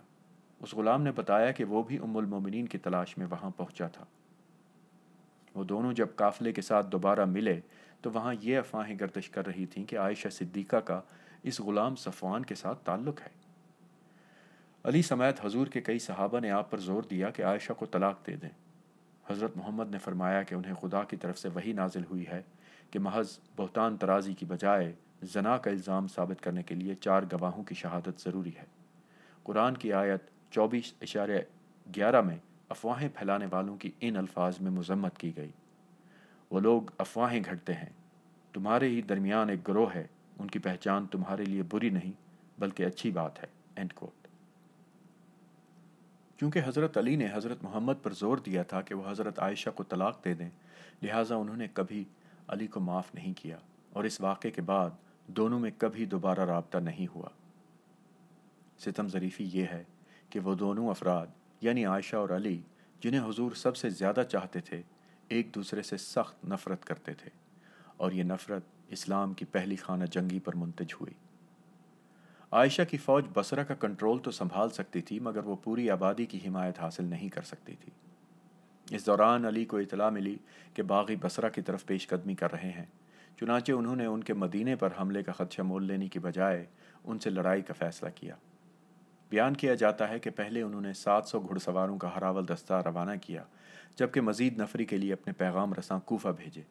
उस ग़ुलाम ने बताया कि वो भी उमुलमोमिन की तलाश में वहाँ पहुँचा था वो दोनों जब काफिले के साथ दोबारा मिले तो वहाँ ये अफवाहें गर्दश कर रही थीं कि आयशा सिद्दीका का इस ग़ुलाम सफ़वान के साथ ताल्लुक़ है अली समेत हजूर के कई सहाबा ने आप पर जोर दिया कि आयशा को तलाक दे दें हज़रत मोहम्मद ने फरमाया कि उन्हें खुदा की तरफ से वही नाजिल हुई है कि महज बहुतान तराजी की बजाय जना का इल्ज़ाम साबित करने के लिए चार गवाहों की शहादत ज़रूरी है कुरान की आयत चौबीस इशारे ग्यारह में अफवाहें फैलाने वालों की इन अल्फाज में मजम्मत की गई वो लोग अफवाहें घटते हैं तुम्हारे ही दरमियान एक ग्रोह है उनकी पहचान तुम्हारे लिए बुरी नहीं बल्कि अच्छी बात है एंड कोट क्योंकि हज़रत अली ने हज़रत मोहम्मद पर ज़ोर दिया था कि वह हज़रत आयशा को तलाक दे दें लिहाजा उन्होंने कभी अली को माफ़ नहीं किया और इस वाक़े के बाद दोनों में कभी दोबारा रबता नहीं हुआ सितम ज़रीफ़ी ये है कि वह दोनों अफराद यानी आयशा और अली जिन्हें हजूर सबसे ज़्यादा चाहते थे एक दूसरे से सख्त नफ़रत करते थे और ये नफ़रत इस्लाम की पहली खाना जंगी पर मुंतज हुई आयशा की फौज बसरा का कंट्रोल तो संभाल सकती थी मगर वो पूरी आबादी की हिमायत हासिल नहीं कर सकती थी इस दौरान अली को इतला मिली कि बागी बसरा की तरफ पेशकदमी कर रहे हैं चुनाचे उन्होंने उनके मदीने पर हमले का खदशा मोल लेने की बजाय उनसे लड़ाई का फैसला किया बयान किया जाता है कि पहले उन्होंने 700 घुड़सवारों का हरावल दस्ता रवाना किया जबकि मजीद नफरी के लिए अपने पैगाम रसा कोफा भेजे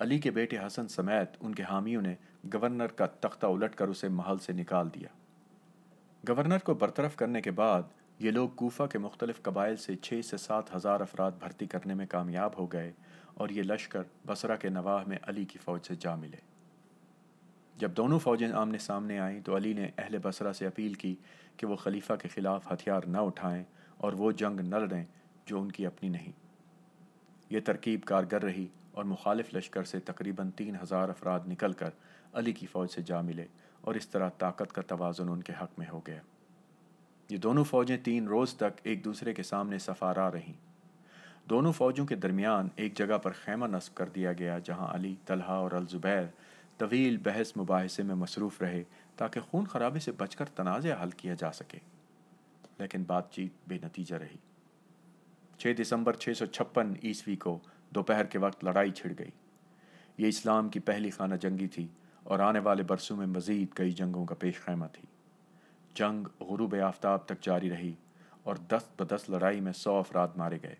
अली के बेटे हसन समेत उनके हामियों ने गवर्नर का तख्ता उलट कर उसे महल से निकाल दिया गवर्नर को बरतरफ करने के बाद ये लोग कोफा के मुख्तलिफ कबाइल से छः से सात हज़ार अफराद भर्ती करने में कामयाब हो गए और ये लश्कर बसरा के नवाह में अली की फ़ौज से जा मिले जब दोनों फ़ौजें आमने सामने आईं तो अली ने अहल बसरा से अपील की कि वो खलीफा के ख़िलाफ़ हथियार न उठाएं और वो जंग न लड़ें जो उनकी अपनी नहीं ये तरकीब कारगर रही और मुखालिफ लश्कर से तकरीबन तीन हज़ार अफराद निकल कर अली की फ़ौज से जा मिले और इस तरह ताकत का तोज़ुन उनके हक़ में हो गया ये दोनों फ़ौजें तीन रोज़ तक एक दूसरे के सामने सफारा रहीं दोनों फ़ौजों के दरमियान एक जगह पर खैमा नस्ब कर दिया गया जहाँ अली तलहा और अलज़ुबैर तवील बहस मुबासे में मसरूफ़ रहे ताकि खून खराबे से बचकर तनाज़ हल किया जा सके लेकिन बातचीत बेनतीजा रही छः दिसंबर सौ छप्पन ईस्वी को दोपहर के वक्त लड़ाई छिड़ गई ये इस्लाम की पहली खाना जंगी थी और आने वाले बरसों में मज़ीद कई जंगों का पेश खैमा थी जंग गुरूब आफ्ताब तक जारी रही और दस बदस लड़ाई में सौ अफराद मारे गए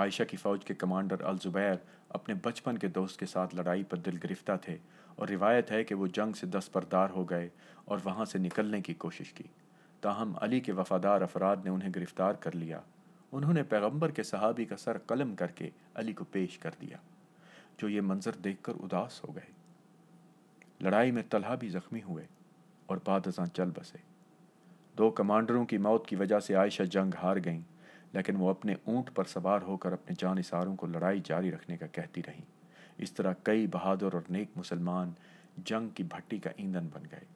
आयशा की फ़ौज के कमांडर अल अपने बचपन के दोस्त के साथ लड़ाई पर दिल गिरफ्ता थे और रिवायत है कि वो जंग से दस्तबरदार हो गए और वहाँ से निकलने की कोशिश की ताहम अली के वफ़ादार अफराद ने उन्हें गिरफ़्तार कर लिया उन्होंने पैगंबर के सहाबी का सर कलम करके अली को पेश कर दिया जो ये मंजर देखकर उदास हो गए लड़ाई में तलहा भी जख्मी हुए और बादशाह चल बसे दो कमांडरों की मौत की वजह से आयशा जंग हार गईं लेकिन वो अपने ऊंट पर सवार होकर अपने जानिसारों को लड़ाई जारी रखने का कहती रहीं इस तरह कई बहादुर और नेक मुसलमान जंग की भट्टी का ईंधन बन गए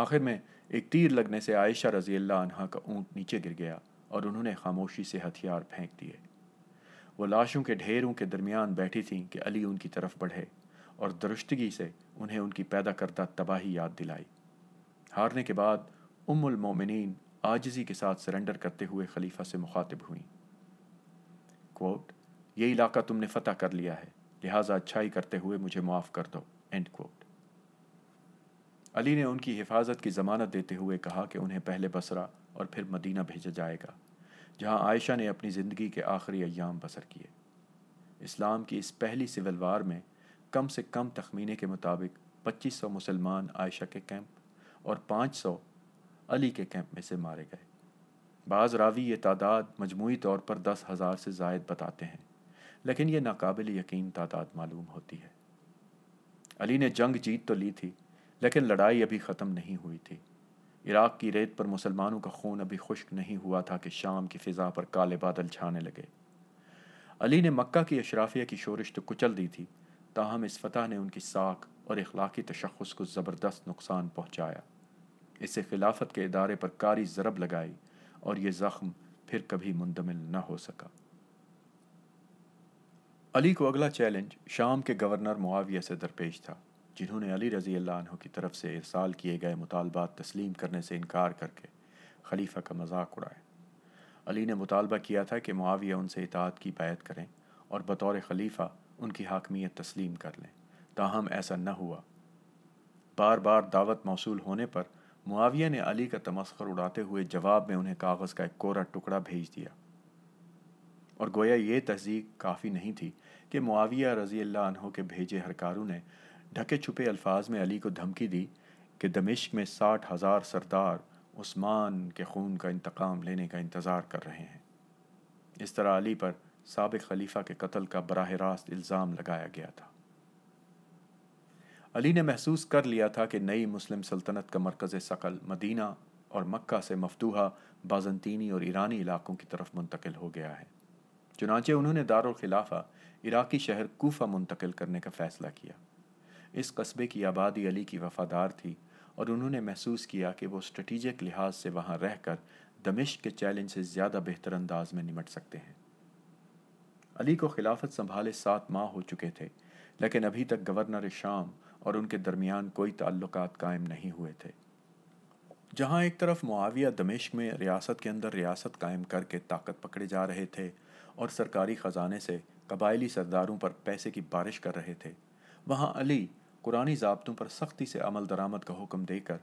आखिर में एक तीर लगने से आयशा रजी अल्लाह का ऊंट नीचे गिर गया और उन्होंने खामोशी से हथियार फेंक दिए वो लाशों के ढेरों के दरमियान बैठी थीं कि अली उनकी तरफ बढ़े और दरुश्तगी से उन्हें उनकी पैदा करता तबाही याद दिलाई हारने के बाद उमुल मोमिनीन आजजी के साथ सरेंडर करते हुए खलीफा से मुखातिब हुई क्वोट ये इलाका तुमने फतह कर लिया है लिहाजा अच्छाई करते हुए मुझे माफ़ कर दो एंड क्वोट अली ने उनकी हिफाजत की ज़मानत देते हुए कहा कि उन्हें पहले बसरा और फिर मदीना भेजा जाएगा जहाँ आयशा ने अपनी ज़िंदगी के आखिरी अयाम बसर किए इस्लाम की इस पहली सिविल वार में कम से कम तखमीने के मुताबिक 2500 मुसलमान आयशा के कैंप और 500 अली के कैंप में से मारे गए बाज़ रावी ये तादाद मजमू तौर पर दस हज़ार से जायद बताते हैं लेकिन यह नाकबिल यकीन तादाद मालूम होती है अली ने जंग जीत तो ली थी लेकिन लड़ाई अभी ख़त्म नहीं हुई थी इराक़ की रेत पर मुसलमानों का खून अभी खुश्क नहीं हुआ था कि शाम की फ़िज़ा पर काले बादल छाने लगे अली ने मक्का की अशराफिया की शोरश तो कुचल दी थी ताहम इस फतह ने उनकी साख और इखलाकी तशखस को ज़बरदस्त नुकसान पहुँचाया इसे खिलाफत के इदारे पर कारी ज़रब लगाई और ये ज़ख्म फिर कभी मुंदमिल न हो सका अली को अगला चैलेंज शाम के गवर्नर मुआविया से दरपेश था जिन्होंने अली रज़ी अल्लाह की तरफ से इरसाल किए गए मुतालबात तस्लीम करने से इनकार करके खलीफा का मजाक उड़ाया अली ने मुतालबा किया था कि मुआविया उनसे इतात की बैत करें और बतौर खलीफा उनकी हाकमियत तस्लीम कर लें ताहम ऐसा न हुआ बार बार दावत मौसू होने पर मुआविया ने अली का तमस्कर उड़ाते हुए जवाब में उन्हें कागज़ का एक कोरा टुकड़ा भेज दिया और गोया ये तहजीक काफ़ी नहीं थी कि मुआविया रज़ी अल्लाह के भेजे हरकारों ने ढके छुपे अल्फाज में अली को धमकी दी कि दमिश्क में साठ हज़ार सरदार उस्मान के खून का इंतकाम लेने का इंतज़ार कर रहे हैं इस तरह अली पर सबक खलीफा के कत्ल का बरह रास्त इल्ज़ाम लगाया गया था अली ने महसूस कर लिया था कि नई मुस्लिम सल्तनत का मरकज़ सकल मदीना और मक्का से मफतूहा बाज़ंतीनी और ईरानी इलाकों की तरफ मुंतकिल हो गया है चुनाचे उन्होंने दारुलखिलाफा इराकी शहर कोफा मुंतकिल करने का फ़ैसला किया इस कस्बे की आबादी अली की वफादार थी और उन्होंने महसूस किया कि वो स्ट्रेटिजिक लिहाज से वहाँ रह कर दमिश के चैलेंज से ज़्यादा बेहतर अंदाज में निमट सकते हैं अली को खिलाफत संभाले सात माह हो चुके थे लेकिन अभी तक गवर्नर शाम और उनके दरमियान कोई ताल्लुक कायम नहीं हुए थे जहाँ एक तरफ मुआविया दमिश में रियासत के अंदर रियासत कायम करके ताकत पकड़े जा रहे थे और सरकारी ख़जाने से कबायली सरदारों पर पैसे की बारिश कर रहे थे वहाँ अली कुरानी जबतों पर सख्ती से अमल दरामद का हुक्म देकर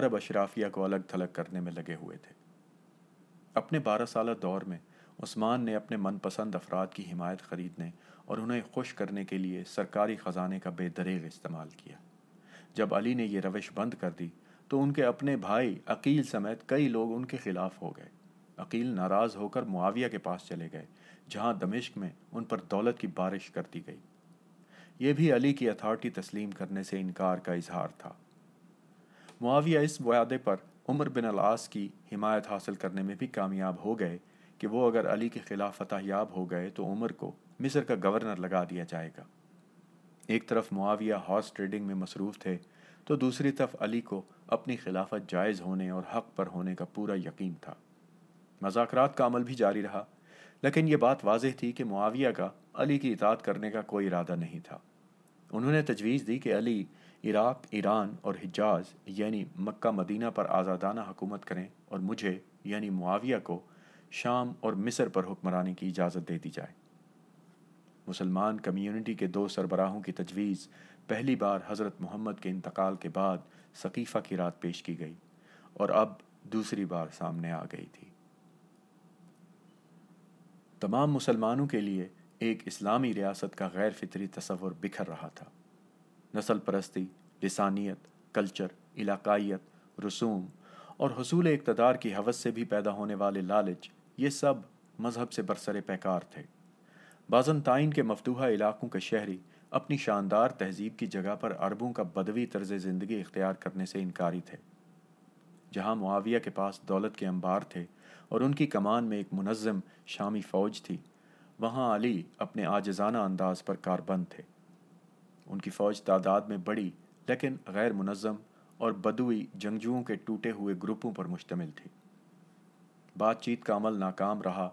अरब अशराफिया को अलग थलग करने में लगे हुए थे अपने बारह साल दौर में उस्मान ने अपने मनपसंद अफराद की हिमायत खरीदने और उन्हें खुश करने के लिए सरकारी ख़जाने का बेदरेग इस्तेमाल किया जब अली ने यह रविश बंद कर दी तो उनके अपने भाई अकील समेत कई लोग उनके खिलाफ हो गए अकील नाराज़ होकर मुआविया के पास चले गए जहाँ दमिश्क में उन पर दौलत की बारिश कर दी गई यह भी अली की अथॉरिटी तस्लीम करने से इनकार का इजहार था मुआविया इस वादे पर उमर बिन अलास की हिमायत हासिल करने में भी कामयाब हो गए कि वो अगर अली के खिलाफ फतहयाब हो गए तो उमर को मिस्र का गवर्नर लगा दिया जाएगा एक तरफ मुआविया हॉर्स ट्रेडिंग में मसरूफ़ थे तो दूसरी तरफ अली को अपनी खिलाफत जायज़ होने और हक पर होने का पूरा यकीन था मजाकरात का अमल भी जारी रहा लेकिन ये बात वाजह थी कि मुआविया का अली की इतात करने का कोई इरादा नहीं था उन्होंने तजवीज़ दी कि अली इराक ईरान और हिजाज यानी मक्का मदीना पर आज़ादाना हुकूमत करें और मुझे यानी मुआविया को शाम और मिस्र पर हुक्मरानी की इजाज़त दे दी जाए मुसलमान कम्युनिटी के दो सरबराहों की तजवीज़ पहली बार हज़रत मोहम्मद के इंतकाल के बाद सकीफ़ा की रात पेश की गई और अब दूसरी बार सामने आ गई थी तमाम मुसलमानों के लिए एक इस्लामी रियासत का गैर फितरी तस्वर बिखर रहा था नसल परस्ती लसानियत कल्चर इलाकाइत रसूम और हसूल इकतदार की हवस से भी पैदा होने वाले लालच ये सब मज़हब से बरसर पैकार थे बाजनताइन के मफतूहा इलाकों के शहरी अपनी शानदार तहजीब की जगह पर अरबों का बदवी तर्ज ज़िंदगी इख्तियार करने से इनकारी थे जहाँ मुआविया के पास दौलत के अंबार थे और उनकी कमान में एक मनज़म शामी फ़ौज थी वहाँ अली अपने आजजाना अंदाज पर कारबंद थे उनकी फ़ौज तादाद में बड़ी लेकिन गैर मुनज़म और बदुई जंगजुओं के टूटे हुए ग्रुपों पर मुश्तमिल थी बातचीत का अमल नाकाम रहा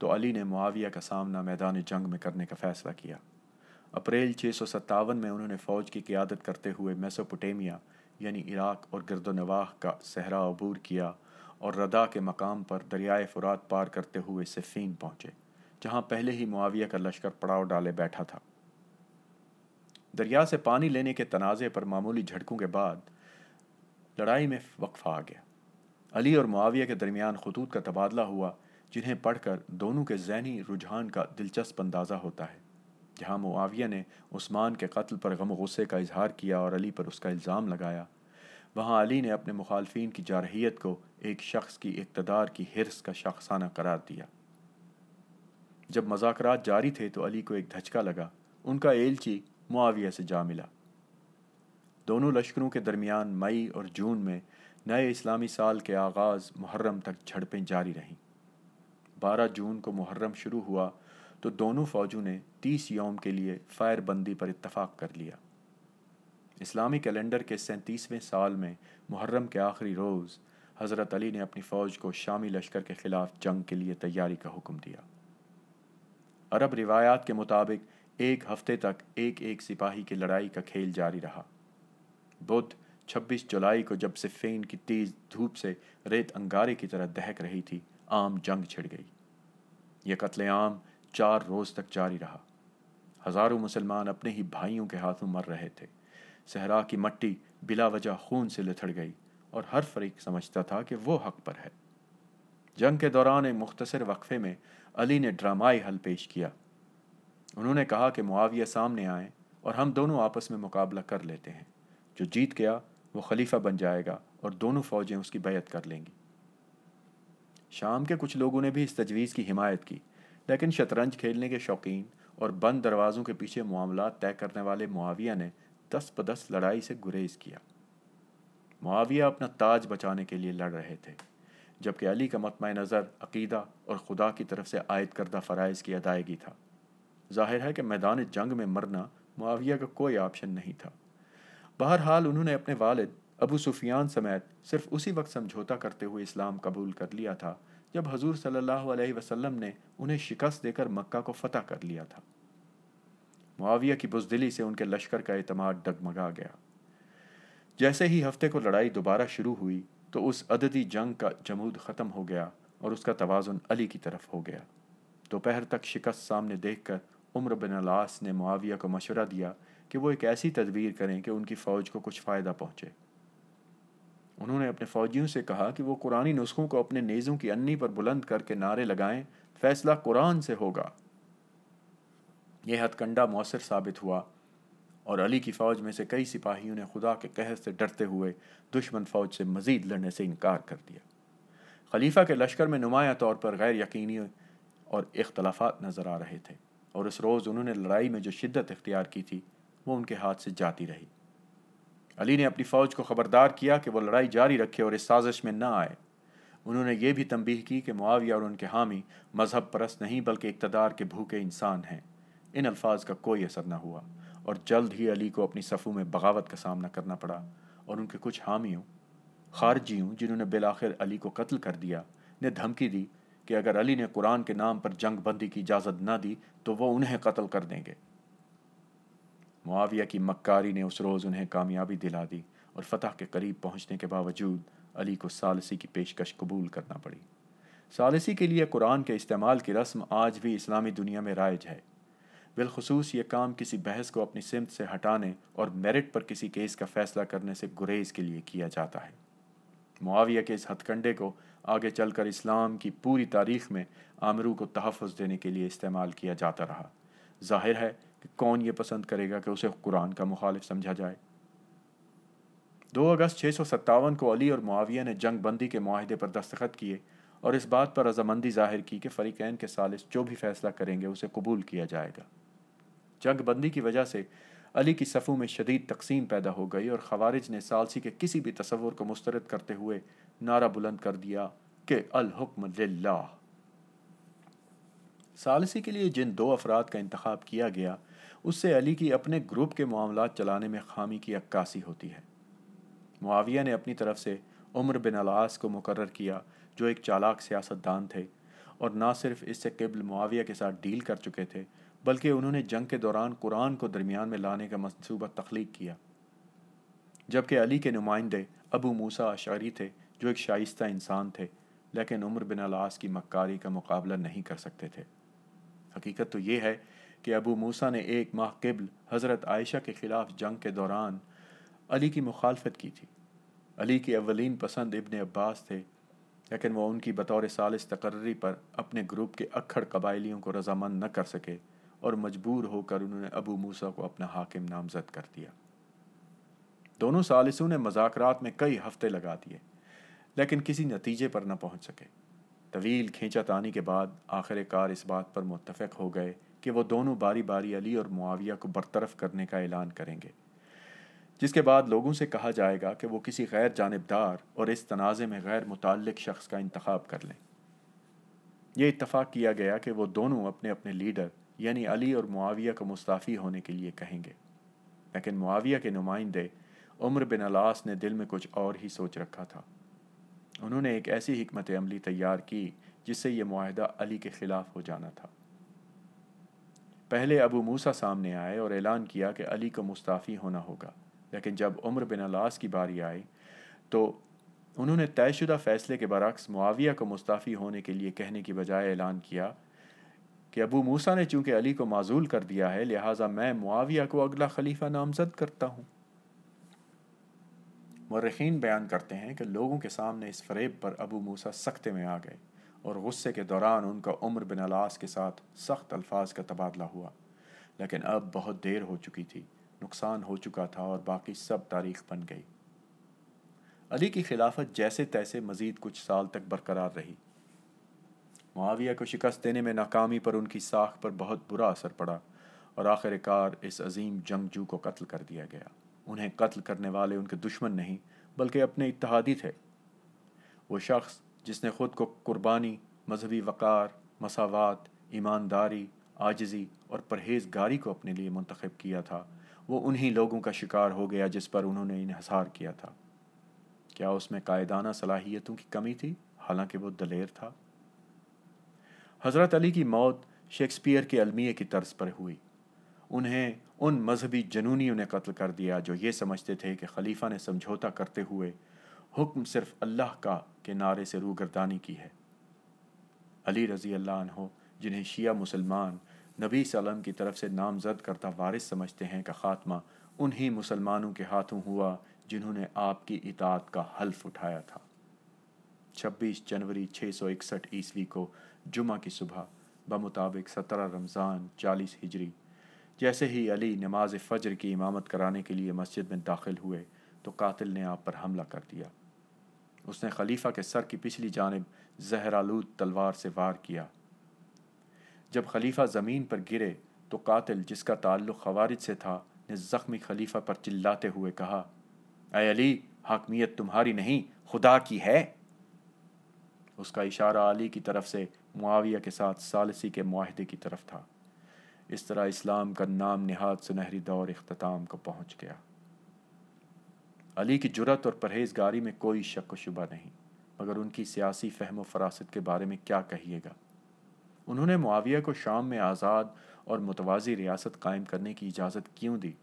तो अली ने मुआविया का सामना मैदान जंग में करने का फ़ैसला किया अप्रैल छः सौ सत्तावन में उन्होंने फ़ौज की क़्यादत करते हुए मेसोपोटामिया यानी इराक और गर्दनवाह का सहरा अबूर किया और रदा के मकाम पर दरियाए फ़ुरात पार करते हुए सिफ़ीन पहुँचे जहां पहले ही मुआविया का लश्कर पड़ाव डाले बैठा था दरिया से पानी लेने के तनाज़े पर मामूली झटकों के बाद लड़ाई में वक्फा आ गया अली और मुआविया के दरमियान खतूत का तबादला हुआ जिन्हें पढ़कर दोनों के जहनी रुझान का दिलचस्प अंदाज़ा होता है जहाँ मुआविया ने उस्मान के कत्ल पर गम गुस्से का इजहार किया और अली पर उसका इल्ज़ाम लगाया वहाँ अली ने अपने मुखालफी की जारहीत को एक शख्स की इकतदार की हिरस का शख्साना करार दिया जब मजाक जारी थे तो अली को एक धचका लगा उनका एलची मुआविया से जा मिला दोनों लश्करों के दरमियान मई और जून में नए इस्लामी साल के आगाज़ मुहर्रम तक झड़पें जारी रहीं 12 जून को मुहर्रम शुरू हुआ तो दोनों फौजों ने 30 योम के लिए फायरबंदी पर इत्तफाक कर लिया इस्लामी कैलेंडर के सैंतीसवें साल में मुहर्रम के आखिरी रोज़ हज़रत अली ने अपनी फ़ौज को शामी लश्कर के ख़िलाफ़ जंग के लिए तैयारी का हुक्म दिया अरब रिवायात के मुताबिक एक हफ्ते तक एक एक सिपाही की लड़ाई का खेल जारी रहा बुध 26 जुलाई को जब सिफेन की तेज धूप से रेत अंगारे की तरह दहक रही थी आम जंग छिड़ गई यह कत्लेआम चार रोज तक जारी रहा हजारों मुसलमान अपने ही भाइयों के हाथों मर रहे थे सहरा की मट्टी बिला वजह खून से लिथड़ गई और हर फरीक समझता था कि वो हक पर है जंग के दौरान एक मुख्तर वक्फे में अली ने ड्रामाई हल पेश किया उन्होंने कहा कि मुआविया सामने आए और हम दोनों आपस में मुकाबला कर लेते हैं जो जीत गया वो खलीफा बन जाएगा और दोनों फौजें उसकी बैत कर लेंगी शाम के कुछ लोगों ने भी इस तजवीज़ की हिमायत की लेकिन शतरंज खेलने के शौकीन और बंद दरवाज़ों के पीछे मामला तय करने वाले मुआविया ने दस पदस लड़ाई से गुरेज किया मुआविया अपना ताज बचाने के लिए लड़ रहे थे जबकि अली का मतम नज़र अकीदा और खुदा की तरफ से आयद करदा फ़रज़ की अदायगी था जाहिर है कि मैदान जंग में मरना मुआविया का कोई ऑप्शन नहीं था बहरहाल उन्होंने अपने वालद अबू सुफियान समेत सिर्फ उसी वक्त समझौता करते हुए इस्लाम कबूल कर लिया था जब हजूर सल्लल्लाहु अलैहि वसल्लम ने उन्हें शिकस्त देकर मक्का को फतह कर लिया था मुआविया की बुजदिली से उनके लश्कर का अतमाद डगमगा गया जैसे ही हफ्ते को लड़ाई दोबारा शुरू हुई तो उस अददी जंग का जमूद ख़त्म हो गया और उसका तोज़ुन अली की तरफ हो गया दोपहर तक शिकस्त सामने देख कर उम्र बिन अलास ने मुआविया को मशवरा दिया कि वो एक ऐसी तदबीर करें कि उनकी फ़ौज को कुछ फ़ायदा पहुँचे उन्होंने अपने फ़ौजियों से कहा कि वो कुरानी नुस्खों को अपने नेज़ों की अन्नी पर बुलंद करके नारे लगाएं फैसला कुरान से होगा यह हथकंडा मौसर साबित हुआ और अली की फ़ौज में से कई सिपाहियों ने खुदा के कहर से डरते हुए दुश्मन फ़ौज से मज़ीद लड़ने से इनकार कर दिया खलीफा के लश्कर में नुमाया तौर पर गैर यकीनी और इख्तलाफात नज़र आ रहे थे और उस रोज़ उन्होंने लड़ाई में जो शिद्दत इख्तियार की थी वो उनके हाथ से जाती रही अली ने अपनी फ़ौज को ख़बरदार किया कि वो लड़ाई जारी रखे और इस साजिश में ना आए उन्होंने ये भी तंबीह की कि मुआविया और उनके हामी मजहब परस्त नहीं बल्कि इकतदार के भूखे इंसान हैं इन अल्फाज का कोई असर ना हुआ और जल्द ही अली को अपनी सफ़ों में बगावत का सामना करना पड़ा और उनके कुछ हामियों खारजियों जिन्होंने बिलाखिर अली को कत्ल कर दिया ने धमकी दी कि अगर अली ने कुरान के नाम पर जंग बंदी की इजाज़त ना दी तो वह उन्हें कत्ल कर देंगे मुआविया की मक्कारी ने उस रोज़ उन्हें कामयाबी दिला दी और फतह के करीब पहुंचने के बावजूद अली को सालसी की पेशकश कबूल करना पड़ी सालसी के लिए कुरान के इस्तेमाल की रस्म आज भी इस्लामी दुनिया में राइज है बिलखसूस ये काम किसी बहस को अपनी सिमत से हटाने और मेरिट पर किसी केस का फैसला करने से गुरेज के लिए किया जाता है मुआविया के इस हथकंडे को आगे चलकर इस्लाम की पूरी तारीख में आमरू को तहफ़ देने के लिए इस्तेमाल किया जाता रहा जाहिर है कि कौन ये पसंद करेगा कि उसे कुरान का मुखालिफ समझा जाए दो अगस्त छः सौ सत्तावन को अली और मुआविया ने जंग बंदी के माहदे पर दस्तखत किए और इस बात पर रजामंदी जाहिर की कि फ़रीक़ैन के सालिस जो भी फैसला करेंगे उसे कबूल किया जाएगा जंगबंदी की वजह से अली की सफ़ों में शदीद तकसीम पैदा हो गई और खवारिज ने सालसी के किसी भी तस्वुर को मुस्तरद करते हुए नारा बुलंद कर दिया कि अलहुक्म सालसी के लिए जिन दो अफराद का इंतखब किया गया उससे अली की अपने ग्रुप के मामला चलाने में खामी की अक्कासी होती है मुआविया ने अपनी तरफ से उम्र बिन अलास को मुकर किया जो एक चालाक सियासतदान थे और ना सिर्फ इससे कबल मुआविया के साथ डील कर चुके थे बल्कि उन्होंने जंग के दौरान कुरान को दरमियान में लाने का मनसूबा तख्लीक किया जबकि अली के नुमाइंदे अबू मूसा अशारी थे जो एक शाइस्ता इंसान थे लेकिन उम्र बिन अलास की मक्कारी का मुकाबला नहीं कर सकते थे हकीकत तो ये है कि अबू मूसा ने एक माह कबल हज़रत आयशा के ख़िलाफ़ जंग के दौरान अली की मुखालफत की थी अली की अवलिन पसंद इबन अब्बास थे लेकिन वह उनकी बतौर साल इस तकर्री पर अपने ग्रुप के अखड़ कबाइलियों को रजामंद न कर सके और मजबूर होकर उन्होंने अबू मूसा को अपना हाकिम नामजद कर दिया दोनों सालिसों ने मजाकरात में कई हफ्ते लगा दिए लेकिन किसी नतीजे पर न पहुंच सके तवील खींचातानी के बाद आखिरकार इस बात पर मुतफ़ हो गए कि वो दोनों बारी बारी अली और मुआविया को बरतरफ करने का ऐलान करेंगे जिसके बाद लोगों से कहा जाएगा कि वो किसी गैर जानबदार और इस तनाज़े में गैर मुतल शख्स का इंतखब कर लें यह इतफ़ाक़ किया गया कि वो दोनों अपने अपने लीडर यानी अली और मुआविया को मुस्ताफ़ी होने के लिए कहेंगे लेकिन मुआविया के नुमाइंदे उम्र बिन अलास ने दिल में कुछ और ही सोच रखा था उन्होंने एक ऐसी हमत अमली तैयार की जिससे ये माहदा अली के ख़िलाफ़ हो जाना था पहले अबू मूसा सामने आए और ऐलान किया कि अली को मुस्ताफ़ी होना होगा लेकिन जब उम्र बिन अलास की बारी आई तो उन्होंने तयशुदा फ़ैसले के बरक्स मुआविया को मुस्ताफ़ी होने के लिए कहने की बजाय ऐलान किया कि अबू मूसा ने चूंकि अली को माजूल कर दिया है लिहाजा मैं मुआविया को अगला खलीफा नामजद करता हूँ मर्रखीन बयान करते हैं कि लोगों के सामने इस फरेब पर अबू मूसा सख्ते में आ गए और गुस्से के दौरान उनका उम्र बिन अलास के साथ सख्त अल्फाज का तबादला हुआ लेकिन अब बहुत देर हो चुकी थी नुकसान हो चुका था और बाकी सब तारीख बन गई अली की खिलाफत जैसे तैसे मज़ीद कुछ साल तक बरकरार रही मुआविया को शिकस्त देने में नाकामी पर उनकी साख पर बहुत बुरा असर पड़ा और आखिरकार इस अजीम जंगजू को कत्ल कर दिया गया उन्हें कत्ल करने वाले उनके दुश्मन नहीं बल्कि अपने इतिहादी थे वो शख्स जिसने खुद को कुर्बानी मजहबी वक़ार मसावत ईमानदारी आजजी और परहेजगारी को अपने लिए मंतखब किया था वो उन्हीं लोगों का शिकार हो गया जिस पर उन्होंने इन्हसार किया था क्या उसमें कायदाना सलाहियतों की कमी थी हालांकि वो दलेर था हज़रत अली की मौत शेक्सपियर के अलमिया की तर्ज पर हुई उन्हें उन मजहबी जनूनियों ने कत्ल कर दिया जो ये समझते थे कि खलीफा ने समझौता करते हुए हुक्म सिर्फ अल्लाह का के नारे से रूगरदानी की है अली रजी अल्लाह जिन्हें शिया मुसलमान नबी सलम की तरफ से नामजद करता वारिस समझते हैं का ख़ात्मा उन्हीं मुसलमानों के हाथों हुआ जिन्होंने आपकी इतात का हल्फ उठाया था 26 जनवरी 661 ईस्वी को जुमा की सुबह बमुताबिक सत्रह रमज़ान चालीस हिजरी जैसे ही अली नमाज फ़जर की इमामत कराने के लिए मस्जिद में दाखिल हुए तो कातिल ने आप पर हमला कर दिया उसने खलीफा के सर की पिछली जानब जहरालूद तलवार से वार किया जब खलीफा ज़मीन पर गिरे तो कातिल जिसका ताल्लुक़ खवारिज से था ने ज़ख्मी खलीफा पर चिल्लाते हुए कहा अय अली हाकमियत तुम्हारी नहीं खुदा की है उसका इशारा अली की तरफ से मुआविया के साथ सालसी के माहदे की तरफ था इस तरह इस्लाम का नाम नहाद सुनहरी दौर अख्ताम को पहुंच गया अली की जुरत और परहेजगारी में कोई शक व शुबा नहीं मगर उनकी सियासी फहम फरासत के बारे में क्या कहिएगा उन्होंने मुआविया को शाम में आज़ाद और मुतवाज़ी रियासत कायम करने की इजाज़त क्यों दी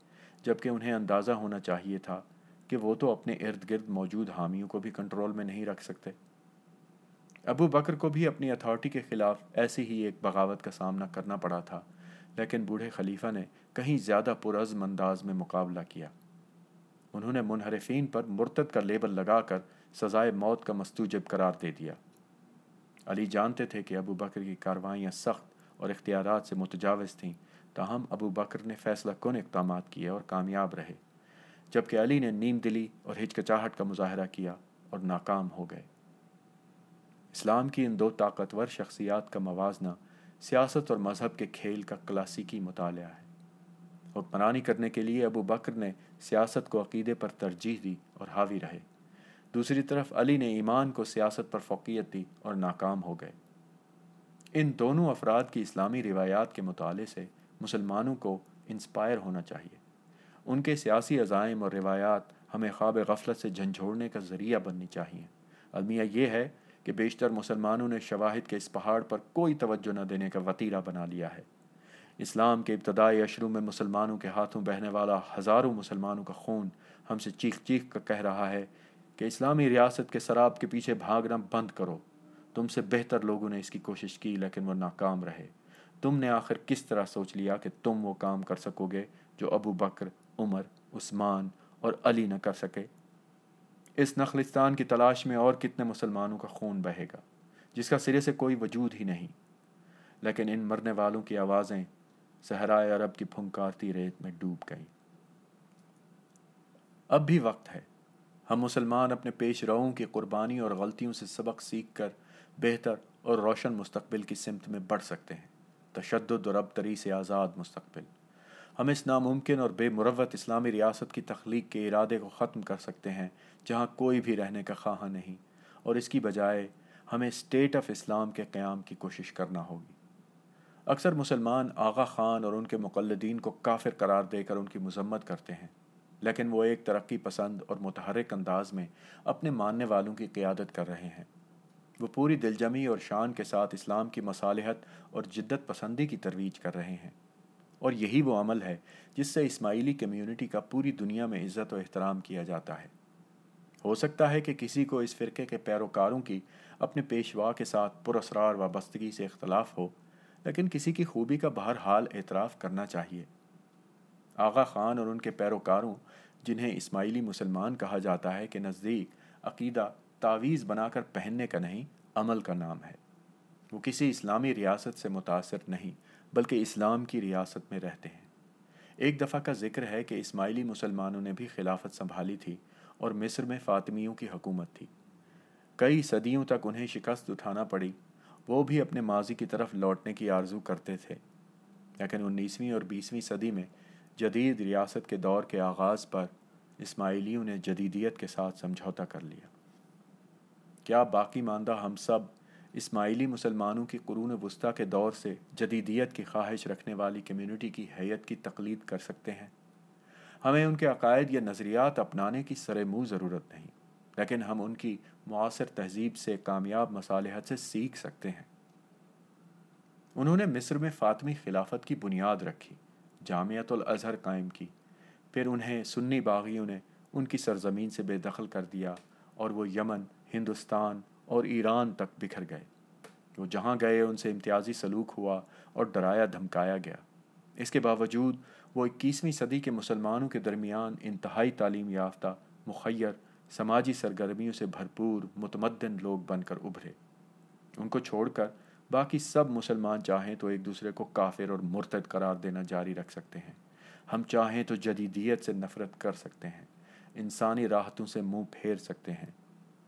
जबकि उन्हें अंदाज़ा होना चाहिए था कि वो तो अपने इर्द गिर्द मौजूद हामियों को भी कंट्रोल में नहीं रख सकते अबू बकर को भी अपनी अथॉरिटी के खिलाफ ऐसी ही एक बगावत का सामना करना पड़ा था लेकिन बूढ़े खलीफा ने कहीं ज़्यादा पुरज़म अंदाज में मुकाबला किया उन्होंने मुनहरफिन पर मुर्तद का लेबल लगाकर सजाए मौत का मस्तूजब करार दे दिया अली जानते थे कि अबू बकर की कार्रवाइयाँ सख्त और इख्तियार से मुतजावज़ थीं ताहम अबू बकर ने फैसला कन इकदाम किए और कामयाब रहे जबकि अली ने नीम दिली और हिचकचाहट का मुजाहरा किया और नाकाम हो गए इस्लाम की इन दो ताकतवर शख्सियात का मवाजना सियासत और मज़हब के खेल का क्लासिकी मताल है हुक्मरानी करने के लिए अबू बकर ने सियासत को अकीदे पर तरजीह दी और हावी रहे दूसरी तरफ अली ने ईमान को सियासत पर फोकियत दी और नाकाम हो गए इन दोनों अफराद की इस्लामी रिवायात के मुताले से मुसलमानों को इंस्पायर होना चाहिए उनके सियासी अज़ाइम और रिवायात हमें ख्वाब गफलत से झंझोड़ने का ज़रिया बननी चाहिए अलमिया ये है कि बेशतर मुसलमानों ने शवाहद के इस पहाड़ पर कोई तवज्जो न देने का वतीरा बना लिया है इस्लाम के इब्तदाई अशरू में मुसलमानों के हाथों बहने वाला हज़ारों मुसलमानों का खून हमसे चीख चीख कर कह रहा है कि इस्लामी रियासत के शराब के पीछे भागना बंद करो तुमसे बेहतर लोगों ने इसकी कोशिश की लेकिन वो नाकाम रहे तुमने आखिर किस तरह सोच लिया कि तुम वो काम कर सकोगे जो अबू बकर उमर उस्मान और अली न कर सके इस नखलिस्तान की तलाश में और कितने मुसलमानों का खून बहेगा जिसका सिरे से कोई वजूद ही नहीं लेकिन इन मरने वालों की आवाज़ें सहराए अरब की फुंकारती रेत में डूब गईं अब भी वक्त है हम मुसलमान अपने पेश रों की कुर्बानी और गलतियों से सबक सीख कर बेहतर और रोशन मुस्तबिल की समत में बढ़ सकते हैं तशद और तरी से आज़ाद मुस्तबिल हम इस नामुमकिन और बेमुरत इस्लामी रियासत की तख्लीक के इरादे को ख़त्म कर सकते हैं जहाँ कोई भी रहने का खाहा नहीं और इसकी बजाय हमें स्टेट ऑफ इस्लाम के क़्याम की कोशिश करना होगी अक्सर मुसलमान आगा खान और उनके मुकलदीन को काफिर करार देकर उनकी मजम्मत करते हैं लेकिन वो एक तरक्की पसंद और मतहरक अंदाज में अपने मानने वालों की क़्यादत कर रहे हैं वो पूरी दिलजमी और शान के साथ इस्लाम की मसालहत और जिद्दत पसंदी की तरवीज कर रहे हैं और यही वो अमल है जिससे इस्माइली कम्यूनिटी का पूरी दुनिया में इज़्ज़त और अहतराम किया जाता है हो सकता है कि किसी को इस फ़िरके के पैरोकारों की अपने पेशवा के साथ पुरसरार वाबस्तगी से इख्तलाफ हो लेकिन किसी की खूबी का बहरहाल एतराफ़ करना चाहिए आगा ख़ान और उनके पैरोकारों जिन्हें इस्माइली मुसलमान कहा जाता है के नज़दीक अकीदा तावीज़ बनाकर पहनने का नहीं अमल का नाम है वो किसी इस्लामी रियासत से मुतासर नहीं बल्कि इस्लाम की रियासत में रहते हैं एक दफ़ा का जिक्र है कि इस्माइली मुसलमानों ने भी खिलाफत संभाली थी और मिस्र में फातिमियों की हकूमत थी कई सदियों तक उन्हें शिकस्त उठाना पड़ी वो भी अपने माजी की तरफ लौटने की आरजू करते थे लेकिन उन्नीसवीं और बीसवीं सदी में जदीद रियासत के दौर के आगाज़ पर इसमाइलियों ने जदीदियत के साथ समझौता कर लिया क्या बाकी मानदा हम सब इसमाइली मुसलमानों की कुरून वस्ती के दौर से जदीदियत की ख्वाहिश रखने वाली कम्यूनिटी की हैत की तकलीद कर सकते हैं हमें उनके अकायद या नज़रियात अपनाने की सरमू ज़रूरत नहीं लेकिन हम उनकी मुसर तहजीब से कामयाब मसालहत से सीख सकते हैं उन्होंने मिस्र में फ़ातमी खिलाफत की बुनियाद रखी जामयतुलज़हर कायम की फिर उन्हें सुन्नी बागियों ने उनकी सरजमीन से बेदखल कर दिया और वो यमन हिंदुस्तान और ईरान तक बिखर गए वो जहाँ गए उनसे इम्तियाजी सलूक हुआ और डराया धमकाया गया इसके बावजूद वो इक्कीसवीं सदी के मुसलमानों के दरमियान इंतहाई तालीम याफ्ता मुखर समाजी सरगर्मियों से भरपूर मतमदन लोग बनकर उभरे उनको छोड़कर बाकी सब मुसलमान चाहें तो एक दूसरे को काफिर और मुर्तद करार देना जारी रख सकते हैं हम चाहें तो जदीदियत से नफरत कर सकते हैं इंसानी राहतों से मुंह फेर सकते हैं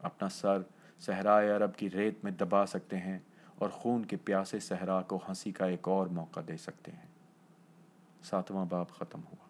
अपना सर सहरा अरब की रेत में दबा सकते हैं और खून के प्यासे सहरा को हंसी का एक और मौका दे सकते हैं सातवां बाप खत्म हुआ